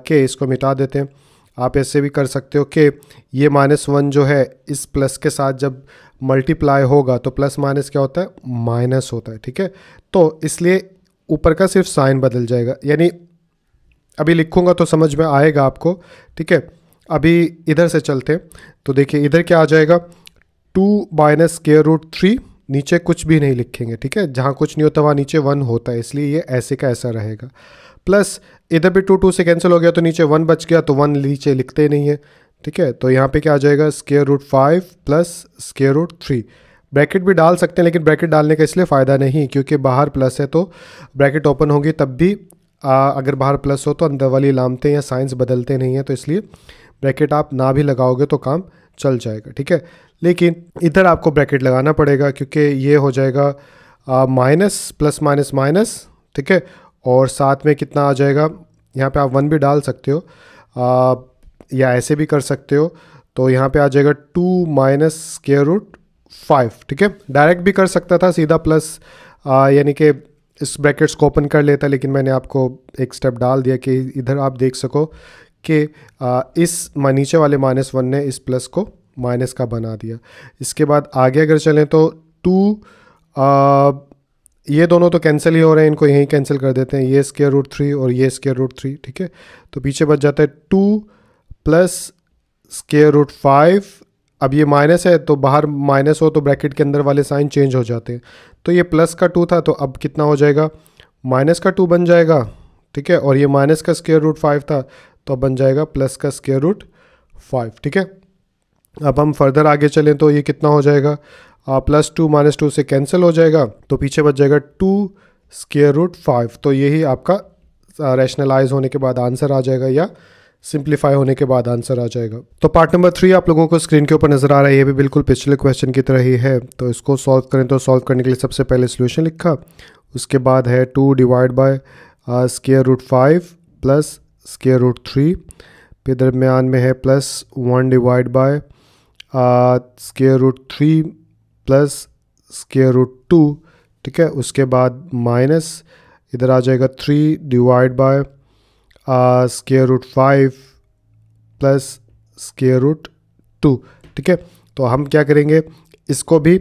के इसको मिटा देते हैं आप ऐसे भी कर सकते हो कि ये माइनस वन जो है इस प्लस के साथ जब मल्टीप्लाई होगा तो प्लस माइनस क्या होता है माइनस होता है ठीक है तो इसलिए ऊपर का सिर्फ साइन बदल जाएगा यानी अभी लिखूंगा तो समझ में आएगा आपको ठीक है अभी इधर से चलते तो देखिए इधर क्या आ जाएगा two minus square root three नीचे कुछ भी नहीं लिखेंगे ठीक है जहाँ कुछ नहीं होता वहाँ नीचे वन होता है इसलिए ये ऐसे का ऐसा रहेगा प्लस इधर भी टू टू से कैंसिल हो गया तो नीचे वन बच गया तो वन नीचे लिखते नहीं है ठीक है तो यहाँ पे क्या आ जाएगा square root five plus square root three bracket भी डाल सकते हैं लेकिन ब्रैकेट डालने का इसलिए फ़ायदा नहीं क्योंकि बाहर प्लस है तो ब्रैकेट ओपन होगी तब भी आ, अगर बाहर प्लस हो तो अंदर वाली लामते या साइंस बदलते नहीं हैं तो इसलिए ब्रैकेट आप ना भी लगाओगे तो काम चल जाएगा ठीक है लेकिन इधर आपको ब्रैकेट लगाना पड़ेगा क्योंकि ये हो जाएगा माइनस प्लस माइनस माइनस ठीक है और साथ में कितना आ जाएगा यहाँ पे आप वन भी डाल सकते हो आ, या ऐसे भी कर सकते हो तो यहाँ पे आ जाएगा two minus square root five ठीक है डायरेक्ट भी कर सकता था सीधा प्लस यानी कि इस ब्रैकेट्स को ओपन कर लेता लेकिन मैंने आपको एक स्टेप डाल दिया कि इधर आप देख सको कि इस नीचे वाले माइनस वन ने इस प्लस को माइनस का बना दिया इसके बाद आगे अगर चलें तो टू ये दोनों तो कैंसिल ही हो रहे हैं इनको यहीं कैंसिल कर देते हैं ये स्केयर रूट थ्री और ये स्केयर रूट थ्री ठीक है तो पीछे बच जाता है two plus square root five अब ये माइनस है तो बाहर माइनस हो तो ब्रैकेट के अंदर वाले साइन चेंज हो जाते हैं तो ये प्लस का टू था तो अब कितना हो जाएगा माइनस का टू बन जाएगा ठीक है और ये माइनस का स्केयर रूट फाइव था तो अब बन जाएगा प्लस का स्केयर रूट फाइव ठीक है अब हम फर्दर आगे चलें तो ये कितना हो जाएगा प्लस टू माइनस टू से कैंसिल हो जाएगा तो पीछे बच जाएगा टू स्केयर रूट फाइव तो यही आपका रैशनलाइज होने के बाद आंसर आ जाएगा या सिंप्लीफाई होने के बाद आंसर आ जाएगा तो पार्ट नंबर थ्री आप लोगों को स्क्रीन के ऊपर नजर आ रहा है ये भी बिल्कुल पिछले क्वेश्चन की तरह ही है तो इसको सॉल्व करें तो सॉल्व करने के लिए सबसे पहले सोल्यूशन लिखा उसके बाद है two divide by square root five plus square root three फिर दरमियान में है plus one divide by square root three plus square root two ठीक है उसके बाद माइनस इधर आ जाएगा three divide by square root five plus square root two ठीक है तो हम क्या करेंगे इसको भी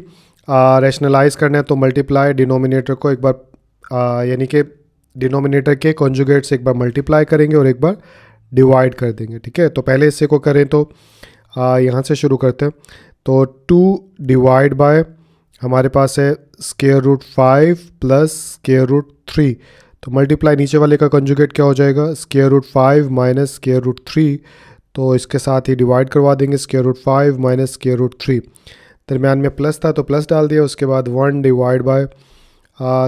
रैशनलाइज करना है तो मल्टीप्लाई डिनोमिनेटर को एक बार यानी कि डिनोमिनेटर के कॉन्जुगेट से एक बार मल्टीप्लाई करेंगे और एक बार डिवाइड कर देंगे ठीक है तो पहले इससे को करें तो यहाँ से शुरू करते हैं तो टू डिवाइड बाय हमारे पास है square root five plus square root three तो मल्टीप्लाई नीचे वाले का कंजुगेट क्या हो जाएगा square root five minus square root three तो इसके साथ ही डिवाइड करवा देंगे square root five minus square root three दरमियान में प्लस था तो प्लस डाल दिया उसके बाद one divide by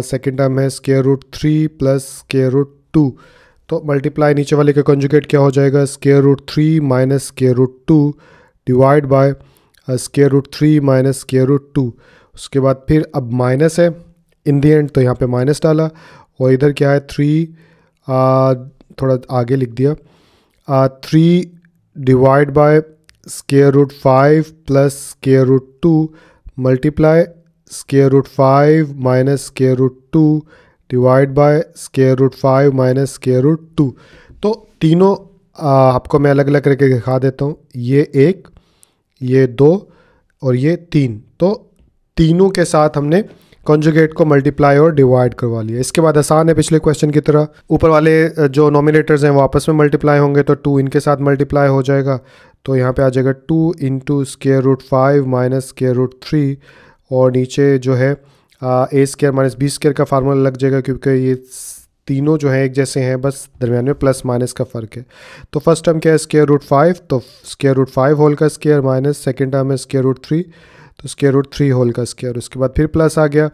second term है square root three plus square root two तो मल्टीप्लाई नीचे वाले का कंजुगेट क्या हो जाएगा square root three minus square root two divide by square root three minus square root two उसके बाद फिर अब माइनस है इन दी एंड तो यहाँ पे माइनस डाला और इधर क्या है थ्री थोड़ा आगे लिख दिया three divide by square root five plus square root two multiply square root five minus square root two divide by square root five minus square root two तो तीनों आपको मैं अलग अलग करके दिखा देता हूँ ये एक ये दो और ये तीन तो तीनों के साथ हमने कॉन्जुगेट को मल्टीप्लाई और डिवाइड करवा लिया इसके बाद आसान है पिछले क्वेश्चन की तरह ऊपर वाले जो नॉमिनेटर्स हैं वो आपस में मल्टीप्लाई होंगे तो टू इनके साथ मल्टीप्लाई हो जाएगा तो यहाँ पे आ जाएगा two into square root five minus square root three और नीचे जो है ए स्केयर माइनस बी स्केयर का फार्मूला लग जाएगा क्योंकि ये तीनों जो है एक जैसे हैं बस दरमियान में प्लस माइनस का फ़र्क है तो फर्स्ट टर्म क्या है स्केयर रूट फाइव तो स्केयर रूट फाइव होल का स्केयर माइनस सेकेंड टर्म है स्केयर रूट थ्री तो स्केयर रूट थ्री होल का स्केयर उसके बाद फिर प्लस आ गया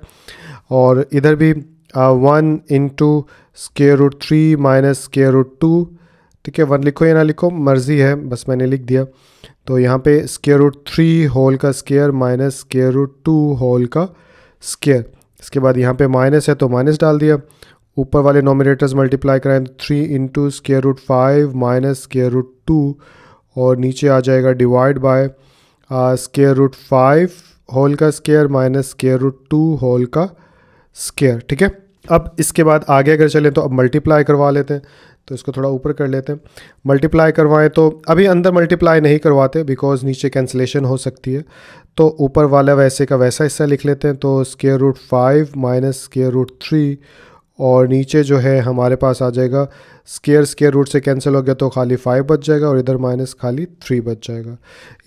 और इधर भी one into square root three minus square root two ठीक है वन लिखो या ना लिखो मर्जी है बस मैंने लिख दिया तो यहाँ पे स्केयर रूट थ्री होल का square minus square root two whole का स्केयर इसके बाद यहाँ पे माइनस है तो माइनस डाल दिया ऊपर वाले नोमिनेटर्स मल्टीप्लाई कराएं तो three into square root five minus square root two और नीचे आ जाएगा divide by square root five whole का square minus square root two whole का स्केयर ठीक है अब इसके बाद आगे अगर चलें तो अब मल्टीप्लाई करवा लेते हैं तो इसको थोड़ा ऊपर कर लेते हैं मल्टीप्लाई करवाएं तो अभी अंदर मल्टीप्लाई नहीं करवाते बिकॉज नीचे कैंसिलेशन हो सकती है तो ऊपर वाला वैसे का वैसा हिस्सा लिख लेते हैं तो square root five minus square root three और नीचे जो है हमारे पास आ जाएगा स्केयर स्केयर रूट से कैंसिल हो गया तो खाली फाइव बच जाएगा और इधर माइनस खाली थ्री बच जाएगा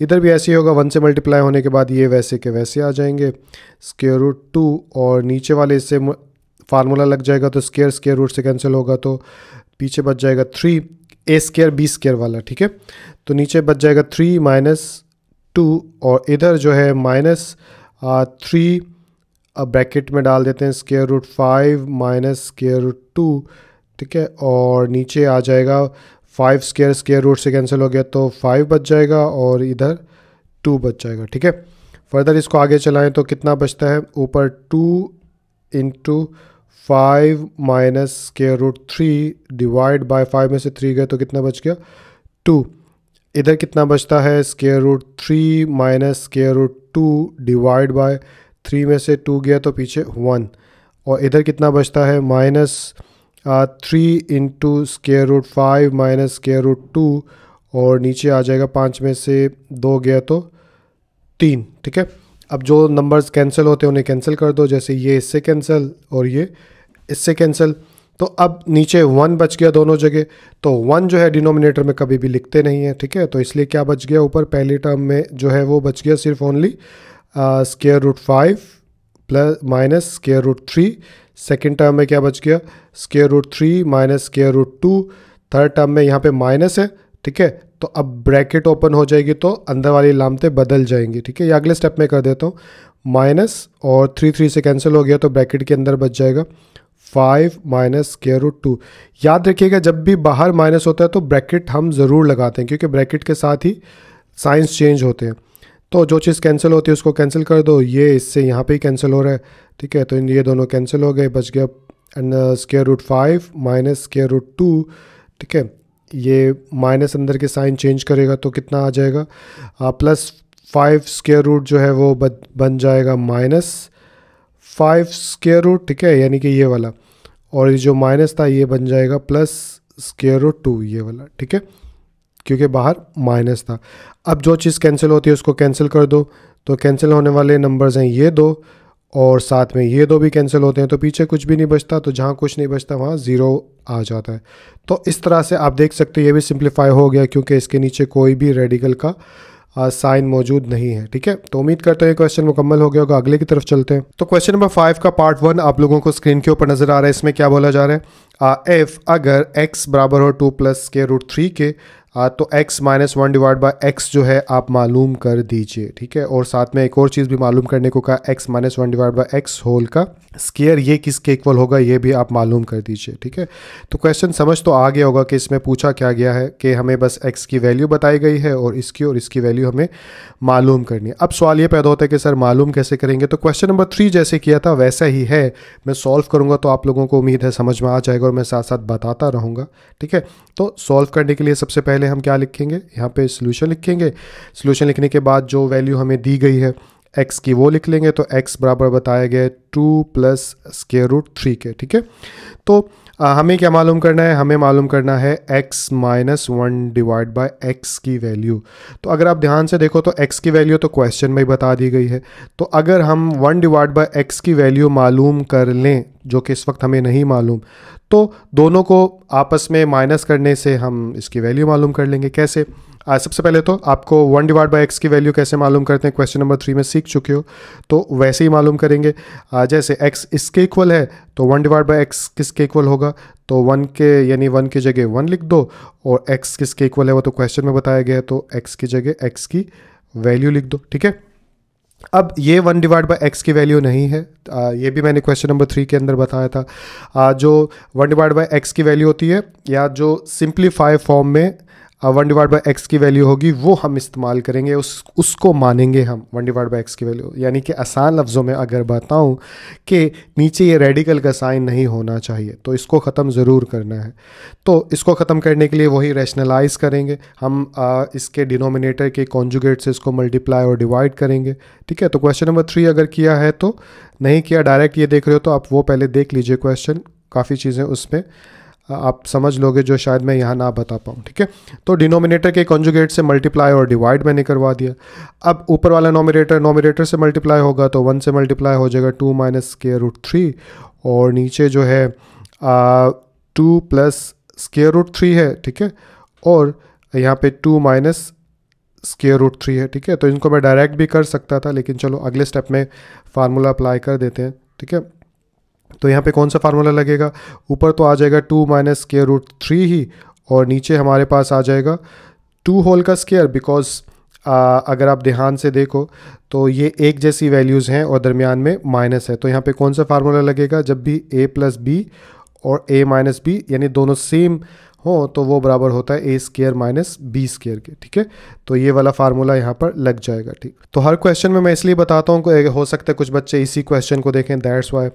इधर भी ऐसे ही होगा वन से मल्टीप्लाई होने के बाद ये वैसे के वैसे आ जाएंगे स्केयर रूट टू और नीचे वाले इससे फार्मूला लग जाएगा तो स्केयर स्केयर रूट से कैंसिल होगा तो पीछे बच जाएगा three A square B square वाला ठीक है तो नीचे बच जाएगा थ्री माइनस टू और इधर जो है माइनस थ्री अब ब्रैकेट में डाल देते हैं square root five minus square root two ठीक है और नीचे आ जाएगा फाइव स्केयर स्केयर रूट से कैंसिल हो गया तो फाइव बच जाएगा और इधर टू बच जाएगा ठीक है फर्दर इसको आगे चलाएं तो कितना बचता है ऊपर two into five minus square root three divide by five में से थ्री गए तो कितना बच गया टू इधर कितना बचता है square root three minus square root two divide by three में से टू गया तो पीछे वन और इधर कितना बचता है minus three into square root five minus square root two और नीचे आ जाएगा पाँच में से दो गया तो तीन ठीक है अब जो नंबर्स कैंसिल होते हैं उन्हें कैंसिल कर दो जैसे ये इससे कैंसिल और ये इससे कैंसिल तो अब नीचे वन बच गया दोनों जगह तो वन जो है डिनोमिनेटर में कभी भी लिखते नहीं है ठीक है तो इसलिए क्या बच गया ऊपर पहले टर्म में जो है वो बच गया सिर्फ only square root five plus minus square root three second term में क्या बच गया square root three minus square root two third term में यहाँ पे माइनस है ठीक है तो अब ब्रैकेट ओपन हो जाएगी तो अंदर वाली लामते बदल जाएंगी ठीक है ये अगले स्टेप में कर देता हूँ माइनस और थ्री थ्री से कैंसिल हो गया तो ब्रैकेट के अंदर बच जाएगा five minus square root two याद रखिएगा जब भी बाहर माइनस होता है तो ब्रैकेट हम ज़रूर लगाते हैं क्योंकि ब्रैकेट के साथ ही साइंस चेंज होते हैं तो जो चीज़ कैंसिल होती है उसको कैंसिल कर दो ये इससे यहाँ पे ही कैंसिल हो रहा है ठीक है तो ये दोनों कैंसिल हो गए बच गया and square root five minus square root two ठीक है ये माइनस अंदर के साइन चेंज करेगा तो कितना आ जाएगा uh, plus five square root जो है वो बन जाएगा माइनस फाइव स्केयर रूट ठीक है यानी कि ये वाला और ये जो माइनस था ये बन जाएगा प्लस स्केयर रूट टू ये वाला ठीक है क्योंकि बाहर माइनस था अब जो चीज़ कैंसिल होती है उसको कैंसिल कर दो तो कैंसिल होने वाले नंबर्स हैं ये दो और साथ में ये दो भी कैंसिल होते हैं तो पीछे कुछ भी नहीं बचता तो जहाँ कुछ नहीं बचता वहाँ ज़ीरो आ जाता है तो इस तरह से आप देख सकते हो ये भी सिंप्लीफाई हो गया क्योंकि इसके नीचे कोई भी रेडिकल का साइन मौजूद नहीं है ठीक है तो उम्मीद करते हैं क्वेश्चन मुकम्मल हो गया होगा अगले की तरफ चलते हैं तो क्वेश्चन नंबर फाइव का पार्ट वन आप लोगों को स्क्रीन के ऊपर नजर आ रहा है इसमें क्या बोला जा रहा है एफ अगर एक्स बराबर हो टू प्लस के रूट थ्री के आ, हाँ, तो x minus one divide by x जो है आप मालूम कर दीजिए ठीक है और साथ में एक और चीज़ भी मालूम करने को कहा x minus one divide by x whole का स्केयर ये किसके इक्वल होगा ये भी आप मालूम कर दीजिए ठीक है तो क्वेश्चन समझ तो आ गया होगा कि इसमें पूछा क्या गया है कि हमें बस x की वैल्यू बताई गई है और इसकी और इसकी वैल्यू हमें मालूम करनी है अब सवाल ये पैदा होता है कि सर मालूम कैसे करेंगे तो क्वेश्चन नंबर थ्री जैसे किया था वैसा ही है मैं सॉल्व करूँगा तो आप लोगों को उम्मीद है समझ में आ जाएगा और मैं साथ साथ बताता रहूँगा ठीक है तो सॉल्व करने के लिए सबसे पहले पहले हम क्या लिखेंगे यहाँ पे सोल्यूशन लिखेंगे सोल्यूशन लिखने के बाद जो वैल्यू हमें दी गई है x की वो लिख लेंगे तो x बराबर बताया गया two plus square root three के ठीक है तो आ, हमें क्या मालूम करना है हमें मालूम करना है x minus one divide by x की वैल्यू तो अगर आप ध्यान से देखो तो x की वैल्यू तो क्वेश्चन में ही बता दी गई है तो अगर हम वन डिवाइड बाय x की वैल्यू मालूम कर लें जो कि इस वक्त हमें नहीं मालूम तो दोनों को आपस में माइनस करने से हम इसकी वैल्यू मालूम कर लेंगे कैसे आ, सबसे पहले तो आपको वन डिवाइड बाई एक्स की वैल्यू कैसे मालूम करते हैं क्वेश्चन नंबर थ्री में सीख चुके हो तो वैसे ही मालूम करेंगे आ, जैसे एक्स इसके इक्वल है तो वन डिवाइड बाई एक्स किसके इक्वल होगा तो वन के यानी वन की जगह वन लिख दो और एक्स किसके इक्वल है वो तो क्वेश्चन में बताया गया है तो एक्स की जगह एक्स की वैल्यू लिख दो ठीक है अब ये वन डिवाइड बाई एक्स की वैल्यू नहीं है आ, ये भी मैंने क्वेश्चन नंबर थ्री के अंदर बताया था आ, जो वन डिवाइड बाई एक्स की वैल्यू होती है या जो सिंप्लीफाई फॉर्म में वन डिवाइड बाई एक्स की वैल्यू होगी वो हम इस्तेमाल करेंगे उस उसको मानेंगे हम वन डिवाइड बाई एक्स की वैल्यू यानी कि आसान लफ्ज़ों में अगर बताऊं कि नीचे ये रेडिकल का साइन नहीं होना चाहिए तो इसको ख़त्म ज़रूर करना है तो इसको ख़त्म करने के लिए वही रैशनलाइज करेंगे हम आ, इसके डिनोमिनेटर के कॉन्जुगेट से इसको मल्टीप्लाई और डिवाइड करेंगे ठीक है तो क्वेश्चन नंबर थ्री अगर किया है तो नहीं किया डायरेक्ट ये देख रहे हो तो आप वो पहले देख लीजिए क्वेश्चन काफ़ी चीज़ें उसमें आप समझ लोगे जो शायद मैं यहाँ ना बता पाऊँ ठीक है तो डिनोमिनेटर के कॉन्जुगेट से मल्टीप्लाई और डिवाइड मैंने करवा दिया अब ऊपर वाला नोमिनेटर नोमिनेटर से मल्टीप्लाई होगा तो वन से मल्टीप्लाई हो जाएगा two minus square root three और नीचे जो है two plus square root three है ठीक है और यहाँ पे two minus square root three है ठीक है तो इनको मैं डायरेक्ट भी कर सकता था लेकिन चलो अगले स्टेप में फार्मूला अप्लाई कर देते हैं ठीक है तो यहाँ पे कौन सा फार्मूला लगेगा ऊपर तो आ जाएगा two minus square root three ही और नीचे हमारे पास आ जाएगा टू होल का स्केयर बिकॉज अगर आप ध्यान से देखो तो ये एक जैसी वैल्यूज़ हैं और दरमियान में माइनस है तो यहाँ पे कौन सा फार्मूला लगेगा जब भी ए प्लस बी और ए माइनस बी यानी दोनों सेम हो तो वो बराबर होता है ए स्केयर माइनस बी स्केयर के ठीक है तो ये वाला फार्मूला यहाँ पर लग जाएगा ठीक तो हर क्वेश्चन में मैं इसलिए बताता हूँ हो सकता है कुछ बच्चे इसी क्वेश्चन को देखें दैट्स वाई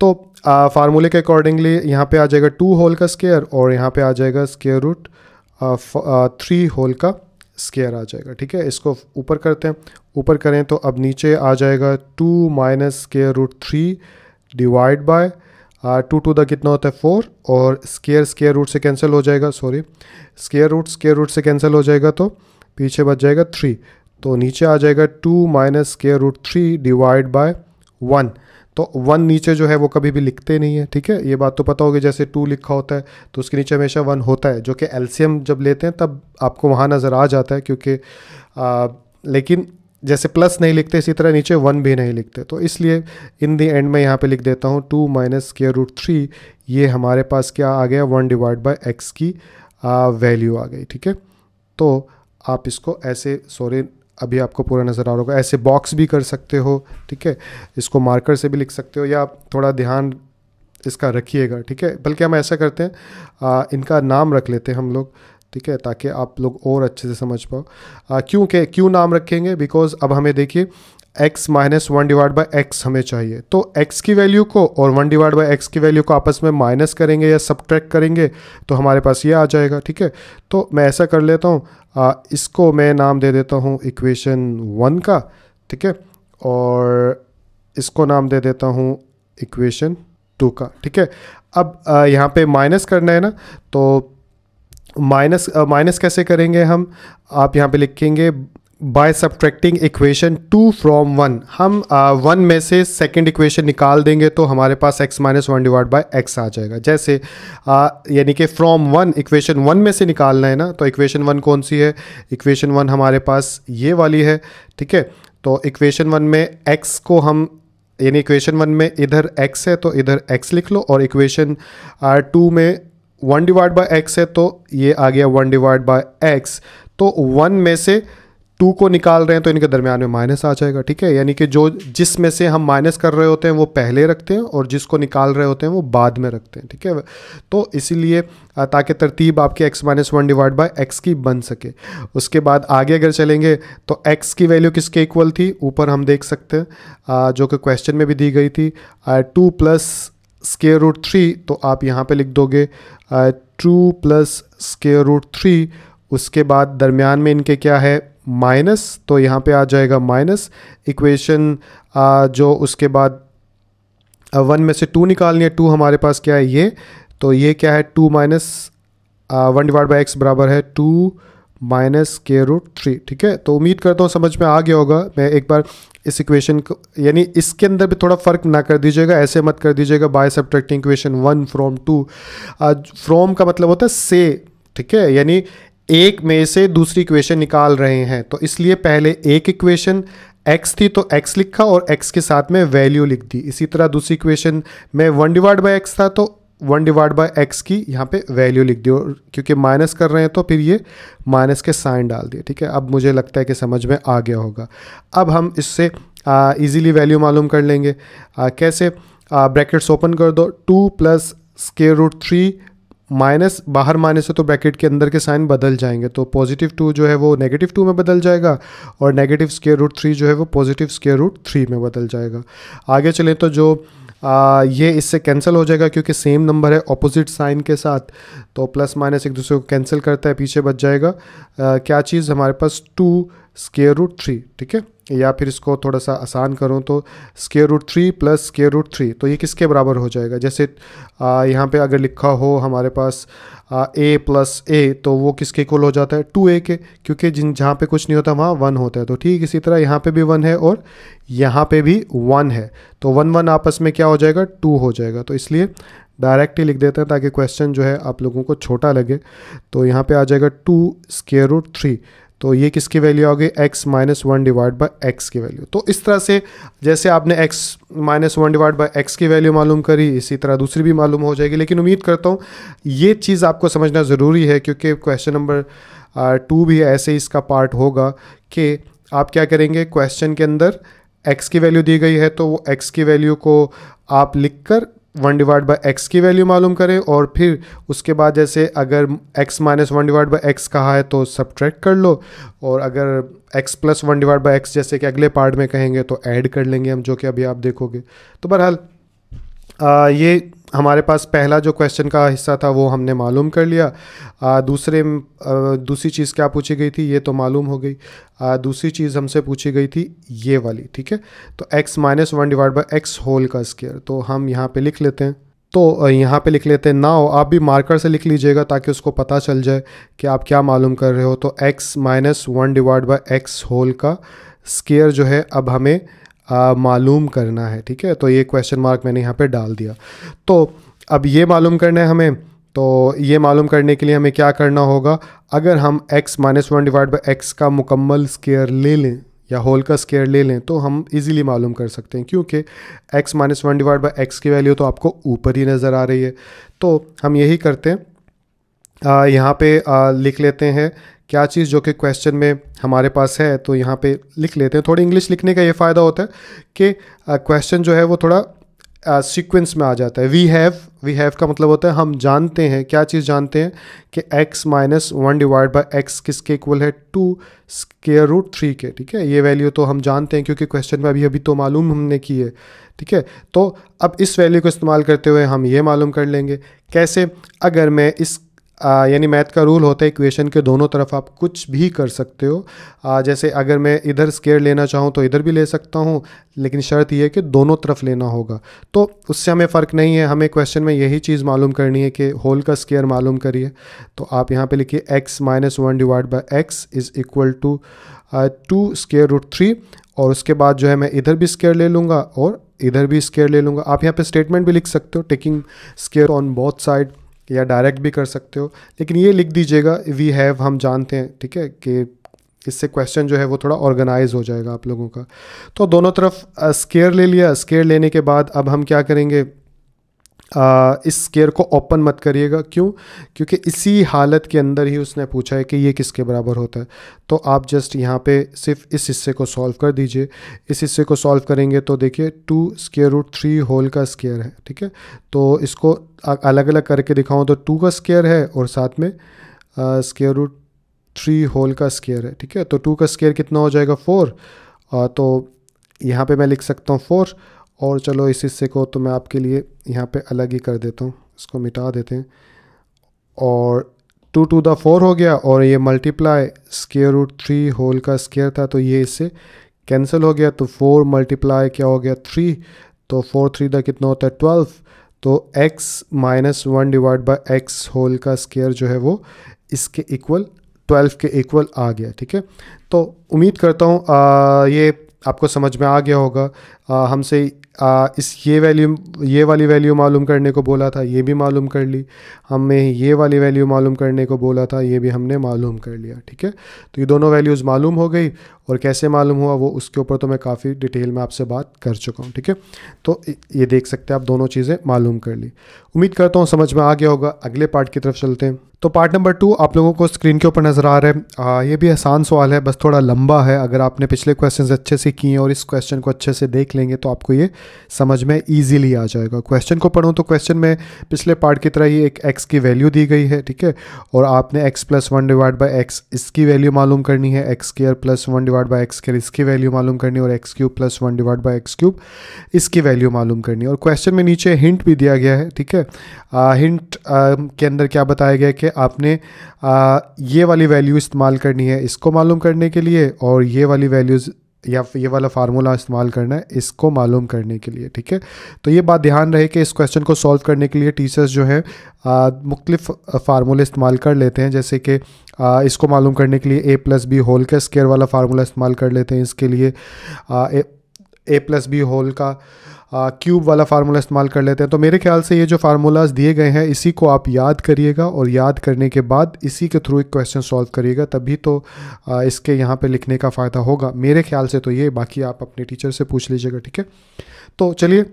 तो फार्मूले के अकॉर्डिंगली यहाँ पे आ जाएगा टू होल का स्केयर और यहाँ पे आ जाएगा स्केयर रूट थ्री होल का स्केयर आ जाएगा ठीक है इसको ऊपर करते हैं ऊपर करें तो अब नीचे आ जाएगा two minus square root three divide by two two the कितना होता है फोर और स्केयर स्केयर रूट से कैंसिल हो जाएगा sorry square root square root से कैंसिल हो जाएगा तो पीछे बच जाएगा थ्री तो नीचे आ जाएगा two minus square root three divide by one तो वन नीचे जो है वो कभी भी लिखते नहीं है ठीक है ये बात तो पता होगी जैसे टू लिखा होता है तो उसके नीचे हमेशा वन होता है जो कि एल्सीयम जब लेते हैं तब आपको वहाँ नज़र आ जाता है क्योंकि आ, uh, लेकिन जैसे प्लस नहीं लिखते इसी तरह नीचे वन भी नहीं लिखते तो इसलिए इन दी एंड में यहाँ पे लिख देता हूँ टू माइनस के रूट थ्री ये हमारे पास क्या आ गया वन डिवाइड बाय एक्स की वैल्यू आ गई ठीक है तो आप इसको ऐसे सॉरी अभी आपको पूरा नज़र आ रहा होगा ऐसे बॉक्स भी कर सकते हो ठीक है इसको मार्कर से भी लिख सकते हो या थोड़ा ध्यान इसका रखिएगा ठीक है बल्कि हम ऐसा करते हैं आ, इनका नाम रख लेते हैं हम लोग ठीक है ताकि आप लोग और अच्छे से समझ पाओ क्यों के क्यों नाम रखेंगे बिकॉज अब हमें देखिए x minus one divide by x हमें चाहिए तो x की वैल्यू को और वन डिवाइड बाई एक्स की वैल्यू को आपस में माइनस करेंगे या सब करेंगे तो हमारे पास ये आ जाएगा ठीक है तो मैं ऐसा कर लेता हूँ इसको मैं नाम दे देता हूँ इक्वेशन वन का ठीक है और इसको नाम दे देता हूँ इक्वेशन टू का ठीक है अब यहाँ पे माइनस करना है ना तो माइनस माइनस कैसे करेंगे हम आप यहाँ पे लिखेंगे by subtracting equation two from one हम वन uh, में से सेकंड इक्वेशन निकाल देंगे तो हमारे पास x minus one divide by x आ जाएगा जैसे uh, यानी कि फ्रॉम वन इक्वेशन वन में से निकालना है ना तो इक्वेशन वन कौन सी है इक्वेशन वन हमारे पास ये वाली है ठीक है तो इक्वेशन वन में एक्स को हम यानी इक्वेशन वन में इधर एक्स है तो इधर एक्स लिख लो और इक्वेशन टू में वन डिवाइड बाय एक्स है तो ये आ गया वन डिवाइड बाय एक्स तो वन में से टू को निकाल रहे हैं तो इनके दरमियान में माइनस आ जाएगा ठीक है यानी कि जो जिस में से हम माइनस कर रहे होते हैं वो पहले रखते हैं और जिसको निकाल रहे होते हैं वो बाद में रखते हैं ठीक है तो इसीलिए ताकि तरतीब आपके x minus one divide by x की बन सके उसके बाद आगे अगर चलेंगे तो x की वैल्यू किसके इक्वल थी ऊपर हम देख सकते हैं जो कि क्वेश्चन में भी दी गई थी two plus square root three तो आप यहाँ पे लिख दोगे two plus square root three उसके बाद दरमियान में इनके क्या है माइनस तो यहाँ पे आ जाएगा माइनस इक्वेशन uh, जो उसके बाद वन uh, में से टू निकालनी है टू हमारे पास क्या है ये तो ये क्या है two minus one divide by x बराबर है टू माइनस के रूट थ्री ठीक है तो उम्मीद करता हूँ समझ में आ गया होगा मैं एक बार इस इक्वेशन को यानी इसके अंदर भी थोड़ा फ़र्क ना कर दीजिएगा ऐसे मत कर दीजिएगा by subtracting equation one from two from का मतलब होता है से ठीक है यानी एक में से दूसरी इक्वेशन निकाल रहे हैं तो इसलिए पहले एक इक्वेशन x थी तो x लिखा और x के साथ में वैल्यू लिख दी इसी तरह दूसरी इक्वेशन में वन डिवाइड बाय एक्स था तो वन डिवाइड बाय एक्स की यहाँ पे वैल्यू लिख दियो क्योंकि माइनस कर रहे हैं तो फिर ये माइनस के साइन डाल दिए ठीक है अब मुझे लगता है कि समझ में आ गया होगा अब हम इससे ईजीली वैल्यू मालूम कर लेंगे आ, कैसे ब्रैकेट्स ओपन कर दो two plus square root three minus बाहर माइनस है तो ब्रैकेट के अंदर के साइन बदल जाएंगे तो पॉजिटिव टू जो है वो नेगेटिव टू में बदल जाएगा और नेगेटिव स्केयर रूट थ्री जो है वो पॉजिटिव स्केयर रूट थ्री में बदल जाएगा आगे चलें तो जो आ, ये इससे कैंसिल हो जाएगा क्योंकि सेम नंबर है ऑपोजिट साइन के साथ तो प्लस माइनस एक दूसरे को कैंसिल करता है पीछे बच जाएगा आ, क्या चीज़ हमारे पास टू स्केयर रूट थ्री ठीक है या फिर इसको थोड़ा सा आसान करूँ तो square root three plus square root three तो ये किसके बराबर हो जाएगा जैसे यहाँ पे अगर लिखा हो हमारे पास ए प्लस ए तो वो किसके इक्वल हो जाता है टू ए के क्योंकि जिन जहाँ पे कुछ नहीं होता वहाँ वन होता है तो ठीक इसी तरह यहाँ पे भी वन है और यहाँ पे भी वन है तो वन वन आपस में क्या हो जाएगा टू हो जाएगा तो इसलिए डायरेक्ट ही लिख देते हैं ताकि क्वेश्चन जो है आप लोगों को छोटा लगे तो यहाँ पे आ जाएगा टू स्केयर रूट थ्री तो ये किसकी वैल्यू आ गई x minus one divide by x की वैल्यू तो इस तरह से जैसे आपने x minus one divide by x की वैल्यू मालूम करी इसी तरह दूसरी भी मालूम हो जाएगी लेकिन उम्मीद करता हूँ ये चीज़ आपको समझना ज़रूरी है क्योंकि क्वेश्चन नंबर टू भी ऐसे ही इसका पार्ट होगा कि आप क्या करेंगे क्वेश्चन के अंदर एक्स की वैल्यू दी गई है तो वो एक्स की वैल्यू को आप लिख कर वन डिवाइड बाई एक्स की वैल्यू मालूम करें और फिर उसके बाद जैसे अगर x minus one divide by x कहा है तो सब कर लो और अगर x plus one divide by x जैसे कि अगले पार्ट में कहेंगे तो ऐड कर लेंगे हम जो कि अभी आप देखोगे तो बहरहाल ये हमारे पास पहला जो क्वेश्चन का हिस्सा था वो हमने मालूम कर लिया आ, दूसरे आ, दूसरी चीज़ क्या पूछी गई थी ये तो मालूम हो गई आ, दूसरी चीज़ हमसे पूछी गई थी ये वाली ठीक है तो x minus one divide by x whole का स्केयर तो हम यहाँ पे लिख लेते हैं तो यहाँ पे लिख लेते हैं ना हो आप भी मार्कर से लिख लीजिएगा ताकि उसको पता चल जाए कि आप क्या मालूम कर रहे हो तो x minus one divide by x whole का स्केयर जो है अब हमें मालूम करना है ठीक है तो ये क्वेश्चन मार्क मैंने यहाँ पे डाल दिया तो अब ये मालूम करना है हमें तो ये मालूम करने के लिए हमें क्या करना होगा अगर हम x minus one divide by x का मुकम्मल स्केयर ले लें या होल का स्केयर ले लें तो हम इजीली मालूम कर सकते हैं क्योंकि x minus one divide by x की वैल्यू तो आपको ऊपर ही नज़र आ रही है तो हम यही करते हैं यहाँ पे आ, लिख लेते हैं क्या चीज़ जो कि क्वेश्चन में हमारे पास है तो यहाँ पे लिख लेते हैं थोड़ी इंग्लिश लिखने का ये फ़ायदा होता है कि क्वेश्चन जो है वो थोड़ा सीक्वेंस में आ जाता है वी हैव वी हैव का मतलब होता है हम जानते हैं क्या चीज़ जानते हैं कि x minus one divide by x किसके इक्वल है टू स्केयर रूट थ्री के ठीक है ये वैल्यू तो हम जानते हैं क्योंकि क्वेश्चन में अभी अभी तो मालूम हमने की है ठीक है तो अब इस वैल्यू को इस्तेमाल करते हुए हम ये मालूम कर लेंगे कैसे अगर मैं इस यानी मैथ का रूल होता है इक्वेशन के दोनों तरफ आप कुछ भी कर सकते हो आ, जैसे अगर मैं इधर स्केयर लेना चाहूँ तो इधर भी ले सकता हूँ लेकिन शर्त यह है कि दोनों तरफ लेना होगा तो उससे हमें फ़र्क नहीं है हमें क्वेश्चन में यही चीज़ मालूम करनी है कि होल का स्केयर मालूम करिए तो आप यहाँ पर लिखिए x minus one divide by x is equal to two square root three और उसके बाद जो है मैं इधर भी स्केयर ले लूँगा और इधर भी स्केयर ले लूँगा आप यहाँ पे स्टेटमेंट भी लिख सकते हो taking square on both side या डायरेक्ट भी कर सकते हो लेकिन ये लिख दीजिएगा वी हैव हम जानते हैं ठीक है कि इससे क्वेश्चन जो है वो थोड़ा ऑर्गेनाइज हो जाएगा आप लोगों का तो दोनों तरफ स्केयर ले लिया स्केयर लेने के बाद अब हम क्या करेंगे आ, इस स्केयर को ओपन मत करिएगा क्यों क्योंकि इसी हालत के अंदर ही उसने पूछा है कि ये किसके बराबर होता है तो आप जस्ट यहाँ पे सिर्फ इस हिस्से को सॉल्व कर दीजिए इस हिस्से को सॉल्व करेंगे तो देखिए two square root three whole का स्केयर है ठीक है तो इसको अलग अलग करके दिखाऊँ तो टू का स्केयर है और साथ में स्केयर रूट थ्री होल का स्केयर है ठीक है तो टू का स्केयर कितना हो जाएगा फोर तो यहाँ पर मैं लिख सकता हूँ फोर और चलो इस हिस्से को तो मैं आपके लिए यहाँ पे अलग ही कर देता हूँ इसको मिटा देते हैं और टू टू द फोर हो गया और ये multiply square root three whole का स्केयर था तो ये इससे कैंसिल हो गया तो फोर मल्टीप्लाई क्या हो गया थ्री तो फोर थ्री द कितना होता है ट्वेल्व तो x minus one divide by x whole का स्केयर जो है वो इसके इक्वल ट्वेल्व के इक्वल आ गया ठीक है तो उम्मीद करता हूँ ये आपको समझ में आ गया होगा हमसे आ, इस ये वैल्यू ये वाली वैल्यू मालूम करने को बोला था ये भी मालूम कर ली हमें ये वाली वैल्यू मालूम करने को बोला था ये भी हमने मालूम कर लिया ठीक है तो ये दोनों वैल्यूज़ मालूम हो गई और कैसे मालूम हुआ वो उसके ऊपर तो मैं काफ़ी डिटेल में आपसे बात कर चुका हूँ ठीक है तो ये देख सकते हैं आप दोनों चीज़ें मालूम कर ली उम्मीद करता हूँ समझ में आ गया होगा अगले पार्ट की तरफ चलते हैं तो पार्ट नंबर टू आप लोगों को स्क्रीन के ऊपर नज़र आ रहा है आ, ये भी आसान सवाल है बस थोड़ा लंबा है अगर आपने पिछले क्वेश्चंस अच्छे से किए और इस क्वेश्चन को अच्छे से देख लेंगे तो आपको ये समझ में इजीली आ जाएगा क्वेश्चन को पढ़ूँ तो क्वेश्चन में पिछले पार्ट की तरह ही एक एक्स की वैल्यू दी गई है ठीक है और आपने x plus one divide by x इसकी वैल्यू मालूम करनी है x square plus one divide by x square इसकी वैल्यू मालूम करनी है और x cube plus one divide by x cube इसकी वैल्यू मालूम करनी है और क्वेश्चन में नीचे हिंट भी दिया गया है ठीक है हिंट के अंदर क्या बताया गया कि आपने आ, ये वाली वैल्यू इस्तेमाल करनी है इसको मालूम करने के लिए और ये वाली वैल्यूज़ या ये वाला फार्मूला इस्तेमाल करना है इसको मालूम करने के लिए ठीक है तो ये बात ध्यान रहे कि इस क्वेश्चन को सॉल्व करने के लिए टीचर्स जो है मुख्तफ फार्मूले इस्तेमाल कर लेते हैं जैसे कि इसको मालूम करने के लिए ए प्लस बी होल का स्केयर वाला फार्मूला इस्तेमाल कर लेते हैं इसके लिए आ, a, a plus B whole का क्यूब वाला फार्मूला इस्तेमाल कर लेते हैं तो मेरे ख्याल से ये जो फार्मूलाज दिए गए हैं इसी को आप याद करिएगा और याद करने के बाद इसी के थ्रू एक क्वेश्चन सॉल्व करिएगा तभी तो आ, इसके यहाँ पे लिखने का फ़ायदा होगा मेरे ख्याल से तो ये बाकी आप अपने टीचर से पूछ लीजिएगा ठीक है तो चलिए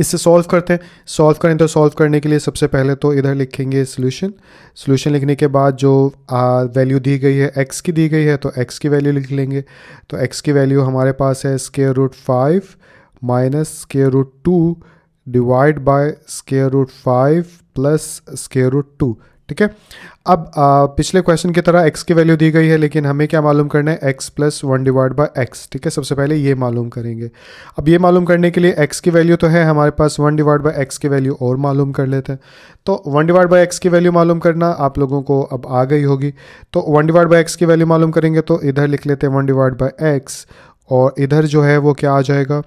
इससे सॉल्व करते हैं सॉल्व करें तो सॉल्व करने के लिए सबसे पहले तो इधर लिखेंगे सोल्यूशन सोल्यूशन लिखने के बाद जो वैल्यू दी गई है एक्स की दी गई है तो एक्स की वैल्यू लिख लेंगे तो एक्स की वैल्यू हमारे पास है square root five minus square root two divide by square root five plus square root two ठीक है अब आ, पिछले क्वेश्चन की तरह x की वैल्यू दी गई है लेकिन हमें क्या मालूम करना है x plus one divide by x ठीक है सबसे पहले ये मालूम करेंगे अब ये मालूम करने के लिए x की वैल्यू तो है हमारे पास वन डिवाइड बाय एक्स की वैल्यू और मालूम कर लेते हैं तो वन डिवाइड बाई एक्स की वैल्यू मालूम करना आप लोगों को अब आ गई होगी तो वन डिवाइड बाई एक्स की वैल्यू मालूम करेंगे तो इधर लिख लेते हैं वन डिवाइड बाई एक्स और इधर जो है वो क्या आ जाएगा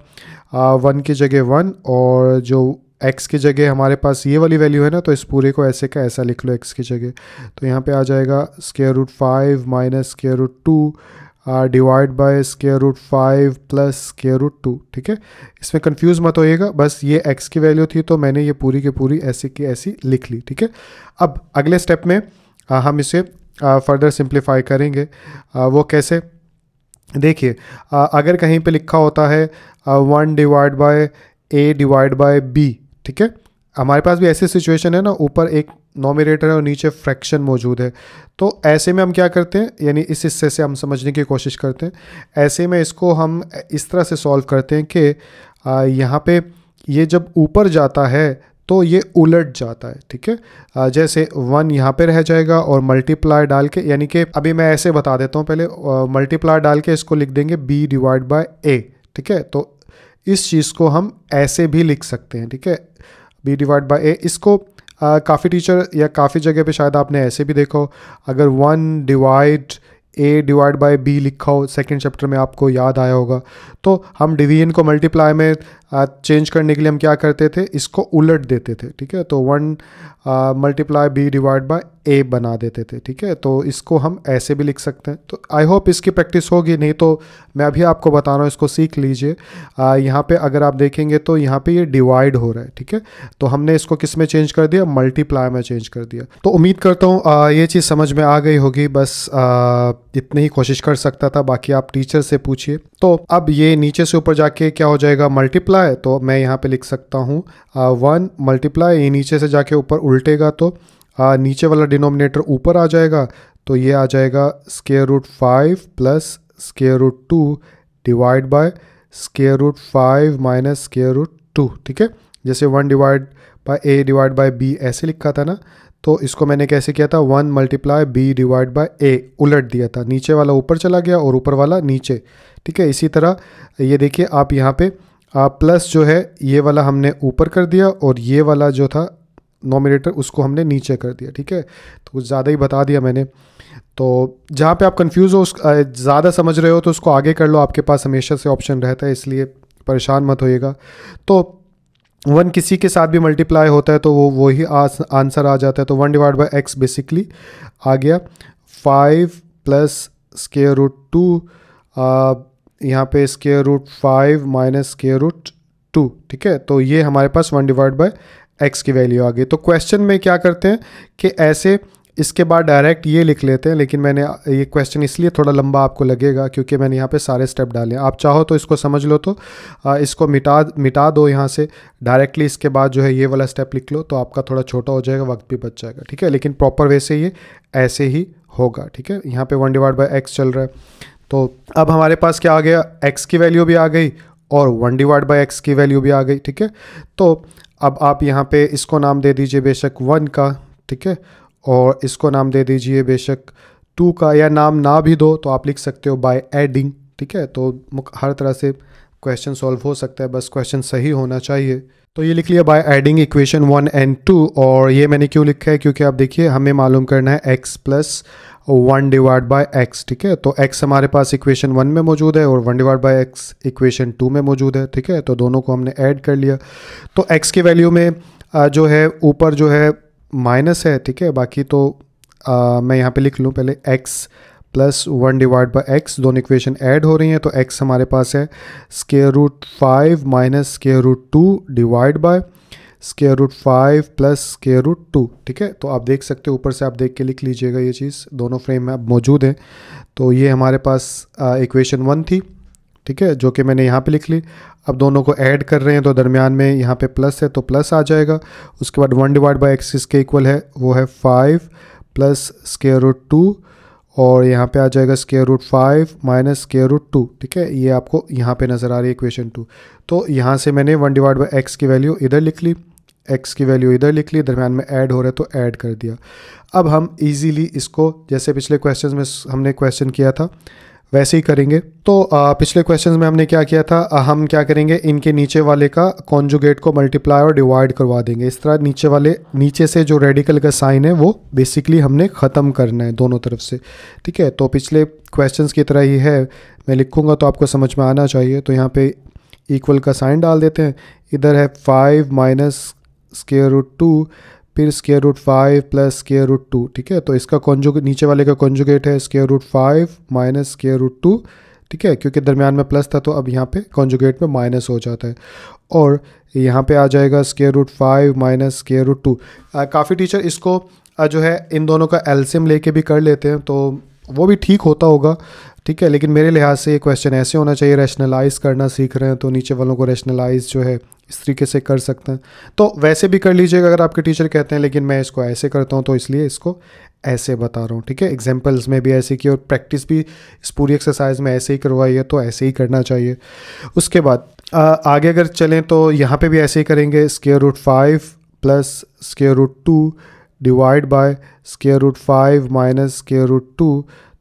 वन की जगह वन और जो एक्स की जगह हमारे पास ये वाली वैल्यू है ना तो इस पूरे को ऐसे का ऐसा लिख लो एक्स की जगह तो यहाँ पे आ जाएगा square root five minus square root two divide by square root five plus square root two ठीक है इसमें कंफ्यूज मत होइएगा बस ये एक्स की वैल्यू थी तो मैंने ये पूरी की पूरी ऐसी की ऐसी लिख ली ठीक है अब अगले स्टेप में आ, हम इसे फर्दर सिंप्लीफाई करेंगे आ, वो कैसे देखिए अगर कहीं पे लिखा होता है one divide by a divide by B ठीक है हमारे पास भी ऐसी सिचुएशन है ना ऊपर एक नॉमिनेटर है और नीचे फ्रैक्शन मौजूद है तो ऐसे में हम क्या करते हैं यानी इस हिस्से से हम समझने की कोशिश करते हैं ऐसे में इसको हम इस तरह से सॉल्व करते हैं कि यहाँ पे ये जब ऊपर जाता है तो ये उलट जाता है ठीक है जैसे वन यहाँ पे रह जाएगा और मल्टीप्लाई डाल के यानी कि अभी मैं ऐसे बता देता हूँ पहले मल्टीप्लाई डाल के इसको लिख देंगे बी डिवाइड बाय ए ठीक है तो इस चीज़ को हम ऐसे भी लिख सकते हैं ठीक है बी डिवाइड बाय ए इसको काफ़ी टीचर या काफ़ी जगह पे शायद आपने ऐसे भी देखो अगर one divide a divide by b लिखा हो सेकेंड चैप्टर में आपको याद आया होगा तो हम डिवीजन को मल्टीप्लाई में चेंज करने के लिए हम क्या करते थे इसको उलट देते थे ठीक है तो one multiply b divide by a बना देते थे ठीक है तो इसको हम ऐसे भी लिख सकते हैं तो आई होप इसकी प्रैक्टिस होगी नहीं तो मैं अभी आपको बता रहा हूँ इसको सीख लीजिए यहाँ पे अगर आप देखेंगे तो यहाँ पे ये डिवाइड हो रहा है ठीक है तो हमने इसको किस में चेंज कर दिया मल्टीप्लाई में चेंज कर दिया तो उम्मीद करता हूँ ये चीज़ समझ में आ गई होगी बस इतनी ही कोशिश कर सकता था बाकी आप टीचर से पूछिए तो अब ये नीचे से ऊपर जाके क्या हो जाएगा मल्टीप्लाई तो मैं यहाँ पे लिख सकता हूँ वन मल्टीप्लाई ये नीचे से जाके ऊपर उल्टेगा तो आ, नीचे वाला डिनोमिनेटर ऊपर आ जाएगा तो ये आ जाएगा square root five plus square root two divide by square root five minus square root two ठीक है जैसे one divide by a divide by b ऐसे लिखा था ना तो इसको मैंने कैसे किया था one multiply b divide by a उलट दिया था नीचे वाला ऊपर चला गया और ऊपर वाला नीचे ठीक है इसी तरह ये देखिए आप यहाँ पे आ, प्लस जो है ये वाला हमने ऊपर कर दिया और ये वाला जो था नॉमिनेटर उसको हमने नीचे कर दिया ठीक है तो कुछ ज़्यादा ही बता दिया मैंने तो जहाँ पे आप कंफ्यूज हो उस ज़्यादा समझ रहे हो तो उसको आगे कर लो आपके पास हमेशा से ऑप्शन रहता है इसलिए परेशान मत होइएगा तो वन किसी के साथ भी मल्टीप्लाई होता है तो वो वही आंसर आ जाता है तो one divide by x basically आ गया five plus square root two यहाँ पे square root five minus square root two ठीक है तो ये हमारे पास वन डिवाइड बाय एक्स की वैल्यू आ गई तो क्वेश्चन में क्या करते हैं कि ऐसे इसके बाद डायरेक्ट ये लिख लेते हैं लेकिन मैंने ये क्वेश्चन इसलिए थोड़ा लंबा आपको लगेगा क्योंकि मैंने यहाँ पे सारे स्टेप डाले आप चाहो तो इसको समझ लो तो इसको मिटा मिटा दो यहाँ से डायरेक्टली इसके बाद जो है ये वाला स्टेप लिख लो तो आपका थोड़ा छोटा हो जाएगा वक्त भी बच जाएगा ठीक है लेकिन प्रॉपर वे से ये ऐसे ही होगा ठीक है यहाँ पर वन डिवाइड बाई एक्स चल रहा है तो अब हमारे पास क्या आ गया एक्स की वैल्यू भी आ गई और वन डिवाइड बाई एक्स की वैल्यू भी आ गई ठीक है तो अब आप यहाँ पे इसको नाम दे दीजिए बेशक वन का ठीक है और इसको नाम दे दीजिए बेशक टू का या नाम ना भी दो तो आप लिख सकते हो बाय एडिंग ठीक है तो हर तरह से क्वेश्चन सॉल्व हो सकता है बस क्वेश्चन सही होना चाहिए तो ये लिख लिया by adding equation one and two और ये मैंने क्यों लिखा है क्योंकि आप देखिए हमें मालूम करना है x plus one divide by x ठीक है तो एक्स हमारे पास इक्वेशन वन में मौजूद है और one divide by x equation two में मौजूद है ठीक है तो दोनों को हमने ऐड कर लिया तो एक्स की वैल्यू में जो है ऊपर जो है माइनस है ठीक है बाकी तो आ, मैं यहाँ पे लिख लूँ पहले x plus one divide by x दोनों इक्वेशन ऐड हो रही हैं तो एक्स हमारे पास है square root five minus square root two divide by square root five plus square root two ठीक है तो आप देख सकते हो ऊपर से आप देख के लिख लीजिएगा ये चीज़ दोनों फ्रेम में अब मौजूद है तो ये हमारे पास इक्वेशन वन थी ठीक है जो कि मैंने यहाँ पे लिख ली अब दोनों को ऐड कर रहे हैं तो दरमियान में यहाँ पे प्लस है तो प्लस आ जाएगा उसके बाद वन डिवाइड बाई एक्स इसके इक्वल है वो है five plus square root two और यहाँ पे आ जाएगा square root five minus square root two ठीक है ये आपको यहाँ पे नज़र आ रही है इक्वेशन टू तो यहाँ से मैंने वन डिवाइड बाई एक्स की वैल्यू इधर लिख ली एक्स की वैल्यू इधर लिख ली दरम्यान में ऐड हो रहा है तो ऐड कर दिया अब हम इजीली इसको जैसे पिछले क्वेश्चन में हमने क्वेश्चन किया था वैसे ही करेंगे तो आ, पिछले क्वेश्चन में हमने क्या किया था आ, हम क्या करेंगे इनके नीचे वाले का कॉन्जुगेट को मल्टीप्लाई और डिवाइड करवा देंगे इस तरह नीचे वाले नीचे से जो रेडिकल का साइन है वो बेसिकली हमने ख़त्म करना है दोनों तरफ से ठीक है तो पिछले क्वेश्चन की तरह ही है मैं लिखूँगा तो आपको समझ में आना चाहिए तो यहाँ पर इक्वल का साइन डाल देते हैं इधर है five minus square root two फिर square root five plus square root two ठीक है तो इसका कॉन्जुगेट नीचे वाले का कॉन्जुगेट है square root five minus square root two ठीक है क्योंकि दरमियान में प्लस था तो अब यहाँ पे कॉन्जुगेट में माइनस हो जाता है और यहाँ पे आ जाएगा square root five minus square root two काफ़ी टीचर इसको जो है इन दोनों का एल्सियम लेके भी कर लेते हैं तो वो भी ठीक होता होगा ठीक है लेकिन मेरे लिहाज से ये क्वेश्चन ऐसे होना चाहिए रैशनलाइज करना सीख रहे हैं तो नीचे वालों को रैशनलाइज जो है इस तरीके से कर सकते हैं तो वैसे भी कर लीजिएगा अगर आपके टीचर कहते हैं लेकिन मैं इसको ऐसे करता हूँ तो इसलिए इसको ऐसे बता रहा हूँ ठीक है एग्जाम्पल्स में भी ऐसे की और प्रैक्टिस भी इस पूरी एक्सरसाइज में ऐसे ही करवाई है तो ऐसे ही करना चाहिए उसके बाद आ, आगे अगर चलें तो यहाँ पे भी ऐसे ही करेंगे square root five plus square root two divide by square root five minus square root two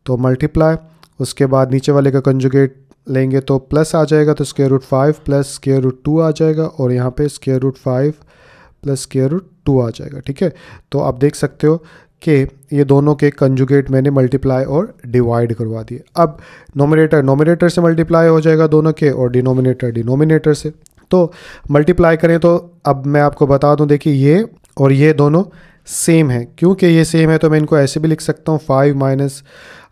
तो मल्टीप्लाई उसके बाद नीचे वाले का कंजुगेट लेंगे तो प्लस आ जाएगा तो square root five plus square root two आ जाएगा और यहाँ पे square root five plus square root two आ जाएगा ठीक है तो आप देख सकते हो कि ये दोनों के कंजुगेट मैंने मल्टीप्लाई और डिवाइड करवा दिए अब नोमिनेटर नोमिनेटर से मल्टीप्लाई हो जाएगा दोनों के और डिनोमिनेटर डिनोमिनेटर से तो मल्टीप्लाई करें तो अब मैं आपको बता दूँ देखिए ये और ये दोनों सेम है क्योंकि ये सेम है तो मैं इनको ऐसे भी लिख सकता हूँ five minus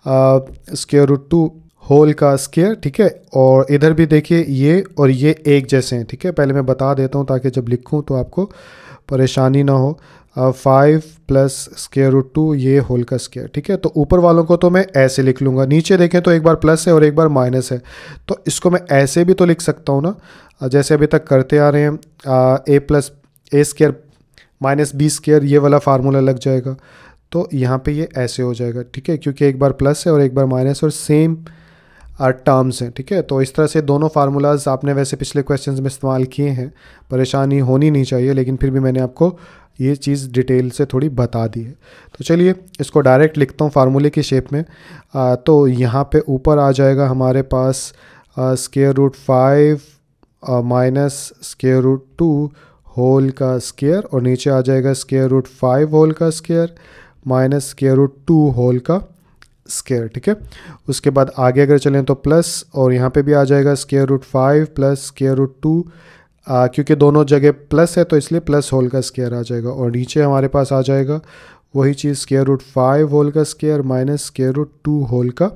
square root two whole का स्केयर ठीक है और इधर भी देखिए ये और ये एक जैसे हैं ठीक है पहले मैं बता देता हूँ ताकि जब लिखूँ तो आपको परेशानी ना हो five plus square root two ये होल का स्केयर ठीक है तो ऊपर वालों को तो मैं ऐसे लिख लूँगा नीचे देखें तो एक बार प्लस है और एक बार माइनस है तो इसको मैं ऐसे भी तो लिख सकता हूँ ना जैसे अभी तक करते आ रहे हैं a plus a square minus B square ये वाला फार्मूला लग जाएगा तो यहाँ पे ये ऐसे हो जाएगा ठीक है क्योंकि एक बार प्लस है और एक बार माइनस और सेम टर्म्स uh, हैं ठीक है तो इस तरह से दोनों फार्मूलाज आपने वैसे पिछले क्वेश्चंस में इस्तेमाल किए हैं परेशानी होनी नहीं चाहिए लेकिन फिर भी मैंने आपको ये चीज़ डिटेल से थोड़ी बता दी है तो चलिए इसको डायरेक्ट लिखता हूँ फार्मूले की शेप में आ, uh, तो यहाँ पर ऊपर आ जाएगा हमारे पास square root five minus square root two whole का स्केयर और नीचे आ जाएगा स्केयर रूट फाइव होल का square minus square root two whole का स्केयर ठीक है उसके बाद आगे अगर चलें तो प्लस और यहाँ पे भी आ जाएगा square root five plus square root two क्योंकि दोनों जगह प्लस है तो इसलिए प्लस होल का स्केयर आ जाएगा और नीचे हमारे पास आ जाएगा वही चीज़ स्केयर रूट फाइव होल का square minus square root two whole का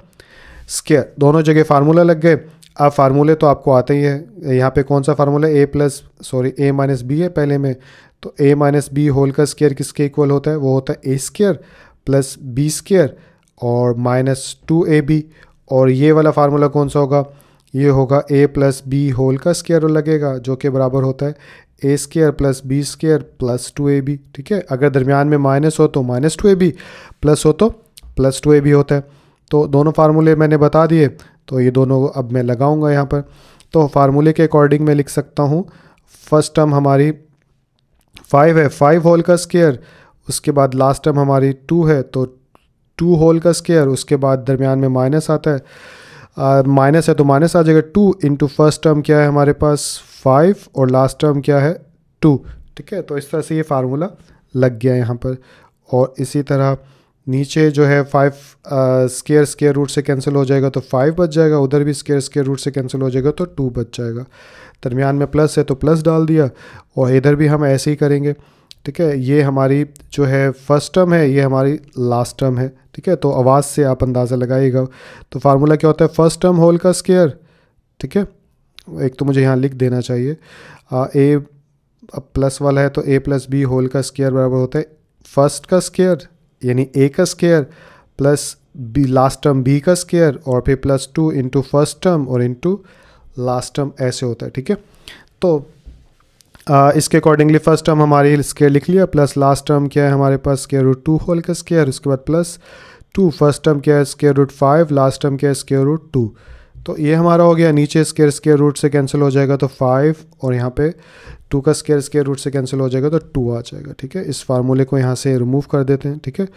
स्केयर दोनों जगह फार्मूला लग गए अब फार्मूले तो आपको आते ही है यहाँ पे कौन सा formula A plus sorry a minus b है पहले में तो ए माइनस बी होल का स्केयर किसके इक्वल होता है वो होता है ए स्केयर प्लस बी स्केयर और माइनस टू ए बी और ये वाला फार्मूला कौन सा होगा ये होगा ए प्लस बी होल का स्केयर लगेगा जो कि बराबर होता है ए square plus B square plus two a b ठीक है अगर दरमियान में माइनस हो तो minus two a b plus हो तो प्लस टू ए बी होता है तो दोनों फार्मूले मैंने बता दिए तो ये दोनों अब मैं लगाऊंगा यहाँ पर तो फार्मूले के अकॉर्डिंग मैं लिख सकता हूँ फर्स्ट टर्म हमारी फाइव है फाइव होल का स्केयर उसके बाद लास्ट टर्म हमारी टू है तो टू होल का स्केयर उसके बाद दरमियान में माइनस आता है माइनस uh, है तो माइनस आ जाएगा टू इंटू फर्स्ट टर्म क्या है हमारे पास फाइव और लास्ट टर्म क्या है टू ठीक है तो इस तरह से ये फार्मूला लग गया यहाँ पर और इसी तरह नीचे जो है फाइव स्केयर स्केयर रूट से कैंसिल हो जाएगा तो फाइव बच जाएगा उधर भी स्केयर स्केयर रूट से कैंसिल हो जाएगा तो टू बच जाएगा दरमियान में प्लस है तो प्लस डाल दिया और इधर भी हम ऐसे ही करेंगे ठीक है ये हमारी जो है फर्स्ट टर्म है ये हमारी लास्ट टर्म है ठीक है तो आवाज़ से आप अंदाज़ा लगाइएगा तो फार्मूला क्या होता है फर्स्ट टर्म होल का स्केयर ठीक है एक तो मुझे यहाँ लिख देना चाहिए आ, ए अब प्लस वाला है तो ए प्लस बी होल का स्केयर बराबर होता है फर्स्ट का स्केयर यानी ए का square plus b last term b का स्केयर और फिर plus two into first term और इंटू लास्ट टर्म ऐसे होता है ठीक है तो आ, इसके अकॉर्डिंगली फर्स्ट टर्म हमारी स्केयर लिख लिया प्लस लास्ट टर्म क्या है हमारे पास स्केयर रूट टू होल का स्केयर उसके बाद प्लस टू फर्स्ट टर्म क्या है square root five last term क्या है स्केयर रूट टू तो ये हमारा हो गया नीचे स्केयर स्केयर रूट से कैंसिल हो जाएगा तो फाइव और यहाँ पे टू का स्केयर स्केयर रूट से कैंसिल हो जाएगा तो टू आ जाएगा ठीक है इस फार्मूले को यहाँ से रिमूव कर देते हैं ठीक है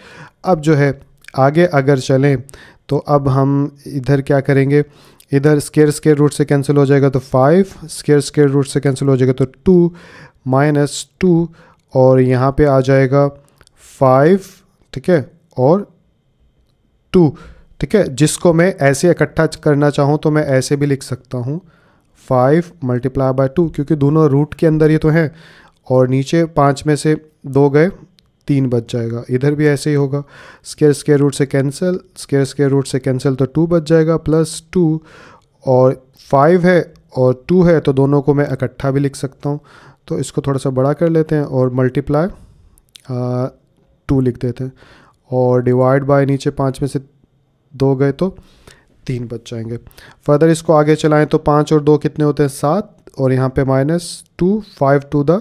अब जो है आगे अगर चलें तो अब हम इधर क्या करेंगे इधर स्केयर स्केयर रूट से कैंसिल हो जाएगा तो फाइव स्केयर स्केयर रूट से कैंसिल हो जाएगा तो टू माइनस टू और यहाँ पे आ जाएगा फाइव ठीक है और टू ठीक है जिसको मैं ऐसे इकट्ठा करना चाहूँ तो मैं ऐसे भी लिख सकता हूँ फाइव मल्टीप्लाई बाय टू क्योंकि दोनों रूट के अंदर ये तो हैं और नीचे पाँच में से दो गए तीन बच जाएगा इधर भी ऐसे ही होगा स्केयर स्केयर रूट से कैंसिल स्केयर स्केयर रूट से कैंसिल तो टू बच जाएगा प्लस टू और फाइव है और टू है तो दोनों को मैं इकट्ठा भी लिख सकता हूँ तो इसको थोड़ा सा बड़ा कर लेते हैं और मल्टीप्लाई टू लिख देते हैं और डिवाइड बाय नीचे पाँच में से दो गए तो तीन बच जाएंगे फर्दर इसको आगे चलाएं तो पाँच और दो कितने होते हैं सात और यहाँ पे minus two five two the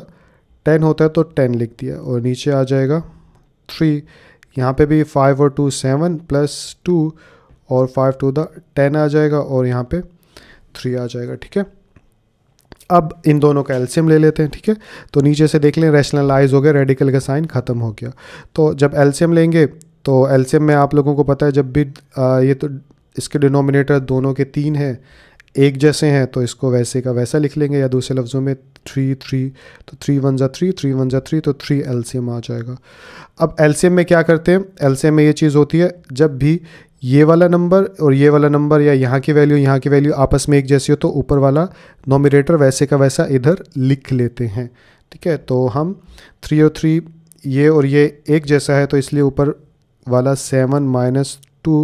ten होता है तो टेन लिख दिया और नीचे आ जाएगा थ्री यहाँ पे भी फाइव और टू सेवन प्लस टू और फाइव टू द टेन आ जाएगा और यहाँ पे थ्री आ जाएगा ठीक है अब इन दोनों का एल्शियम ले लेते हैं ठीक है तो नीचे से देख लें रैशनलाइज हो गया रेडिकल का साइन ख़त्म हो गया तो जब एल्शियम लेंगे तो एल्शियम में आप लोगों को पता है जब भी आ, ये तो इसके डिनोमिनेटर दोनों के तीन हैं एक जैसे हैं तो इसको वैसे का वैसा लिख लेंगे या दूसरे लफ्ज़ों में थ्री थ्री तो थ्री वन ज़ा थ्री थ्री वन ज़ा थ्री तो थ्री एलसीएम आ जाएगा अब एलसीएम में क्या करते हैं एलसीएम में ये चीज़ होती है जब भी ये वाला नंबर और ये वाला नंबर या यहाँ की वैल्यू यहाँ की वैल्यू आपस में एक जैसी हो तो ऊपर वाला नोमिनेटर वैसे का वैसा इधर लिख लेते हैं ठीक है तो हम थ्री और थ्री ये और ये एक जैसा है तो इसलिए ऊपर वाला seven minus two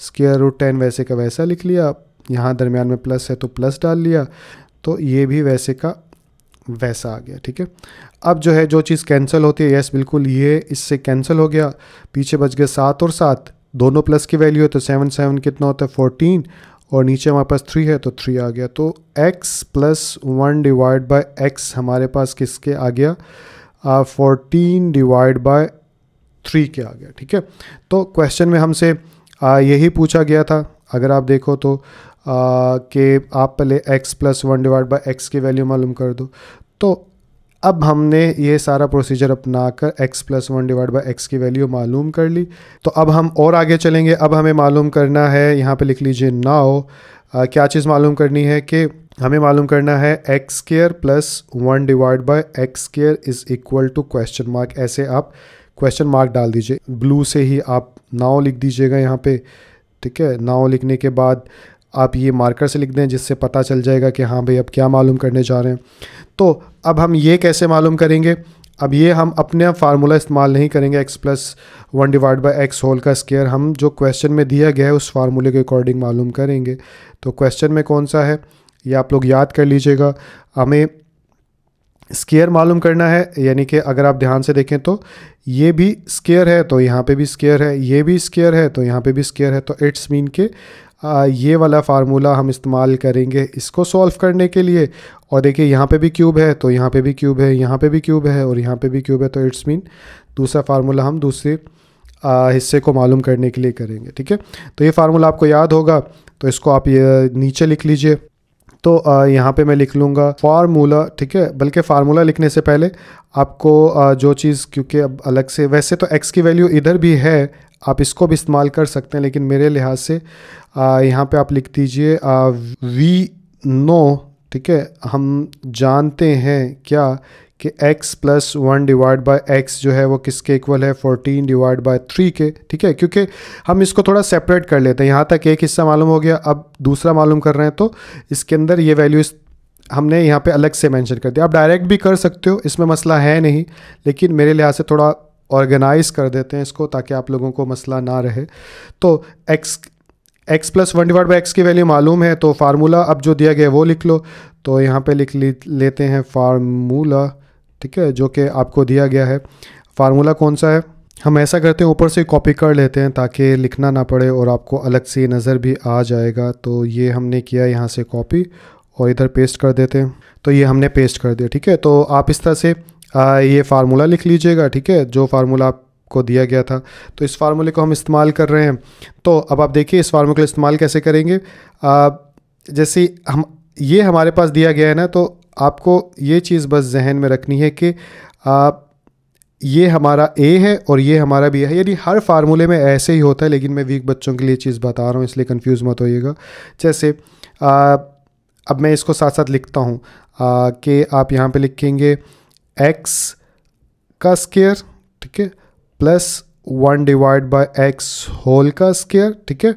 square root ten वैसे का वैसा लिख लिया यहाँ दरमियान में प्लस है तो प्लस डाल लिया तो ये भी वैसे का वैसा आ गया ठीक है अब जो है जो चीज़ कैंसिल होती है यस बिल्कुल ये इससे कैंसिल हो गया पीछे बच गए सात और सात दोनों प्लस की वैल्यू है तो सेवन सेवन कितना होता है फोर्टीन और नीचे हमारे पास थ्री है तो थ्री आ गया तो x plus one divide by x हमारे पास किसके आ गया फोर्टीन डिवाइड बाय थ्री के आ गया ठीक है तो क्वेश्चन में हमसे यही पूछा गया था अगर आप देखो तो कि आप पहले x plus one divide by x की वैल्यू मालूम कर दो तो अब हमने ये सारा प्रोसीजर अपना कर x plus one divide by x की वैल्यू मालूम कर ली तो अब हम और आगे चलेंगे अब हमें मालूम करना है यहाँ पे लिख लीजिए नाओ क्या चीज़ मालूम करनी है कि हमें मालूम करना है x square plus one divide by x square is equal to question mark ऐसे आप क्वेश्चन मार्क डाल दीजिए ब्लू से ही आप नाव लिख दीजिएगा यहाँ पे ठीक है नाव लिखने के बाद आप ये मार्कर से लिख दें जिससे पता चल जाएगा कि हाँ भाई अब क्या मालूम करने जा रहे हैं तो अब हम ये कैसे मालूम करेंगे अब ये हम अपने फार्मूला इस्तेमाल नहीं करेंगे x plus one divide by x whole का स्केयर हम जो क्वेश्चन में दिया गया है उस फार्मूले के अकॉर्डिंग मालूम करेंगे तो क्वेश्चन में कौन सा है ये आप लोग याद कर लीजिएगा हमें स्केयर मालूम करना है यानी कि अगर आप ध्यान से देखें तो ये भी स्केयर है तो यहाँ पे भी स्केयर है ये भी स्केयर है तो यहाँ पे भी स्केयर है तो इट्स मीन के ये वाला फार्मूला हम इस्तेमाल करेंगे इसको सॉल्व करने के लिए और देखिए यहाँ पे भी क्यूब है तो यहाँ पे भी क्यूब है यहाँ पे भी क्यूब है और यहाँ पे भी क्यूब है तो इट्स मीन दूसरा फार्मूला हम दूसरे हिस्से को मालूम करने के लिए करेंगे ठीक है तो ये फार्मूला आपको याद होगा तो इसको आप ये नीचे लिख लीजिए तो यहाँ पे मैं लिख लूँगा फार्मूला ठीक है बल्कि फार्मूला लिखने से पहले आपको जो चीज़ क्योंकि अब अलग से वैसे तो एक्स की वैल्यू इधर भी है आप इसको भी इस्तेमाल कर सकते हैं लेकिन मेरे लिहाज से यहाँ पे आप लिख दीजिए वी नो ठीक है हम जानते हैं क्या कि x plus one divide by x जो है वो किसके इक्वल है 14 डिवाइड बाय थ्री के ठीक है क्योंकि हम इसको थोड़ा सेपरेट कर लेते हैं यहाँ तक एक हिस्सा मालूम हो गया अब दूसरा मालूम कर रहे हैं तो इसके अंदर ये वैल्यू हमने यहाँ पे अलग से मेंशन कर दिया आप डायरेक्ट भी कर सकते हो इसमें मसला है नहीं लेकिन मेरे लिहाज से थोड़ा ऑर्गेनाइज कर देते हैं इसको ताकि आप लोगों को मसला ना रहे तो x x plus one divide by x की वैल्यू मालूम है तो फार्मूला अब जो दिया गया वो लिख लो तो यहाँ पे लिख लेते हैं फार्मूला ठीक है जो कि आपको दिया गया है फार्मूला कौन सा है हम ऐसा करते हैं ऊपर से कॉपी कर लेते हैं ताकि लिखना ना पड़े और आपको अलग से नज़र भी आ जाएगा तो ये हमने किया यहाँ से कॉपी और इधर पेस्ट कर देते हैं तो ये हमने पेस्ट कर दिया ठीक है तो आप इस तरह से आ, ये फार्मूला लिख लीजिएगा ठीक है जो फार्मूला आपको दिया गया था तो इस फार्मूले को हम इस्तेमाल कर रहे हैं तो अब आप देखिए इस फार्मूले इस्तेमाल कैसे करेंगे आ, जैसे हम ये हमारे पास दिया गया है ना तो आपको ये चीज़ बस जहन में रखनी है कि आप ये हमारा ए है और ये हमारा बी है यानी हर फार्मूले में ऐसे ही होता है लेकिन मैं वीक बच्चों के लिए चीज़ बता रहा हूँ इसलिए कंफ्यूज मत होइएगा जैसे आ, अब मैं इसको साथ साथ लिखता हूँ कि आप यहाँ पे लिखेंगे एक्स का स्केयर ठीक है plus one divide by x whole का स्केयर ठीक है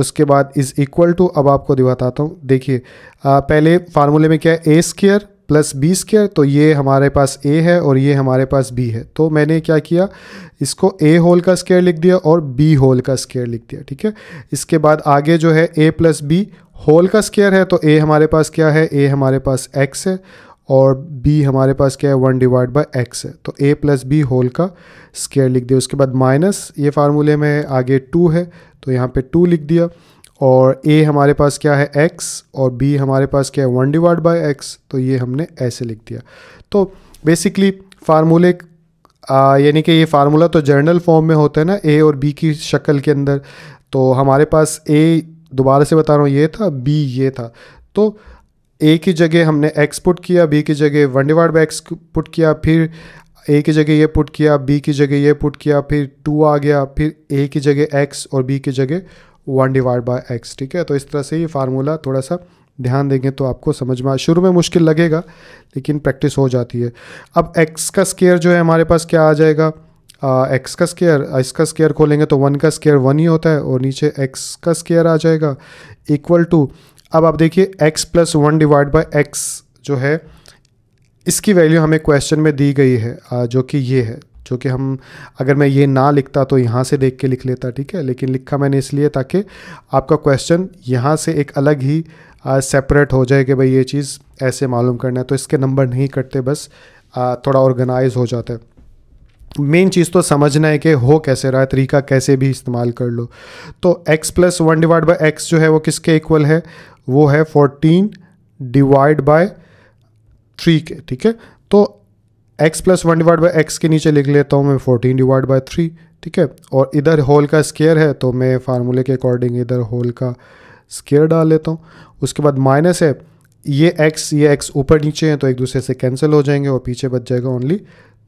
उसके बाद इज़ इक्वल टू अब आपको दिखाता हूँ देखिए पहले फार्मूले में क्या है ए स्केयर प्लस बी स्केयर तो ये हमारे पास ए है और ये हमारे पास बी है तो मैंने क्या किया इसको ए होल का स्केयर लिख दिया और बी होल का स्केयर लिख दिया ठीक है इसके बाद आगे जो है ए प्लस बी होल का स्केयर है तो ए हमारे पास क्या है ए हमारे पास एक्स है और b हमारे पास क्या है वन डिवाइड बाई एक्स है तो a प्लस बी होल का स्केयर लिख दिया उसके बाद माइनस ये फार्मूले में आगे टू है तो यहाँ पे टू लिख दिया और a हमारे पास क्या है x और b हमारे पास क्या है वन डिवाइड बाई एक्स तो ये हमने ऐसे लिख दिया तो बेसिकली फार्मूले यानी कि ये फार्मूला तो जर्नल फॉर्म में होता है ना ए और बी की शक्ल के अंदर तो हमारे पास ए दोबारा से बता रहा हूँ ये था बी ये था तो ए की जगह हमने एक्स पुट किया बी की जगह one divide by x put किया फिर ए की जगह ये पुट किया बी की जगह ये पुट किया फिर टू आ गया फिर ए की जगह एक्स और बी की जगह वन डिवाइड बाई एक्स ठीक है तो इस तरह से ये फार्मूला थोड़ा सा ध्यान देंगे तो आपको समझ में आ शुरू में मुश्किल लगेगा लेकिन प्रैक्टिस हो जाती है अब एक्स का स्केयर जो है हमारे पास क्या आ जाएगा एक्स का स्केयर का स्केयर खोलेंगे तो वन का स्केयर वन ही होता है और नीचे एक्स का स्केयर आ जाएगा इक्वल टू अब आप देखिए x plus one divide by x जो है इसकी वैल्यू हमें क्वेश्चन में दी गई है जो कि ये है जो कि हम अगर मैं ये ना लिखता तो यहाँ से देख के लिख लेता ठीक है लेकिन लिखा मैंने इसलिए ताकि आपका क्वेश्चन यहाँ से एक अलग ही सेपरेट हो जाए कि भाई ये चीज़ ऐसे मालूम करना है तो इसके नंबर नहीं कटते बस आ, थोड़ा ऑर्गेनाइज हो जाता है मेन चीज़ तो समझना है कि हो कैसे रहा है तरीका कैसे भी इस्तेमाल कर लो तो x plus one divide by x जो है वो किसके इक्वल है वो है फोर्टीन डिवाइड बाय थ्री के ठीक है तो x plus one divide by x के नीचे लिख लेता हूँ मैं फोर्टीन डिवाइड बाय थ्री ठीक है और इधर होल का स्केयर है तो मैं फार्मूले के अकॉर्डिंग इधर होल का स्केयर डाल लेता हूँ उसके बाद माइनस है ये एक्स ये एक्स ऊपर नीचे हैं तो एक दूसरे से कैंसिल हो जाएंगे और पीछे बच जाएगा ओनली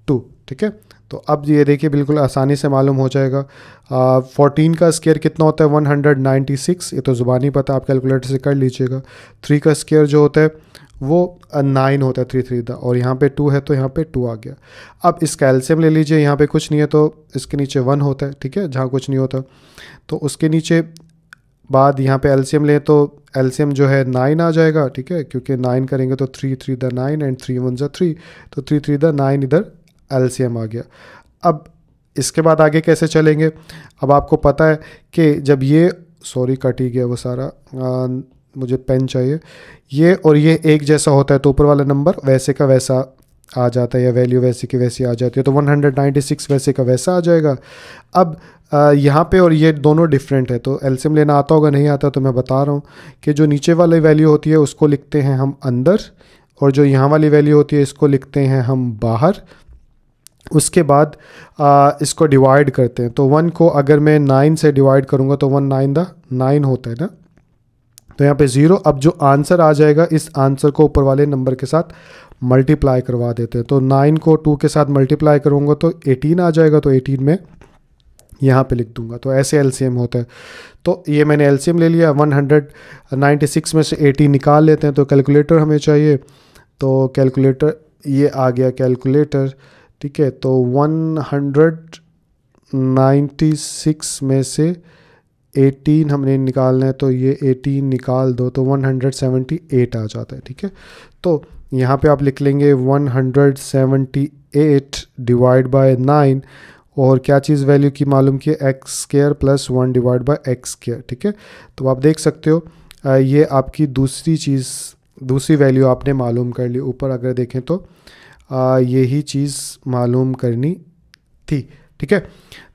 टू ठीक है तो अब ये देखिए बिल्कुल आसानी से मालूम हो जाएगा फोर्टीन का स्केयर कितना होता है वन हंड्रेड नाइन्टी सिक्स ये तो ज़ुबानी पता है आप कैलकुलेटर से कर लीजिएगा थ्री का स्केयर जो होता है वो नाइन होता है थ्री थ्री द और यहाँ पे टू है तो यहाँ पे टू आ गया अब इसका कैल्शियम ले लीजिए यहाँ पे कुछ नहीं है तो इसके नीचे वन होता है ठीक है जहाँ कुछ नहीं होता तो उसके नीचे बाद यहाँ पे एल्शियम लें तो एल्शियम जो है नाइन आ जाएगा ठीक है क्योंकि नाइन करेंगे तो three three the nine and three one ज़ा थ्री तो थ्री थ्री द नाइन इधर एलसीएम आ गया अब इसके बाद आगे कैसे चलेंगे अब आपको पता है कि जब ये सॉरी कट ही गया वो सारा आ, मुझे पेन चाहिए ये और ये एक जैसा होता है तो ऊपर वाला नंबर वैसे का वैसा आ जाता है या वैल्यू वैसे की वैसी आ जाती है तो 196 वैसे का वैसा आ जाएगा अब यहाँ पे और ये दोनों डिफरेंट है तो एल्सियम लेना आता होगा नहीं आता तो मैं बता रहा हूँ कि जो नीचे वाली वैल्यू होती है उसको लिखते हैं हम अंदर और जो यहाँ वाली वैल्यू होती है इसको लिखते हैं हम बाहर उसके बाद आ, इसको डिवाइड करते हैं तो वन को अगर मैं नाइन से डिवाइड करूँगा तो वन नाइन द नाइन होता है ना तो यहाँ पे ज़ीरो अब जो आंसर आ जाएगा इस आंसर को ऊपर वाले नंबर के साथ मल्टीप्लाई करवा देते हैं तो नाइन को टू के साथ मल्टीप्लाई करूँगा तो एटीन आ जाएगा तो एटीन में यहाँ पे लिख दूंगा तो ऐसे एल होता है तो ये मैंने एल ले लिया 196 में से 80 निकाल लेते हैं तो कैलकुलेटर हमें चाहिए तो कैलकुलेटर ये आ गया कैलकुलेटर ठीक है तो 196 में से 18 हमने निकालना है तो ये 18 निकाल दो तो 178 आ जाता है ठीक है तो यहाँ पे आप लिख लेंगे 178 डिवाइड बाय 9 और क्या चीज़ वैल्यू की मालूम की x square plus one divide by x square ठीक है तो आप देख सकते हो ये आपकी दूसरी चीज़ दूसरी वैल्यू आपने मालूम कर ली ऊपर अगर देखें तो यही चीज़ मालूम करनी थी ठीक है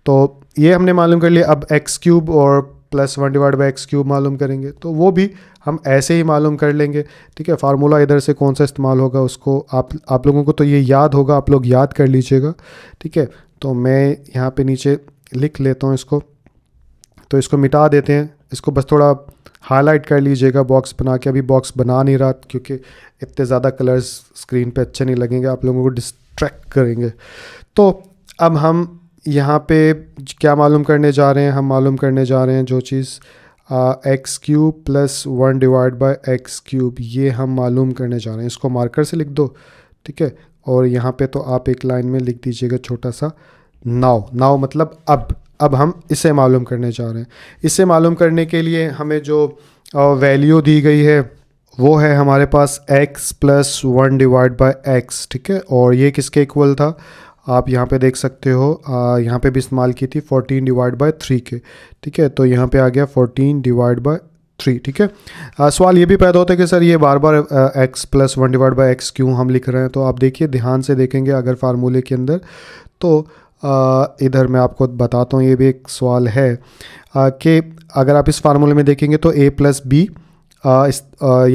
तो ये हमने मालूम कर लिया अब एक्स क्यूब और plus one divide by x cube मालूम करेंगे तो वो भी हम ऐसे ही मालूम कर लेंगे ठीक है फार्मूला इधर से कौन सा इस्तेमाल होगा उसको आप आप लोगों को तो ये याद होगा आप लोग याद कर लीजिएगा ठीक है तो मैं यहाँ पे नीचे लिख लेता हूँ इसको तो इसको मिटा देते हैं इसको बस थोड़ा हाईलाइट कर लीजिएगा बॉक्स बना के अभी बॉक्स बना नहीं रहा क्योंकि इतने ज़्यादा कलर्स स्क्रीन पे अच्छे नहीं लगेंगे आप लोगों को डिस्ट्रैक्ट करेंगे तो अब हम यहाँ पे क्या मालूम करने जा रहे हैं हम मालूम करने जा रहे हैं जो चीज़ x cube plus one divide by x cube ये हम मालूम करने जा रहे हैं इसको मार्कर से लिख दो ठीक है और यहाँ पे तो आप एक लाइन में लिख दीजिएगा छोटा सा नाव नाव मतलब अब अब हम इसे मालूम करने जा रहे हैं इसे मालूम करने के लिए हमें जो वैल्यू दी गई है वो है हमारे पास x plus one divide by x ठीक है और ये किसके इक्वल था आप यहाँ पे देख सकते हो यहाँ पे भी इस्तेमाल की थी 14 डिवाइड बाय थ्री के ठीक है तो यहाँ पे आ गया 14 डिवाइड बाय थ्री ठीक है सवाल ये भी पैदा होता है कि सर ये बार बार x plus one divide by x क्यों हम लिख रहे हैं तो आप देखिए ध्यान से देखेंगे अगर फार्मूले के अंदर तो इधर मैं आपको बताता हूँ ये भी एक सवाल है कि अगर आप इस फार्मूले में देखेंगे तो ए प्लस बी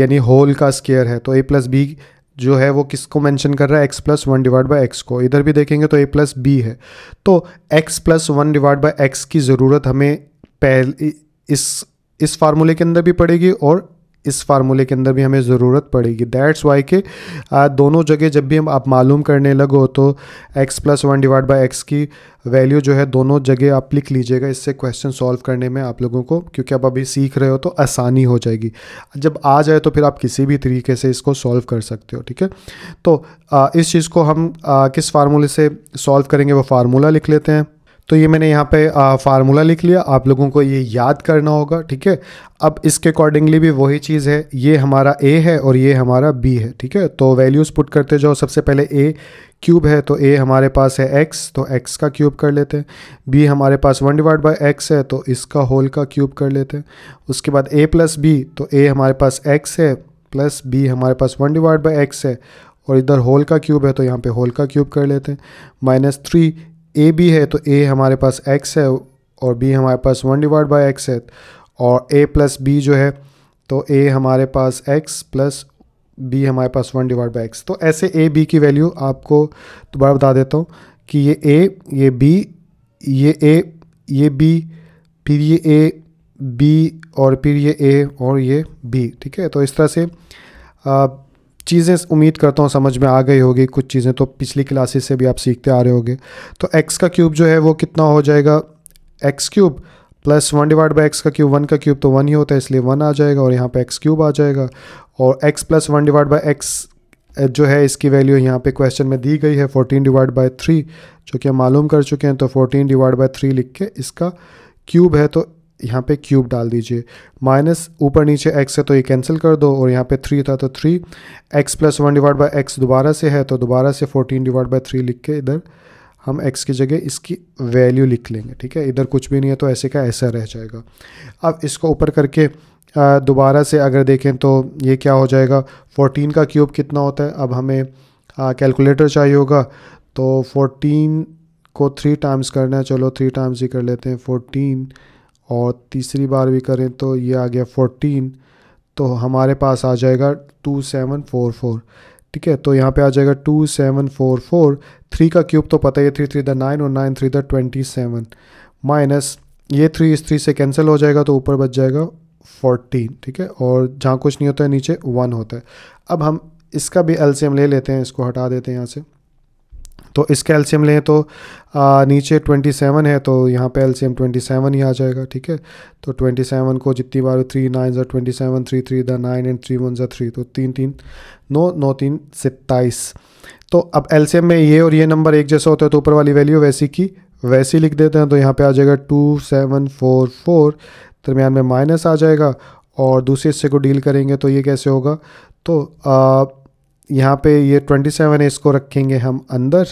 यानी होल का स्केयर है तो ए प्लस बी जो है वो किसको मेंशन कर रहा है x plus one divide by x को इधर भी देखेंगे तो ए प्लस बी है तो x plus one divide by x की ज़रूरत हमें पहले इस इस फार्मूले के अंदर भी पड़ेगी और इस फार्मूले के अंदर भी हमें ज़रूरत पड़ेगी दैट्स वाई के दोनों जगह जब भी हम आप मालूम करने लगो तो x plus one divide by x की वैल्यू जो है दोनों जगह आप लिख लीजिएगा इससे क्वेश्चन सॉल्व करने में आप लोगों को क्योंकि आप अभी सीख रहे हो तो आसानी हो जाएगी जब आ जाए तो फिर आप किसी भी तरीके से इसको सॉल्व कर सकते हो ठीक है तो आ, इस चीज़ को हम आ, किस फार्मूले से सॉल्व करेंगे वो फार्मूला लिख लेते हैं तो ये मैंने यहाँ पे फार्मूला लिख लिया आप लोगों को ये याद करना होगा ठीक है अब इसके अकॉर्डिंगली भी वही चीज़ है ये हमारा ए है और ये हमारा बी है ठीक है तो वैल्यूज़ पुट करते जाओ सबसे पहले ए क्यूब है तो ए हमारे पास है एक्स तो एक्स का क्यूब कर लेते हैं बी हमारे पास वन डिवाइड बाई एक्स है तो इसका होल का क्यूब कर लेते हैं उसके बाद ए प्लस बी तो ए हमारे पास एक्स है प्लस बी हमारे पास वन डिवाइड बाई एक्स है और इधर होल का क्यूब है तो यहाँ पे होल का क्यूब कर लेते हैं माइनस थ्री ए बी है तो ए हमारे पास एक्स है और बी हमारे पास वन डिवाइड बाई एक्स है और ए प्लस बी जो है तो ए हमारे पास एक्स प्लस बी हमारे पास वन डिवाइड बाई एक्स तो ऐसे ए बी की वैल्यू आपको दोबारा बता देता हूँ कि ये ए ये बी ये ए ये बी फिर ये ए बी और फिर ये ए और ये बी ठीक है तो इस तरह से आ, चीज़ें उम्मीद करता हूँ समझ में आ गई होगी कुछ चीज़ें तो पिछली क्लासेस से भी आप सीखते आ रहे होगे तो एक्स का क्यूब जो है वो कितना हो जाएगा x cube plus one divide by x का क्यूब वन का क्यूब तो वन ही होता है इसलिए वन आ जाएगा और यहाँ पे एक्स क्यूब आ जाएगा और x plus one divide by x जो है इसकी वैल्यू यहाँ पे क्वेश्चन में दी गई है फोर्टीन डिवाइड बाई थ्री जो कि हम मालूम कर चुके हैं तो फोर्टीन डिवाइड बाई थ्री लिख के इसका क्यूब है तो यहाँ पे क्यूब डाल दीजिए माइनस ऊपर नीचे एक्स है तो ये कैंसिल कर दो और यहाँ पे थ्री था तो three x plus one divide by x दोबारा से है तो दोबारा से फोर्टीन डिवाइड बाई थ्री लिख के इधर हम x की जगह इसकी वैल्यू लिख लेंगे ठीक है इधर कुछ भी नहीं है तो ऐसे का ऐसा रह जाएगा अब इसको ऊपर करके दोबारा से अगर देखें तो ये क्या हो जाएगा फोर्टीन का क्यूब कितना होता है अब हमें कैलकुलेटर चाहिए होगा तो फोर्टीन को थ्री टाइम्स करना है चलो थ्री टाइम्स ही कर लेते हैं फोर्टीन और तीसरी बार भी करें तो ये आ गया फोर्टीन तो हमारे पास आ जाएगा टू सेवन फोर फोर ठीक है तो यहाँ पे आ जाएगा two seven four four three का क्यूब तो पता ही थ्री थ्री द नाइन और nine three the twenty seven minus ये थ्री इस थ्री से कैंसिल हो जाएगा तो ऊपर बच जाएगा फोर्टीन ठीक है और जहाँ कुछ नहीं होता है नीचे वन होता है अब हम इसका भी एलसीएम ले लेते हैं इसको हटा देते हैं यहाँ से तो इसका एल्शियम लें तो आ, नीचे 27 है तो यहाँ पे एल्शियम 27 ही आ जाएगा ठीक है तो 27 को जितनी बार थ्री नाइन जर twenty seven three three the nine and three one जर थ्री तो तीन तीन नौ नौ तीन सत्ताईस तो अब एल्शियम में ये और ये नंबर एक जैसा होता है तो ऊपर वाली वैल्यू वैसी की वैसी लिख देते हैं तो यहाँ पे आ जाएगा टू सेवन फोर फोर दरमियान में माइनस आ जाएगा और दूसरे हिस्से को डील करेंगे तो ये कैसे होगा तो आ, यहाँ पे ये ट्वेंटी सेवन है इसको रखेंगे हम अंदर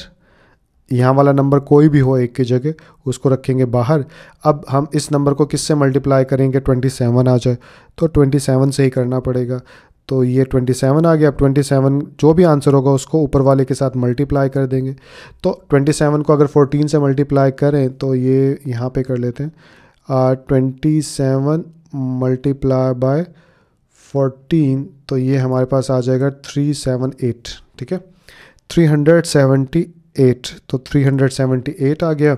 यहाँ वाला नंबर कोई भी हो एक की जगह उसको रखेंगे बाहर अब हम इस नंबर को किससे मल्टीप्लाई करेंगे ट्वेंटी सेवन आ जाए तो ट्वेंटी सेवन से ही करना पड़ेगा तो ये 27 आ गया अब 27 जो भी आंसर होगा उसको ऊपर वाले के साथ मल्टीप्लाई कर देंगे तो 27 को अगर 14 से मल्टीप्लाई करें तो ये यहाँ पे कर लेते हैं twenty seven multiply by fourteen तो ये हमारे पास आ जाएगा थ्री सेवन एट ठीक है थ्री हंड्रेड सेवेंटी एट तो थ्री हंड्रेड सेवेंटी एट आ गया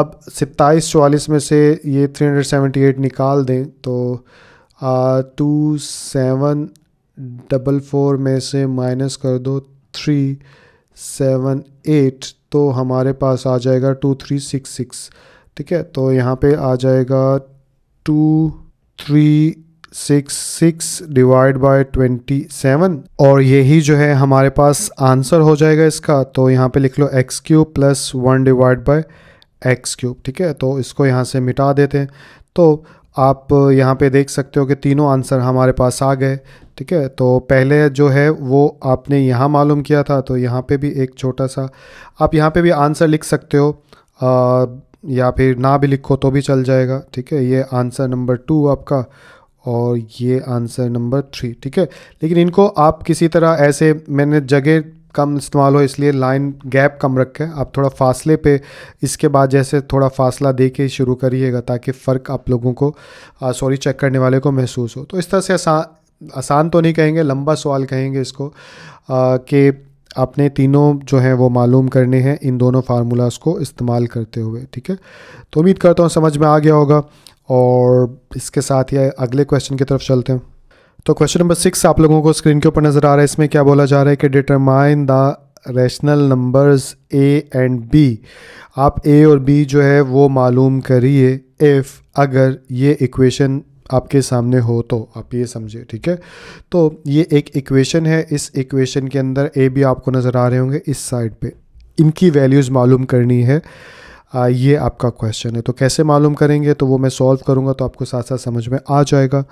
अब सत्ताईस चवालीस में से ये थ्री हंड्रेड सेवेंटी एट निकाल दें तो टू सेवन डबल फोर में से माइनस कर दो थ्री सेवन एट तो हमारे पास आ जाएगा टू थ्री सिक्स सिक्स ठीक है तो यहाँ पे आ जाएगा two three six six divide by twenty seven और यही जो है हमारे पास आंसर हो जाएगा इसका तो यहाँ पे लिख लो x cube plus one divide by x cube ठीक है तो इसको यहाँ से मिटा देते हैं तो आप यहाँ पे देख सकते हो कि तीनों आंसर हमारे पास आ गए ठीक है तो पहले जो है वो आपने यहाँ मालूम किया था तो यहाँ पे भी एक छोटा सा आप यहाँ पे भी आंसर लिख सकते हो आ, या फिर ना भी लिखो तो भी चल जाएगा ठीक है ये आंसर नंबर टू आपका और ये आंसर नंबर थ्री ठीक है लेकिन इनको आप किसी तरह ऐसे मैंने जगह कम इस्तेमाल हो इसलिए लाइन गैप कम रखें आप थोड़ा फासले पे इसके बाद जैसे थोड़ा फासला दे के शुरू करिएगा ताकि फ़र्क आप लोगों को सॉरी चेक करने वाले को महसूस हो तो इस तरह से आसान आसान तो नहीं कहेंगे लंबा सवाल कहेंगे इसको कि आपने तीनों जो हैं वो मालूम करने हैं इन दोनों फार्मूलाज़ को इस्तेमाल करते हुए ठीक है तो उम्मीद करता हूँ समझ में आ गया होगा और इसके साथ ही अगले क्वेश्चन की तरफ चलते हैं तो क्वेश्चन नंबर सिक्स आप लोगों को स्क्रीन के ऊपर नज़र आ रहा है इसमें क्या बोला जा रहा है कि determine the rational numbers a and b आप ए और बी जो है वो मालूम करिए इफ़ अगर ये इक्वेशन आपके सामने हो तो आप ये समझिए ठीक है तो ये एक इक्वेशन है इस इक्वेशन के अंदर ए भी आपको नज़र आ रहे होंगे इस साइड पे इनकी वैल्यूज़ मालूम करनी है ये आपका क्वेश्चन है तो कैसे मालूम करेंगे तो वो मैं सॉल्व करूँगा तो आपको साथ साथ समझ में आ जाएगा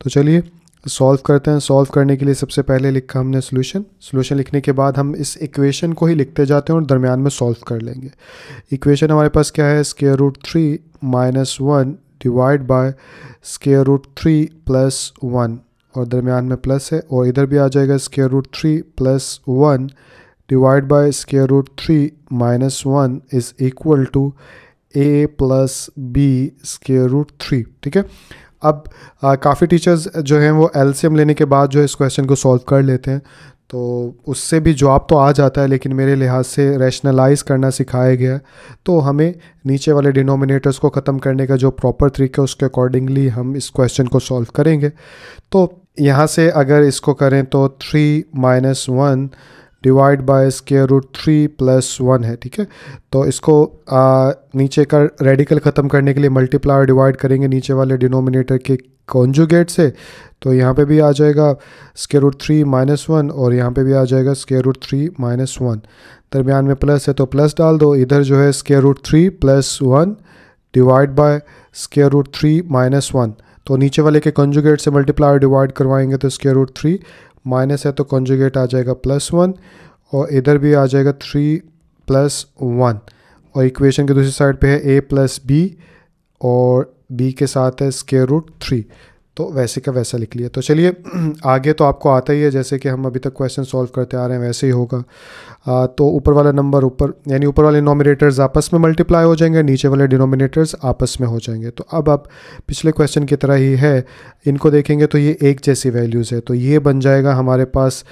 तो चलिए सॉल्व करते हैं सॉल्व करने के लिए सबसे पहले लिखा हमने सोल्यूशन सोल्यूशन लिखने के बाद हम इस इक्वेशन को ही लिखते जाते हैं और दरमियान में सॉल्व कर लेंगे इक्वेशन हमारे पास क्या है square root three minus one divide by square root three plus one और दरमियान में प्लस है और इधर भी आ जाएगा square root three plus one divide by square root 3 minus 1 is equal to a plus B square root three ठीक है अब काफ़ी टीचर्स जो हैं वो एलसीएम लेने के बाद जो है इस क्वेश्चन को सॉल्व कर लेते हैं तो उससे भी जवाब तो आ जाता है लेकिन मेरे लिहाज से रैशनलाइज करना सिखाया गया तो हमें नीचे वाले डिनोमिनेटर्स को ख़त्म करने का जो प्रॉपर तरीका है उसके अकॉर्डिंगली हम इस क्वेश्चन को सॉल्व करेंगे तो यहाँ से अगर इसको करें तो three minus one divide by square root three plus one है ठीक है तो इसको आ, नीचे का रेडिकल ख़त्म करने के लिए मल्टीप्लायर डिवाइड करेंगे नीचे वाले डिनोमिनेटर के कॉन्जुगेट से तो यहाँ पे भी आ जाएगा square root three minus one और यहाँ पे भी आ जाएगा square root three minus one दरमियान में प्लस है तो प्लस डाल दो इधर जो है square root three plus one divide by square root three minus one तो नीचे वाले के कंजुगेट से मल्टीप्लायर डिवाइड करवाएंगे तो स्केयर रूट थ्री माइनस है तो कॉन्जुगेट आ जाएगा प्लस वन और इधर भी आ जाएगा थ्री प्लस वन और इक्वेशन के दूसरी साइड पे है ए प्लस बी और बी के साथ है स्केयर रूट थ्री तो वैसे का वैसा लिख लिया तो चलिए आगे तो आपको आता ही है जैसे कि हम अभी तक क्वेश्चन सॉल्व करते आ रहे हैं वैसे ही होगा आ, तो ऊपर वाला नंबर ऊपर यानी ऊपर वाले नॉमिनेटर्स आपस में मल्टीप्लाई हो जाएंगे नीचे वाले डिनोमिनेटर्स आपस में हो जाएंगे तो अब आप पिछले क्वेश्चन की तरह ही है इनको देखेंगे तो ये एक जैसी वैल्यूज़ है तो ये बन जाएगा हमारे पास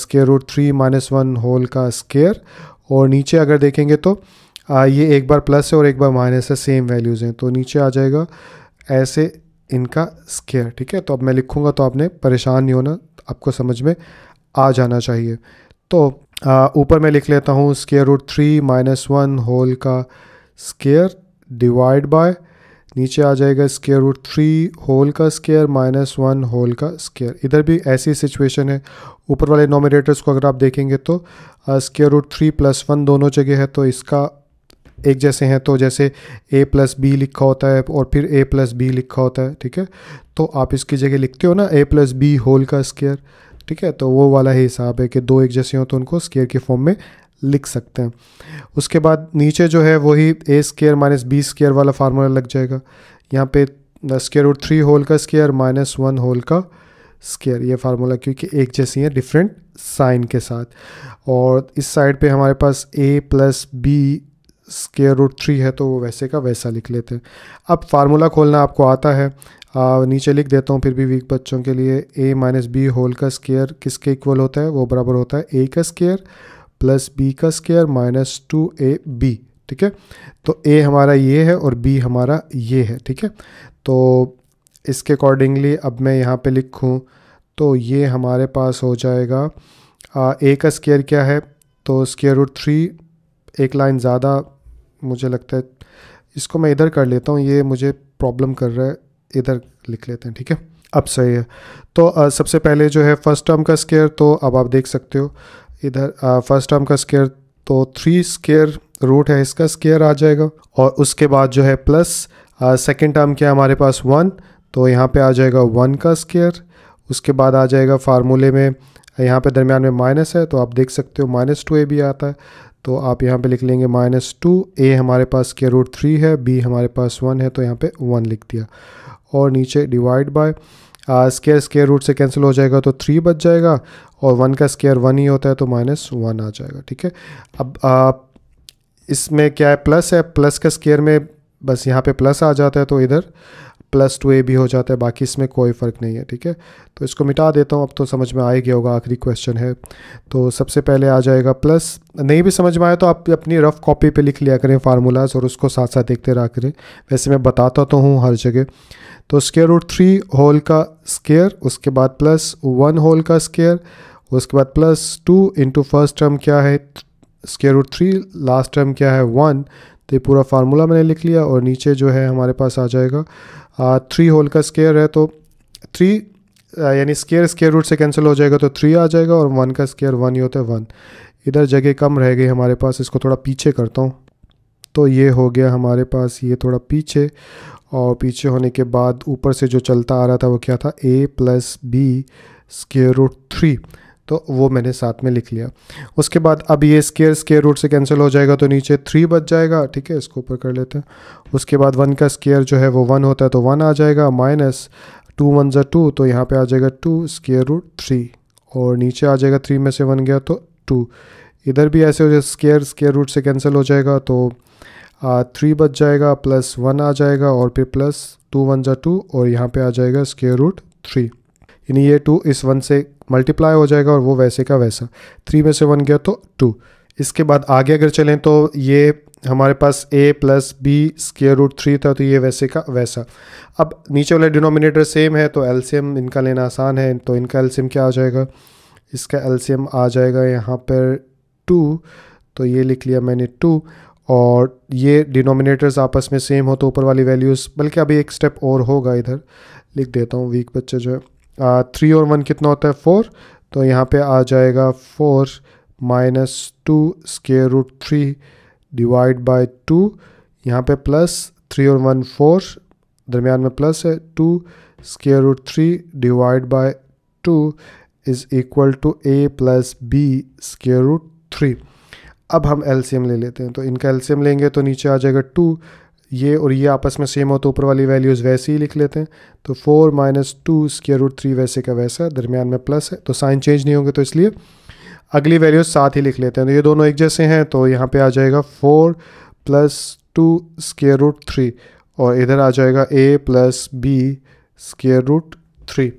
square root three minus one whole का स्केयर और नीचे अगर देखेंगे तो आ, ये एक बार प्लस है और एक बार माइनस है सेम वैल्यूज़ हैं तो नीचे आ जाएगा ऐसे इनका स्केयर ठीक है तो अब मैं लिखूँगा तो आपने परेशान नहीं होना आपको समझ में आ जाना चाहिए तो ऊपर मैं लिख लेता हूँ square root three minus one whole का स्केयर डिवाइड बाय नीचे आ जाएगा स्केयर रूट थ्री होल का स्केयर माइनस वन होल का स्केयर इधर भी ऐसी सिचुएशन है ऊपर वाले नॉमिनेटर्स को अगर आप देखेंगे तो square root three plus one दोनों जगह है तो इसका एक जैसे हैं तो जैसे ए प्लस बी लिखा होता है और फिर ए प्लस बी लिखा होता है ठीक है तो आप इसकी जगह लिखते हो ना ए प्लस बी होल का स्केयर ठीक है तो वो वाला ही हिसाब है कि दो एक जैसे हों तो उनको स्केयर के फॉर्म में लिख सकते हैं उसके बाद नीचे जो है वही ए स्केयर माइनस बी स्केयर वाला फार्मूला लग जाएगा यहाँ पे स्केयर रूट थ्री होल का स्केयर माइनस वन होल का स्केयर ये फार्मूला क्योंकि एक जैसी है डिफरेंट साइन के साथ और इस साइड पे हमारे पास a plus B square root three है तो वो वैसे का वैसा लिख लेते हैं अब फार्मूला खोलना आपको आता है आ, नीचे लिख देता हूँ फिर भी वीक बच्चों के लिए ए माइनस बी होल का स्केयर किसके इक्वल होता है वो बराबर होता है ए का स्केयर प्लस बी का square minus two a b ठीक है तो ए हमारा ये है और बी हमारा ये है ठीक है तो इसके अकॉर्डिंगली अब मैं यहाँ पे लिखूँ तो ये हमारे पास हो जाएगा आ, ए का स्केयर क्या है तो स्केयर रूट थ्री एक लाइन ज़्यादा मुझे लगता है इसको मैं इधर कर लेता हूँ ये मुझे प्रॉब्लम कर रहा है इधर लिख लेते हैं ठीक है अब सही है तो आ, सबसे पहले जो है फर्स्ट टर्म का स्केयर तो अब आप देख सकते हो इधर फर्स्ट टर्म का स्केयर तो थ्री स्केयर रूट है इसका स्केयर आ जाएगा और उसके बाद जो है प्लस सेकेंड टर्म क्या हमारे पास वन तो यहाँ पे आ जाएगा वन का स्केयर उसके बाद आ जाएगा फार्मूले में यहाँ पे दरमियान में माइनस है तो आप देख सकते हो माइनस टू ए भी आता है तो आप यहाँ पे लिख लेंगे माइनस टू ए हमारे पास के रूट थ्री है बी हमारे पास वन है तो यहाँ पे वन लिख दिया और नीचे divide by square square root से कैंसिल हो जाएगा तो थ्री बच जाएगा और वन का स्केयर वन ही होता है तो माइनस वन आ जाएगा ठीक है अब आप इसमें क्या है प्लस है प्लस का स्केयर में बस यहाँ पे प्लस आ जाता है तो इधर प्लस टू ए भी हो जाता है बाकी इसमें कोई फ़र्क नहीं है ठीक है तो इसको मिटा देता हूँ अब तो समझ में आ ही गया होगा आखिरी क्वेश्चन है तो सबसे पहले आ जाएगा प्लस नहीं भी समझ में आया तो आप अपनी रफ़ कॉपी पे लिख लिया करें फार्मूलाज और उसको साथ साथ देखते रहा करें वैसे मैं बताता तो हूँ हर जगह तो स्केयर रूट थ्री होल का स्केयर उसके बाद प्लस वन होल का स्केयर उसके बाद plus two into first term क्या है square root three last term क्या है वन तो ये पूरा फार्मूला मैंने लिख लिया और नीचे जो है हमारे पास आ जाएगा थ्री होल का स्केयर है तो थ्री यानी स्केयर स्केयर रूट से कैंसिल हो जाएगा तो थ्री आ जाएगा और वन का स्केयर वन ही होता है वन इधर जगह कम रह गई हमारे पास इसको थोड़ा पीछे करता हूँ तो ये हो गया हमारे पास ये थोड़ा पीछे और पीछे होने के बाद ऊपर से जो चलता आ रहा था वो क्या था a plus B square root three तो वो मैंने साथ में लिख लिया उसके बाद अब ये स्केयर स्केयर रूट से कैंसिल हो जाएगा तो नीचे थ्री बच जाएगा ठीक है इसको ऊपर कर लेते हैं उसके बाद वन का स्केयर जो है वो वन होता है तो वन आ जाएगा माइनस टू वन जो टू तो यहाँ पे आ जाएगा टू स्केयर रूट थ्री और नीचे आ जाएगा थ्री में से वन गया तो टू इधर भी ऐसे हो जाए स्केयर स्केयर रूट से कैंसिल हो जाएगा तो थ्री बच जाएगा प्लस वन आ जाएगा और फिर प्लस टू वन जो टू और यहाँ पे आ जाएगा स्केयर रूट थ्री यानी ये टू इस वन से मल्टीप्लाई हो जाएगा और वो वैसे का वैसा थ्री में से वन गया तो टू इसके बाद आगे अगर चलें तो ये हमारे पास a plus B square root three था तो ये वैसे का वैसा अब नीचे वाला डिनोमिनेटर सेम है तो एल्सीयम इनका लेना आसान है तो इनका एल्सीयम क्या आ जाएगा इसका एल्सीयम आ जाएगा यहाँ पर टू तो ये लिख लिया मैंने टू और ये डिनोमिनेटर्स आपस में सेम हो तो ऊपर वाली वैल्यूज़ बल्कि अभी एक स्टेप और होगा इधर लिख देता हूँ वीक बच्चे जो है थ्री और वन कितना होता है फोर तो यहाँ पे आ जाएगा four minus two square root three divide by two यहाँ पे प्लस थ्री और वन फोर दरमियान में प्लस है two square root three divide by two is equal to a plus B square root three अब हम एलसीएम ले लेते हैं तो इनका एलसीएम लेंगे तो नीचे आ जाएगा टू ये और ये आपस में सेम हो तो ऊपर वाली वैल्यूज़ वैसे ही लिख लेते हैं तो four minus two square root three वैसे का वैसा दरमियान में प्लस है तो साइन चेंज नहीं होंगे तो इसलिए अगली वैल्यूज साथ ही लिख लेते हैं तो ये दोनों एक जैसे हैं तो यहाँ पे आ जाएगा four plus two square root three और इधर आ जाएगा a plus B square root three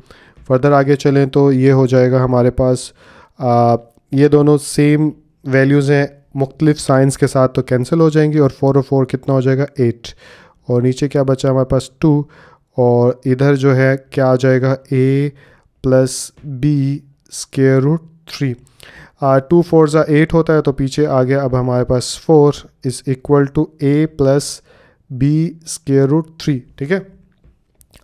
further आगे चलें तो ये हो जाएगा हमारे पास आ, ये दोनों सेम वैल्यूज़ हैं मुख्तलिफ साइंस के साथ तो कैंसिल हो जाएंगी और फोर और फोर कितना हो जाएगा एट और नीचे क्या बचा हमारे पास टू और इधर जो है क्या आ जाएगा a plus B square root three two four ज़ा एट होता है तो पीछे आ गया अब हमारे पास four is equal to a plus B square root three ठीक है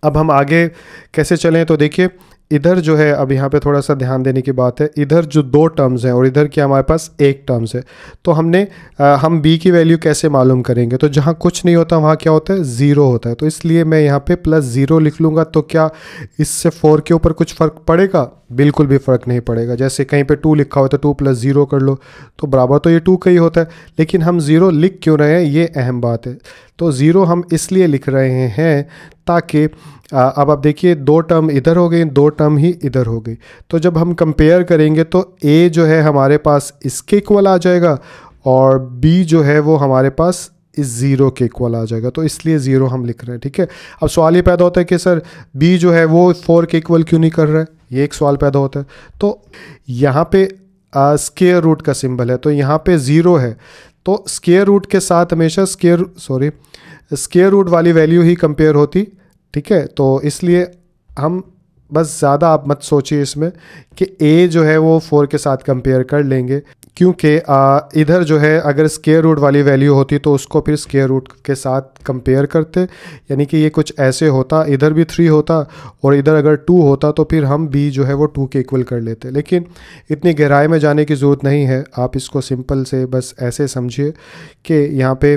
अब हम आगे कैसे चलें तो देखिए इधर जो है अब यहाँ पे थोड़ा सा ध्यान देने की बात है इधर जो दो टर्म्स हैं और इधर क्या हमारे पास एक टर्म्स है तो हमने आ, हम बी की वैल्यू कैसे मालूम करेंगे तो जहाँ कुछ नहीं होता वहाँ क्या होता है ज़ीरो होता है तो इसलिए मैं यहाँ पे प्लस ज़ीरो लिख लूँगा तो क्या इससे फोर के ऊपर कुछ फ़र्क पड़ेगा बिल्कुल भी फ़र्क नहीं पड़ेगा जैसे कहीं पे टू लिखा हो तो टू प्लस ज़ीरो कर लो तो बराबर तो ये टू का ही होता है लेकिन हम ज़ीरो लिख क्यों रहे हैं ये अहम बात है तो ज़ीरो हम इसलिए लिख रहे हैं ताकि अब आप देखिए दो टर्म इधर हो गई दो टर्म ही इधर हो गई तो जब हम कंपेयर करेंगे तो ए जो है हमारे पास इसके इक्वल आ जाएगा और बी जो है वो हमारे पास इस ज़ीरो के इक्वल आ जाएगा तो इसलिए ज़ीरो हम लिख रहे हैं ठीक है अब सवाल ये पैदा होता है कि सर बी जो है वो फोर के इक्वल क्यों नहीं कर रहा है ये एक सवाल पैदा होता है तो यहाँ पे स्केयर रूट का सिंबल है तो यहाँ पे ज़ीरो है तो स्केयर रूट के साथ हमेशा स्केयर सॉरी स्केयर रूट वाली वैल्यू ही कंपेयर होती ठीक है तो इसलिए हम बस ज़्यादा आप मत सोचिए इसमें कि ए जो है वो फोर के साथ कंपेयर कर लेंगे क्योंकि इधर जो है अगर स्केयर रूट वाली वैल्यू होती तो उसको फिर स्केयर रूट के साथ कंपेयर करते यानी कि ये कुछ ऐसे होता इधर भी थ्री होता और इधर अगर टू होता तो फिर हम बी जो है वो टू के इक्वल कर लेते लेकिन इतनी गहराई में जाने की ज़रूरत नहीं है आप इसको सिंपल से बस ऐसे समझिए कि यहाँ पर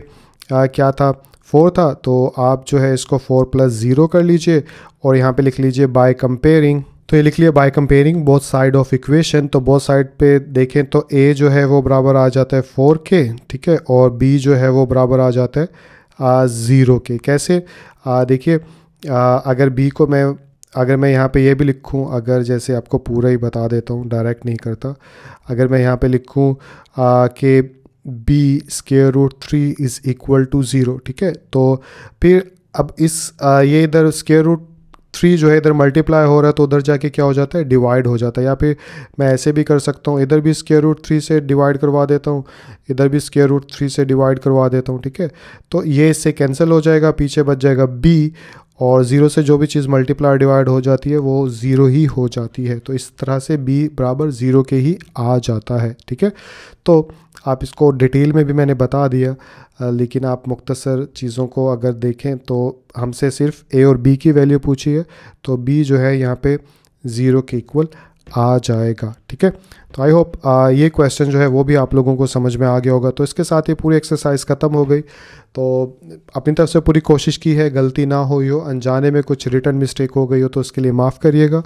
क्या था फोर था तो आप जो है इसको फोर प्लस ज़ीरो कर लीजिए और यहाँ पर लिख लीजिए बाई कंपेयरिंग तो ये लिख लिया by comparing both side of equation तो बोथ साइड पे देखें तो ए जो है वो बराबर आ जाता है फोर के ठीक है और बी जो है वो बराबर आ जाता है ज़ीरो के कैसे देखिए अगर बी को मैं अगर मैं यहाँ पे ये भी लिखूँ अगर जैसे आपको पूरा ही बता देता हूँ डायरेक्ट नहीं करता अगर मैं यहाँ पे लिखूँ कि b square root three is equal to zero ठीक है तो फिर अब इस आ, ये इधर स्केयर रूट थ्री जो है इधर मल्टीप्लाई हो रहा है तो उधर जाके क्या हो जाता है डिवाइड हो जाता है या फिर मैं ऐसे भी कर सकता हूँ इधर भी स्केयर रूट थ्री से डिवाइड करवा देता हूँ इधर भी स्केयर रूट थ्री से डिवाइड करवा देता हूँ ठीक है तो ये इससे कैंसिल हो जाएगा पीछे बच जाएगा बी और ज़ीरो से जो भी चीज़ मल्टीप्लाई डिवाइड हो जाती है वो ज़ीरो ही हो जाती है तो इस तरह से बी बराबर ज़ीरो के ही आ जाता है ठीक है तो आप इसको डिटेल में भी मैंने बता दिया लेकिन आप मुख्तसर चीज़ों को अगर देखें तो हमसे सिर्फ ए और बी की वैल्यू पूछी है तो बी जो है यहाँ पे ज़ीरो के इक्वल आ जाएगा ठीक है तो आई होप ये क्वेश्चन जो है वो भी आप लोगों को समझ में आ गया होगा तो इसके साथ ये पूरी एक्सरसाइज ख़त्म हो गई तो अपनी तरफ से पूरी कोशिश की है गलती ना हुई हो अनजाने में कुछ रिटर्न मिस्टेक हो गई हो तो उसके लिए माफ़ करिएगा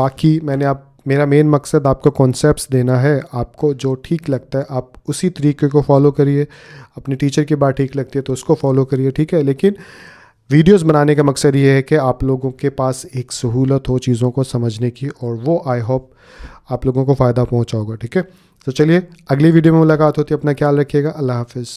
बाकी मैंने आप मेरा मेन मकसद आपको कॉन्सेप्ट्स देना है आपको जो ठीक लगता है आप उसी तरीके को फॉलो करिए अपने टीचर की बात ठीक लगती है तो उसको फॉलो करिए ठीक है लेकिन वीडियोस बनाने का मकसद ये है कि आप लोगों के पास एक सहूलत हो चीज़ों को समझने की और वो आई होप आप लोगों को फ़ायदा पहुँचा होगा ठीक है तो चलिए अगली वीडियो में मुलाकात होती है अपना ख्याल रखिएगा अल्लाह हाफिज़